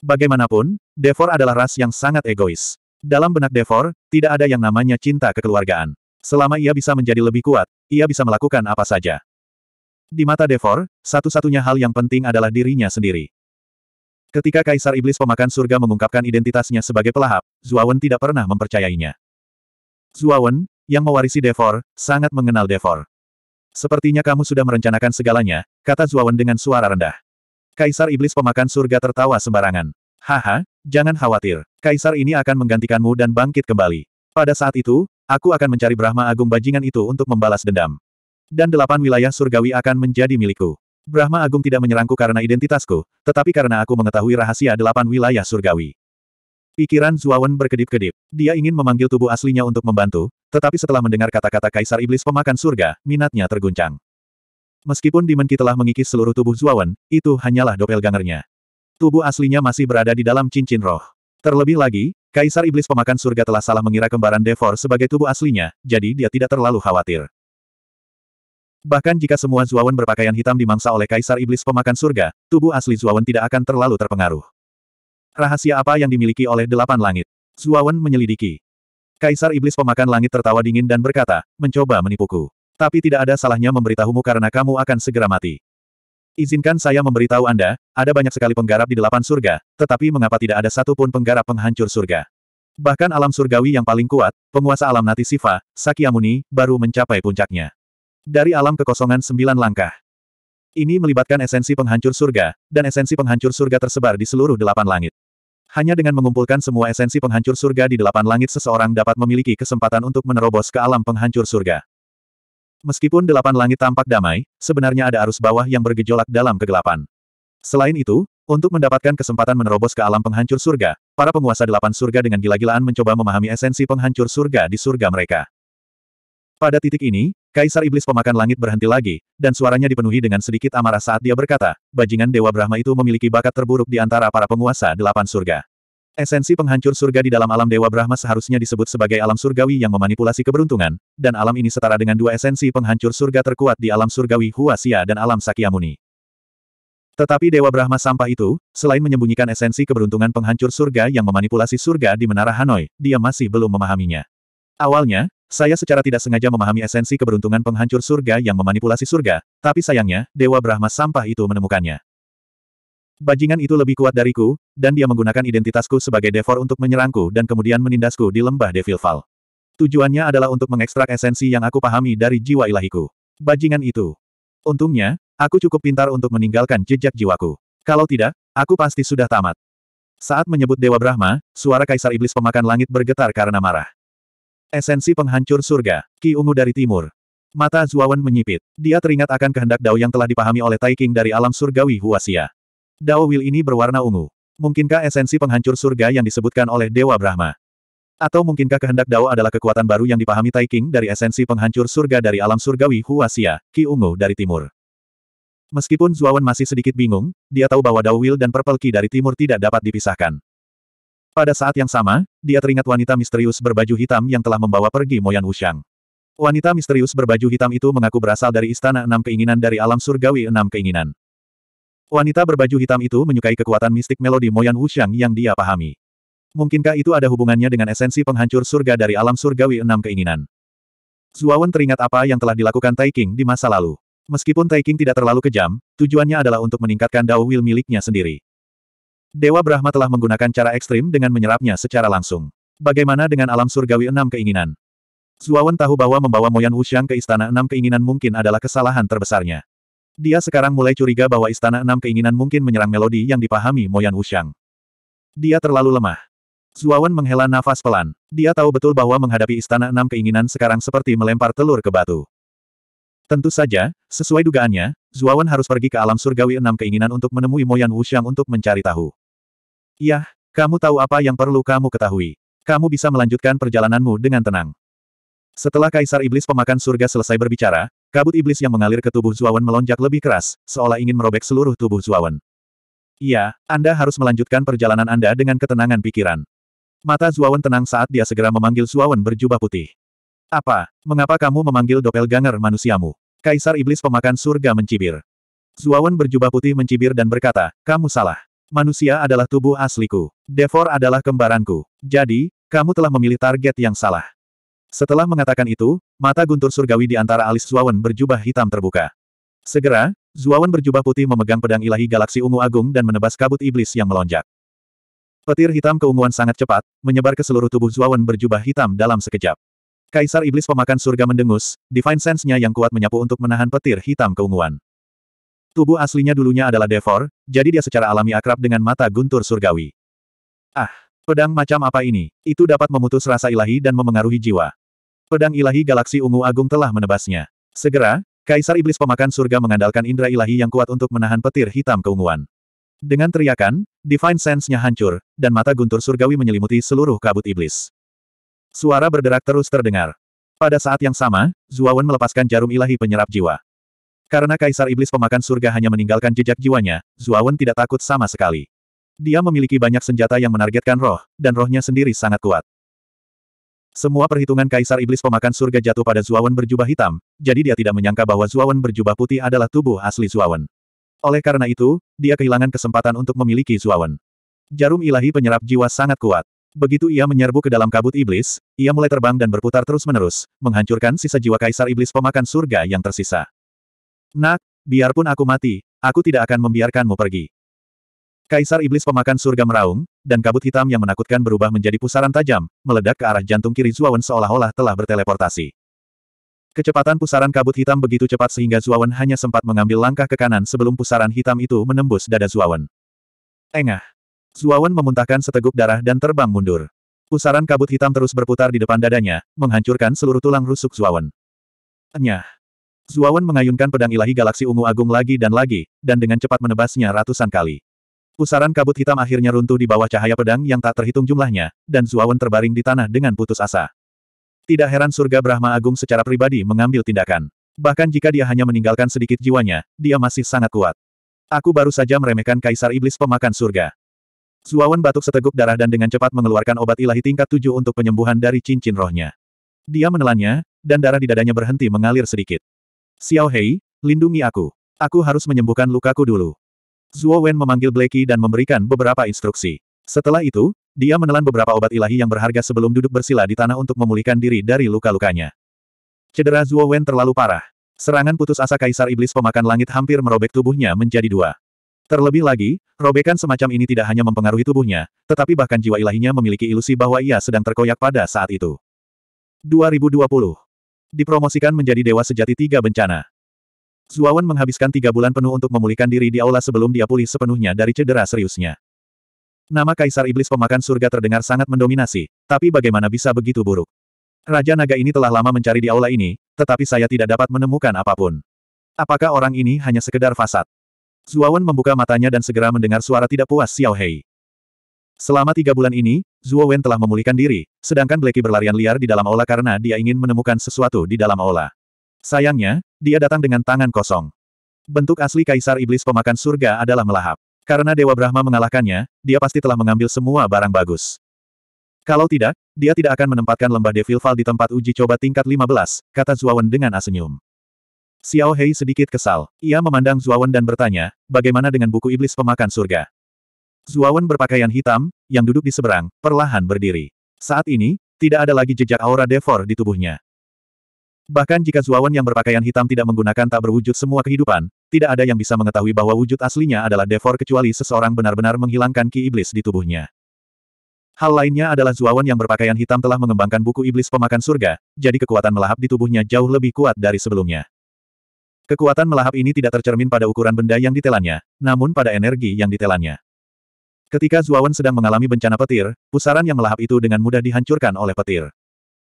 Bagaimanapun, Devor adalah ras yang sangat egois. Dalam benak Devor, tidak ada yang namanya cinta kekeluargaan. Selama ia bisa menjadi lebih kuat, ia bisa melakukan apa saja. Di mata Devor, satu-satunya hal yang penting adalah dirinya sendiri. Ketika Kaisar Iblis Pemakan Surga mengungkapkan identitasnya sebagai pelahap, Zuawan tidak pernah mempercayainya. Zuawan, yang mewarisi Devor, sangat mengenal Devor. Sepertinya kamu sudah merencanakan segalanya, kata Zuawan dengan suara rendah. Kaisar Iblis Pemakan Surga tertawa sembarangan. Haha, jangan khawatir. Kaisar ini akan menggantikanmu dan bangkit kembali. Pada saat itu, aku akan mencari Brahma Agung Bajingan itu untuk membalas dendam. Dan delapan wilayah surgawi akan menjadi milikku. Brahma Agung tidak menyerangku karena identitasku, tetapi karena aku mengetahui rahasia delapan wilayah surgawi. Pikiran Zuawan berkedip-kedip. Dia ingin memanggil tubuh aslinya untuk membantu, tetapi setelah mendengar kata-kata Kaisar Iblis Pemakan Surga, minatnya terguncang. Meskipun Dimenki telah mengikis seluruh tubuh Zuawan, itu hanyalah doppelgangernya. Tubuh aslinya masih berada di dalam cincin roh. Terlebih lagi, Kaisar Iblis Pemakan Surga telah salah mengira kembaran Devor sebagai tubuh aslinya, jadi dia tidak terlalu khawatir. Bahkan jika semua Zuawan berpakaian hitam dimangsa oleh Kaisar Iblis Pemakan Surga, tubuh asli Zuawan tidak akan terlalu terpengaruh. Rahasia apa yang dimiliki oleh delapan langit? Zuawan menyelidiki. Kaisar Iblis Pemakan Langit tertawa dingin dan berkata, mencoba menipuku. Tapi tidak ada salahnya memberitahumu karena kamu akan segera mati. Izinkan saya memberitahu Anda, ada banyak sekali penggarap di delapan surga, tetapi mengapa tidak ada satupun penggarap penghancur surga? Bahkan alam surgawi yang paling kuat, penguasa alam Nati Sifa, Sakyamuni, baru mencapai puncaknya. Dari alam kekosongan sembilan langkah. Ini melibatkan esensi penghancur surga, dan esensi penghancur surga tersebar di seluruh delapan langit. Hanya dengan mengumpulkan semua esensi penghancur surga di delapan langit seseorang dapat memiliki kesempatan untuk menerobos ke alam penghancur surga. Meskipun delapan langit tampak damai, sebenarnya ada arus bawah yang bergejolak dalam kegelapan. Selain itu, untuk mendapatkan kesempatan menerobos ke alam penghancur surga, para penguasa delapan surga dengan gila-gilaan mencoba memahami esensi penghancur surga di surga mereka. Pada titik ini, Kaisar Iblis Pemakan Langit berhenti lagi, dan suaranya dipenuhi dengan sedikit amarah saat dia berkata, bajingan Dewa Brahma itu memiliki bakat terburuk di antara para penguasa delapan surga. Esensi penghancur surga di dalam alam Dewa Brahma seharusnya disebut sebagai alam surgawi yang memanipulasi keberuntungan, dan alam ini setara dengan dua esensi penghancur surga terkuat di alam surgawi Huasia dan alam Sakyamuni. Tetapi Dewa Brahma sampah itu, selain menyembunyikan esensi keberuntungan penghancur surga yang memanipulasi surga di Menara Hanoi, dia masih belum memahaminya. Awalnya, saya secara tidak sengaja memahami esensi keberuntungan penghancur surga yang memanipulasi surga, tapi sayangnya, Dewa Brahma sampah itu menemukannya. Bajingan itu lebih kuat dariku, dan dia menggunakan identitasku sebagai devor untuk menyerangku dan kemudian menindasku di lembah Devil Fall. Tujuannya adalah untuk mengekstrak esensi yang aku pahami dari jiwa ilahiku. Bajingan itu. Untungnya, aku cukup pintar untuk meninggalkan jejak jiwaku. Kalau tidak, aku pasti sudah tamat. Saat menyebut Dewa Brahma, suara Kaisar Iblis Pemakan Langit bergetar karena marah. Esensi penghancur surga, Ki Ungu dari timur. Mata Zuawan menyipit. Dia teringat akan kehendak Dao yang telah dipahami oleh Taiking dari alam surgawi Huasia. Dao Will ini berwarna ungu. Mungkinkah esensi penghancur surga yang disebutkan oleh Dewa Brahma? Atau mungkinkah kehendak Dao adalah kekuatan baru yang dipahami Taiking dari esensi penghancur surga dari alam surgawi Huasia, Ki Ungu dari timur? Meskipun Zuawan masih sedikit bingung, dia tahu bahwa Dao Will dan Purple Ki dari timur tidak dapat dipisahkan. Pada saat yang sama, dia teringat wanita misterius berbaju hitam yang telah membawa pergi Moyan Wushang. Wanita misterius berbaju hitam itu mengaku berasal dari Istana Enam Keinginan dari alam surgawi Enam Keinginan. Wanita berbaju hitam itu menyukai kekuatan mistik melodi Moyan Wushang yang dia pahami. Mungkinkah itu ada hubungannya dengan esensi penghancur surga dari alam surgawi Enam Keinginan? Zuawan teringat apa yang telah dilakukan Taiking di masa lalu. Meskipun Taiking tidak terlalu kejam, tujuannya adalah untuk meningkatkan Dao Will miliknya sendiri. Dewa Brahma telah menggunakan cara ekstrim dengan menyerapnya secara langsung. Bagaimana dengan alam surgawi enam keinginan? Zuawan tahu bahwa membawa Moyan Wuxiang ke Istana Enam Keinginan mungkin adalah kesalahan terbesarnya. Dia sekarang mulai curiga bahwa Istana Enam Keinginan mungkin menyerang melodi yang dipahami Moyan Wuxiang. Dia terlalu lemah. Zuawan menghela nafas pelan. Dia tahu betul bahwa menghadapi Istana Enam Keinginan sekarang seperti melempar telur ke batu. Tentu saja, sesuai dugaannya, Zuawan harus pergi ke alam surgawi enam keinginan untuk menemui Moyan Wuxiang untuk mencari tahu. Yah, kamu tahu apa yang perlu kamu ketahui. Kamu bisa melanjutkan perjalananmu dengan tenang. Setelah Kaisar Iblis Pemakan Surga selesai berbicara, kabut iblis yang mengalir ke tubuh Zuawan melonjak lebih keras, seolah ingin merobek seluruh tubuh Zuawan. Iya, Anda harus melanjutkan perjalanan Anda dengan ketenangan pikiran. Mata Zuawan tenang saat dia segera memanggil Zuawan berjubah putih. Apa? Mengapa kamu memanggil doppelganger manusiamu? Kaisar Iblis Pemakan Surga mencibir. Zuawan berjubah putih mencibir dan berkata, kamu salah. Manusia adalah tubuh asliku. Devor adalah kembaranku. Jadi, kamu telah memilih target yang salah. Setelah mengatakan itu, mata guntur surgawi di antara alis Zuawan berjubah hitam terbuka. Segera, Zuawan berjubah putih memegang pedang ilahi galaksi ungu agung dan menebas kabut iblis yang melonjak. Petir hitam keunguan sangat cepat, menyebar ke seluruh tubuh Zuawan berjubah hitam dalam sekejap. Kaisar Iblis Pemakan Surga mendengus, divine sense-nya yang kuat menyapu untuk menahan petir hitam keunguan. Tubuh aslinya dulunya adalah Devor, jadi dia secara alami akrab dengan mata guntur surgawi. Ah, pedang macam apa ini? Itu dapat memutus rasa ilahi dan memengaruhi jiwa. Pedang ilahi galaksi ungu agung telah menebasnya. Segera, Kaisar Iblis Pemakan Surga mengandalkan indera ilahi yang kuat untuk menahan petir hitam keunguan. Dengan teriakan, Divine Sense-nya hancur, dan mata guntur surgawi menyelimuti seluruh kabut iblis. Suara berderak terus terdengar. Pada saat yang sama, Zuawan melepaskan jarum ilahi penyerap jiwa. Karena Kaisar Iblis Pemakan Surga hanya meninggalkan jejak jiwanya, Zuawan tidak takut sama sekali. Dia memiliki banyak senjata yang menargetkan roh, dan rohnya sendiri sangat kuat. Semua perhitungan Kaisar Iblis Pemakan Surga jatuh pada Zuawan berjubah hitam, jadi dia tidak menyangka bahwa Zuawan berjubah putih adalah tubuh asli Zuawan. Oleh karena itu, dia kehilangan kesempatan untuk memiliki Zuawan. Jarum ilahi penyerap jiwa sangat kuat. Begitu ia menyerbu ke dalam kabut iblis, ia mulai terbang dan berputar terus-menerus, menghancurkan sisa jiwa Kaisar Iblis Pemakan Surga yang tersisa. Nak, biarpun aku mati, aku tidak akan membiarkanmu pergi. Kaisar Iblis pemakan surga meraung, dan kabut hitam yang menakutkan berubah menjadi pusaran tajam, meledak ke arah jantung kiri Zuawan seolah-olah telah berteleportasi. Kecepatan pusaran kabut hitam begitu cepat sehingga Zuawan hanya sempat mengambil langkah ke kanan sebelum pusaran hitam itu menembus dada Zuawan. Engah. Zuawan memuntahkan seteguk darah dan terbang mundur. Pusaran kabut hitam terus berputar di depan dadanya, menghancurkan seluruh tulang rusuk Zuawan. Enyah. Zuawan mengayunkan pedang ilahi galaksi ungu agung lagi dan lagi, dan dengan cepat menebasnya ratusan kali. Pusaran kabut hitam akhirnya runtuh di bawah cahaya pedang yang tak terhitung jumlahnya, dan Zuawan terbaring di tanah dengan putus asa. Tidak heran surga Brahma Agung secara pribadi mengambil tindakan. Bahkan jika dia hanya meninggalkan sedikit jiwanya, dia masih sangat kuat. Aku baru saja meremehkan Kaisar Iblis Pemakan Surga. Zuawan batuk seteguk darah dan dengan cepat mengeluarkan obat ilahi tingkat tujuh untuk penyembuhan dari cincin rohnya. Dia menelannya, dan darah di dadanya berhenti mengalir sedikit. Xiao Hei, lindungi aku. Aku harus menyembuhkan lukaku dulu. Zuo Wen memanggil Blakey dan memberikan beberapa instruksi. Setelah itu, dia menelan beberapa obat ilahi yang berharga sebelum duduk bersila di tanah untuk memulihkan diri dari luka-lukanya. Cedera Zuo Wen terlalu parah. Serangan putus asa Kaisar Iblis Pemakan Langit hampir merobek tubuhnya menjadi dua. Terlebih lagi, robekan semacam ini tidak hanya mempengaruhi tubuhnya, tetapi bahkan jiwa ilahinya memiliki ilusi bahwa ia sedang terkoyak pada saat itu. 2020 Dipromosikan menjadi Dewa Sejati Tiga Bencana. Zuawan menghabiskan tiga bulan penuh untuk memulihkan diri di aula sebelum dia pulih sepenuhnya dari cedera seriusnya. Nama Kaisar Iblis Pemakan Surga terdengar sangat mendominasi, tapi bagaimana bisa begitu buruk? Raja Naga ini telah lama mencari di aula ini, tetapi saya tidak dapat menemukan apapun. Apakah orang ini hanya sekedar fasad? Zuawan membuka matanya dan segera mendengar suara tidak puas Xiao Hei. Selama tiga bulan ini, Zuo Wen telah memulihkan diri, sedangkan Blacky berlarian liar di dalam aula karena dia ingin menemukan sesuatu di dalam aula. Sayangnya, dia datang dengan tangan kosong. Bentuk asli Kaisar Iblis Pemakan Surga adalah melahap. Karena Dewa Brahma mengalahkannya, dia pasti telah mengambil semua barang bagus. Kalau tidak, dia tidak akan menempatkan lembah Devil Fall di tempat uji coba tingkat 15, kata Wen dengan asenyum. Xiao Hei sedikit kesal. Ia memandang Wen dan bertanya, bagaimana dengan buku iblis pemakan surga? Zuawan berpakaian hitam, yang duduk di seberang, perlahan berdiri. Saat ini, tidak ada lagi jejak aura Devor di tubuhnya. Bahkan jika Zuawan yang berpakaian hitam tidak menggunakan tak berwujud semua kehidupan, tidak ada yang bisa mengetahui bahwa wujud aslinya adalah Devor kecuali seseorang benar-benar menghilangkan ki iblis di tubuhnya. Hal lainnya adalah Zuawan yang berpakaian hitam telah mengembangkan buku iblis pemakan surga, jadi kekuatan melahap di tubuhnya jauh lebih kuat dari sebelumnya. Kekuatan melahap ini tidak tercermin pada ukuran benda yang ditelannya, namun pada energi yang ditelannya. Ketika Zuawan sedang mengalami bencana petir, pusaran yang melahap itu dengan mudah dihancurkan oleh petir.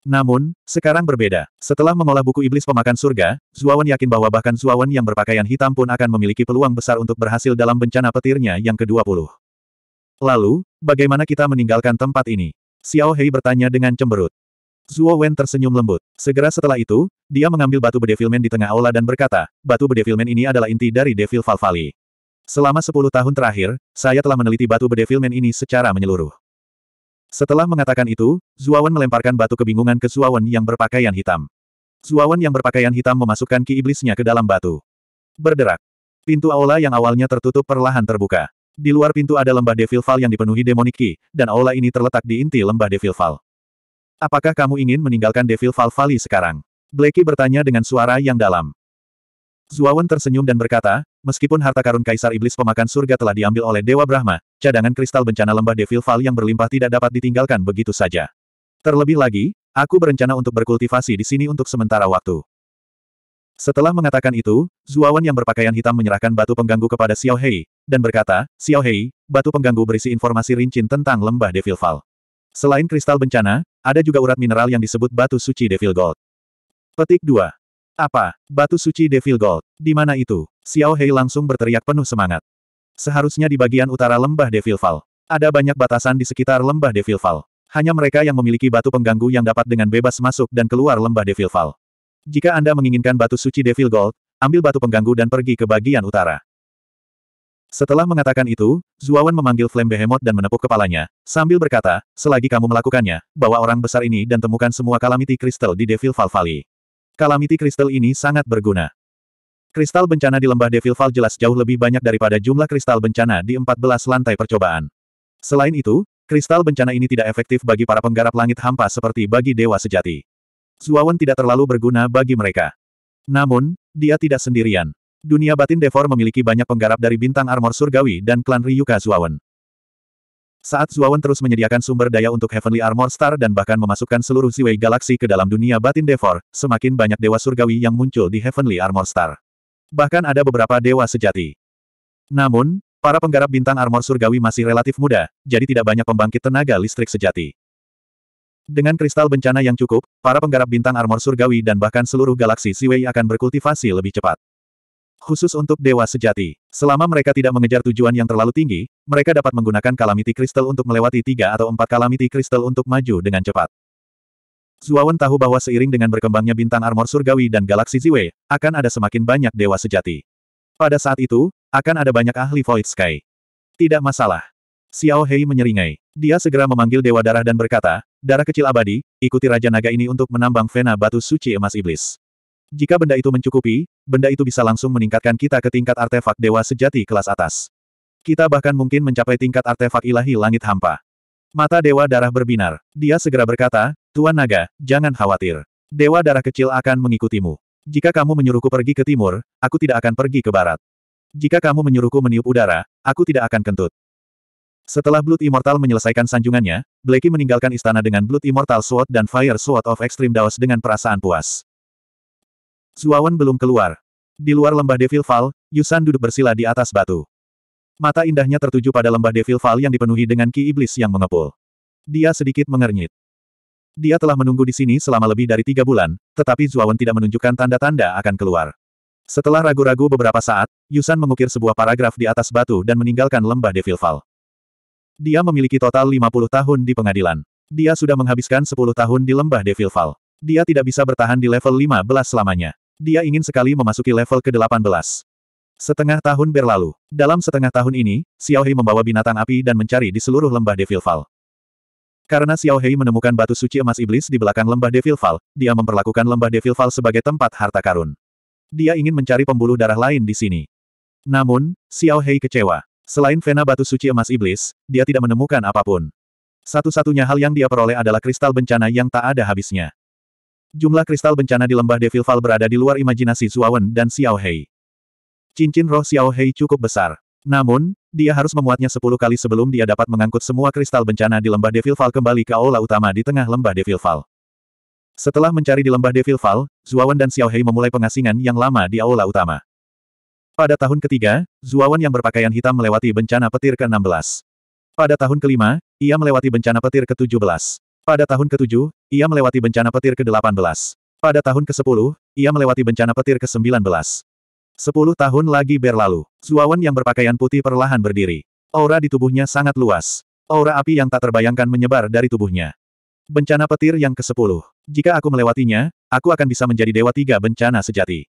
Namun, sekarang berbeda. Setelah mengolah buku iblis pemakan surga, Zuawan yakin bahwa bahkan Zuawan yang berpakaian hitam pun akan memiliki peluang besar untuk berhasil dalam bencana petirnya yang ke-20. Lalu, bagaimana kita meninggalkan tempat ini? Xiao Hei bertanya dengan cemberut. Zuo Wen tersenyum lembut. Segera setelah itu, dia mengambil batu bedevilmen di tengah aula dan berkata, batu bedevilmen ini adalah inti dari Devil Valvali. Selama 10 tahun terakhir, saya telah meneliti batu bedevilmen ini secara menyeluruh. Setelah mengatakan itu, Zuawan melemparkan batu kebingungan ke Zuawan yang berpakaian hitam. Zuawan yang berpakaian hitam memasukkan ki iblisnya ke dalam batu. Berderak. Pintu aula yang awalnya tertutup perlahan terbuka. Di luar pintu ada lembah Devil Devilval yang dipenuhi demonik ki, dan aula ini terletak di inti lembah Devil Devilval. Apakah kamu ingin meninggalkan Devil Fall Valley sekarang? Blakey bertanya dengan suara yang dalam. Zuawan tersenyum dan berkata, Meskipun harta karun Kaisar Iblis pemakan surga telah diambil oleh Dewa Brahma, cadangan kristal bencana lembah Devil Fall yang berlimpah tidak dapat ditinggalkan begitu saja. Terlebih lagi, aku berencana untuk berkultivasi di sini untuk sementara waktu. Setelah mengatakan itu, Zuawan yang berpakaian hitam menyerahkan batu pengganggu kepada Xiao Hei, dan berkata, Xiao Hei, batu pengganggu berisi informasi rincin tentang lembah Devil Fall. Selain kristal bencana, ada juga urat mineral yang disebut batu suci Devil Gold. Petik 2. Apa? Batu suci Devil Gold. Di mana itu? Xiao Hei langsung berteriak penuh semangat. Seharusnya di bagian utara lembah Devil Fall. Ada banyak batasan di sekitar lembah Devil Fall. Hanya mereka yang memiliki batu pengganggu yang dapat dengan bebas masuk dan keluar lembah Devil Fall. Jika Anda menginginkan batu suci Devil Gold, ambil batu pengganggu dan pergi ke bagian utara. Setelah mengatakan itu, Zuawan memanggil Flame Behemoth dan menepuk kepalanya, sambil berkata, selagi kamu melakukannya, bawa orang besar ini dan temukan semua kalamiti kristal di Devil Fall Valley. Kalamiti kristal ini sangat berguna. Kristal bencana di lembah Devil Fall jelas jauh lebih banyak daripada jumlah kristal bencana di 14 lantai percobaan. Selain itu, kristal bencana ini tidak efektif bagi para penggarap langit hampa seperti bagi dewa sejati. Zuawan tidak terlalu berguna bagi mereka. Namun, dia tidak sendirian. Dunia batin Devor memiliki banyak penggarap dari bintang armor surgawi dan klan Ryuka Zuawan. Saat Zuawan terus menyediakan sumber daya untuk Heavenly Armor Star dan bahkan memasukkan seluruh Ziwei Galaxy ke dalam dunia batin Devor, semakin banyak dewa surgawi yang muncul di Heavenly Armor Star. Bahkan ada beberapa dewa sejati. Namun, para penggarap bintang armor surgawi masih relatif muda, jadi tidak banyak pembangkit tenaga listrik sejati. Dengan kristal bencana yang cukup, para penggarap bintang armor surgawi dan bahkan seluruh galaksi Siwei akan berkultivasi lebih cepat. Khusus untuk dewa sejati, selama mereka tidak mengejar tujuan yang terlalu tinggi, mereka dapat menggunakan kalamiti kristal untuk melewati tiga atau empat kalamiti kristal untuk maju dengan cepat. Zuawan tahu bahwa seiring dengan berkembangnya bintang armor surgawi dan galaksi Ziwei, akan ada semakin banyak dewa sejati. Pada saat itu, akan ada banyak ahli Void Sky. Tidak masalah. Xiao Hei menyeringai. Dia segera memanggil Dewa Darah dan berkata, Darah kecil abadi, ikuti Raja Naga ini untuk menambang vena batu suci emas iblis. Jika benda itu mencukupi, benda itu bisa langsung meningkatkan kita ke tingkat artefak dewa sejati kelas atas. Kita bahkan mungkin mencapai tingkat artefak ilahi langit hampa. Mata Dewa Darah berbinar. Dia segera berkata, Tuan Naga, jangan khawatir. Dewa Darah kecil akan mengikutimu. Jika kamu menyuruhku pergi ke timur, aku tidak akan pergi ke barat. Jika kamu menyuruhku meniup udara, aku tidak akan kentut. Setelah Blood Immortal menyelesaikan sanjungannya, Blakey meninggalkan istana dengan Blood Immortal Sword dan Fire Sword of Extreme Daos dengan perasaan puas. Zuawan belum keluar. Di luar lembah Devil Fall, Yusan duduk bersila di atas batu. Mata indahnya tertuju pada lembah Devil Fall yang dipenuhi dengan ki iblis yang mengepul. Dia sedikit mengernyit. Dia telah menunggu di sini selama lebih dari tiga bulan, tetapi Zuawan tidak menunjukkan tanda-tanda akan keluar. Setelah ragu-ragu beberapa saat, Yusan mengukir sebuah paragraf di atas batu dan meninggalkan lembah Devil Fall. Dia memiliki total 50 tahun di pengadilan. Dia sudah menghabiskan 10 tahun di lembah Devil Fall. Dia tidak bisa bertahan di level 15 selamanya. Dia ingin sekali memasuki level ke-18. Setengah tahun berlalu. Dalam setengah tahun ini, Xiao Hei membawa binatang api dan mencari di seluruh lembah Devil Fall. Karena Xiao Hei menemukan batu suci emas iblis di belakang lembah Devil Fall, dia memperlakukan lembah Devil Fall sebagai tempat harta karun. Dia ingin mencari pembuluh darah lain di sini. Namun, Xiao Hei kecewa. Selain vena batu suci emas iblis, dia tidak menemukan apapun. Satu-satunya hal yang dia peroleh adalah kristal bencana yang tak ada habisnya. Jumlah kristal bencana di lembah Devil Fall berada di luar imajinasi Zuawan dan Xiao Hei. Cincin roh Xiao Hei cukup besar. Namun, dia harus memuatnya sepuluh kali sebelum dia dapat mengangkut semua kristal bencana di lembah Devil Fall kembali ke aula utama di tengah lembah Devil Fall. Setelah mencari di lembah Devil Fall, Zuawan dan Xiao Hei memulai pengasingan yang lama di aula utama. Pada tahun ketiga, Zuawan yang berpakaian hitam melewati bencana petir ke-16. Pada tahun kelima, ia melewati bencana petir ke-17. Pada tahun ke-7, ia melewati bencana petir ke-18. Pada tahun ke-10, ia melewati bencana petir ke-19. Sepuluh tahun lagi berlalu. Zuawan yang berpakaian putih perlahan berdiri. Aura di tubuhnya sangat luas. Aura api yang tak terbayangkan menyebar dari tubuhnya. Bencana petir yang ke-10. Jika aku melewatinya, aku akan bisa menjadi dewa tiga bencana sejati.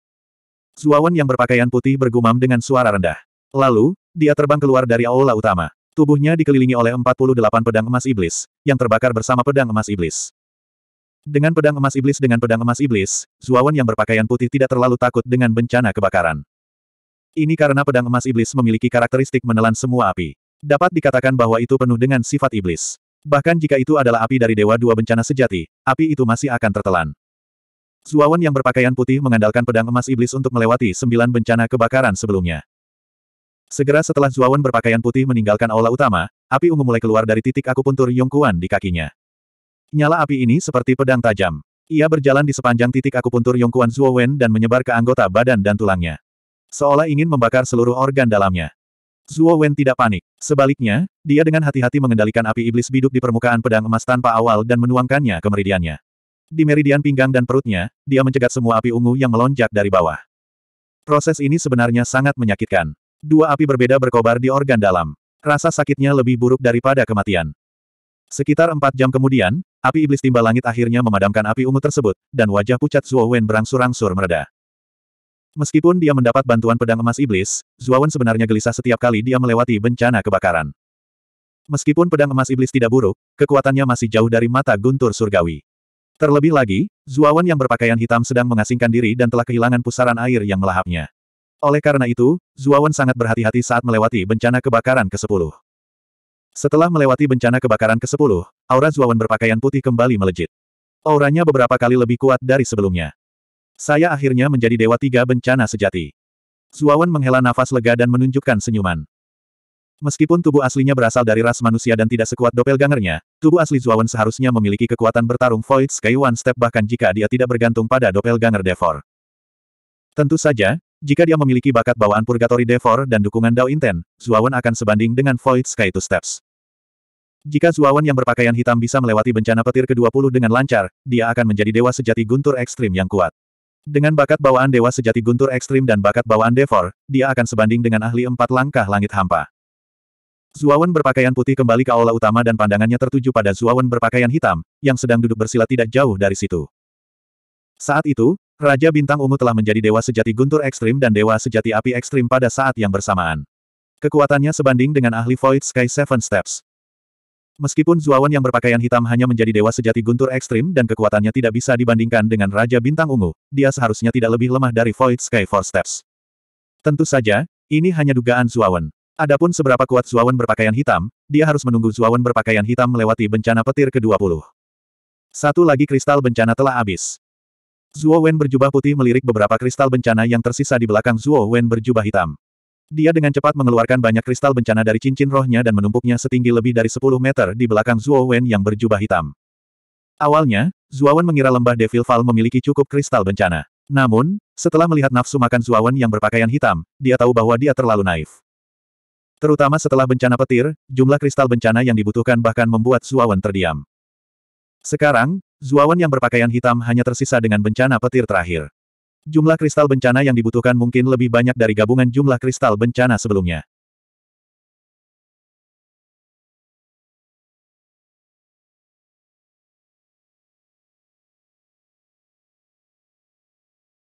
Zuawan yang berpakaian putih bergumam dengan suara rendah. Lalu, dia terbang keluar dari aula utama. Tubuhnya dikelilingi oleh 48 pedang emas iblis, yang terbakar bersama pedang emas iblis. Dengan pedang emas iblis dengan pedang emas iblis, Zuawan yang berpakaian putih tidak terlalu takut dengan bencana kebakaran. Ini karena pedang emas iblis memiliki karakteristik menelan semua api. Dapat dikatakan bahwa itu penuh dengan sifat iblis. Bahkan jika itu adalah api dari Dewa Dua Bencana Sejati, api itu masih akan tertelan. Zuawan yang berpakaian putih mengandalkan pedang emas iblis untuk melewati sembilan bencana kebakaran sebelumnya. Segera setelah Zuawan berpakaian putih meninggalkan aula utama, api ungu mulai keluar dari titik akupuntur Yongkuan di kakinya. Nyala api ini seperti pedang tajam. Ia berjalan di sepanjang titik akupuntur Yongkuan Zuowen dan menyebar ke anggota badan dan tulangnya. Seolah ingin membakar seluruh organ dalamnya. Zuowen tidak panik. Sebaliknya, dia dengan hati-hati mengendalikan api iblis biduk di permukaan pedang emas tanpa awal dan menuangkannya ke meridiannya. Di meridian pinggang dan perutnya, dia mencegat semua api ungu yang melonjak dari bawah. Proses ini sebenarnya sangat menyakitkan. Dua api berbeda berkobar di organ dalam. Rasa sakitnya lebih buruk daripada kematian. Sekitar empat jam kemudian, Api iblis timba langit akhirnya memadamkan api ungu tersebut, dan wajah pucat Zuo Wen berangsur-angsur mereda. Meskipun dia mendapat bantuan pedang emas iblis, Zuo Wen sebenarnya gelisah setiap kali dia melewati bencana kebakaran. Meskipun pedang emas iblis tidak buruk, kekuatannya masih jauh dari mata guntur surgawi. Terlebih lagi, Zuo Wen yang berpakaian hitam sedang mengasingkan diri dan telah kehilangan pusaran air yang melahapnya. Oleh karena itu, Zuo Wen sangat berhati-hati saat melewati bencana kebakaran ke-10. Setelah melewati bencana kebakaran ke-10, aura Zuawan berpakaian putih kembali melejit. Auranya beberapa kali lebih kuat dari sebelumnya. Saya akhirnya menjadi Dewa Tiga Bencana Sejati. Zuawan menghela nafas lega dan menunjukkan senyuman. Meskipun tubuh aslinya berasal dari ras manusia dan tidak sekuat doppelgangernya, tubuh asli Zuawan seharusnya memiliki kekuatan bertarung Void Sky One Step bahkan jika dia tidak bergantung pada doppelganger Devor. Tentu saja, jika dia memiliki bakat bawaan Purgatory Devor dan dukungan Dao Inten, Zuawan akan sebanding dengan Void Sky Two Steps. Jika Zuawan yang berpakaian hitam bisa melewati bencana petir ke-20 dengan lancar, dia akan menjadi dewa sejati guntur ekstrim yang kuat. Dengan bakat bawaan dewa sejati guntur ekstrim dan bakat bawaan devor, dia akan sebanding dengan ahli empat langkah langit hampa. Zuawan berpakaian putih kembali ke aula utama dan pandangannya tertuju pada Zuawan berpakaian hitam, yang sedang duduk bersila tidak jauh dari situ. Saat itu, Raja Bintang Ungu telah menjadi dewa sejati guntur ekstrim dan dewa sejati api ekstrim pada saat yang bersamaan. Kekuatannya sebanding dengan ahli Void Sky Seven Steps. Meskipun Zuawan yang berpakaian hitam hanya menjadi dewa sejati guntur ekstrim dan kekuatannya tidak bisa dibandingkan dengan Raja Bintang Ungu, dia seharusnya tidak lebih lemah dari Void Sky Four Steps. Tentu saja, ini hanya dugaan Zuawan. Adapun seberapa kuat Zuawan berpakaian hitam, dia harus menunggu Zuawan berpakaian hitam melewati bencana petir ke-20. Satu lagi kristal bencana telah habis. Zuo Wen berjubah putih melirik beberapa kristal bencana yang tersisa di belakang Zuo Wen berjubah hitam. Dia dengan cepat mengeluarkan banyak kristal bencana dari cincin rohnya dan menumpuknya setinggi lebih dari 10 meter di belakang Zhuo Wen yang berjubah hitam. Awalnya, Zhuo Wen mengira lembah Devil Fall memiliki cukup kristal bencana. Namun, setelah melihat nafsu makan Zhuo Wen yang berpakaian hitam, dia tahu bahwa dia terlalu naif. Terutama setelah bencana petir, jumlah kristal bencana yang dibutuhkan bahkan membuat Zhuo Wen terdiam. Sekarang, Wen yang berpakaian hitam hanya tersisa dengan bencana petir terakhir. Jumlah kristal bencana yang dibutuhkan mungkin lebih banyak dari gabungan jumlah kristal bencana sebelumnya.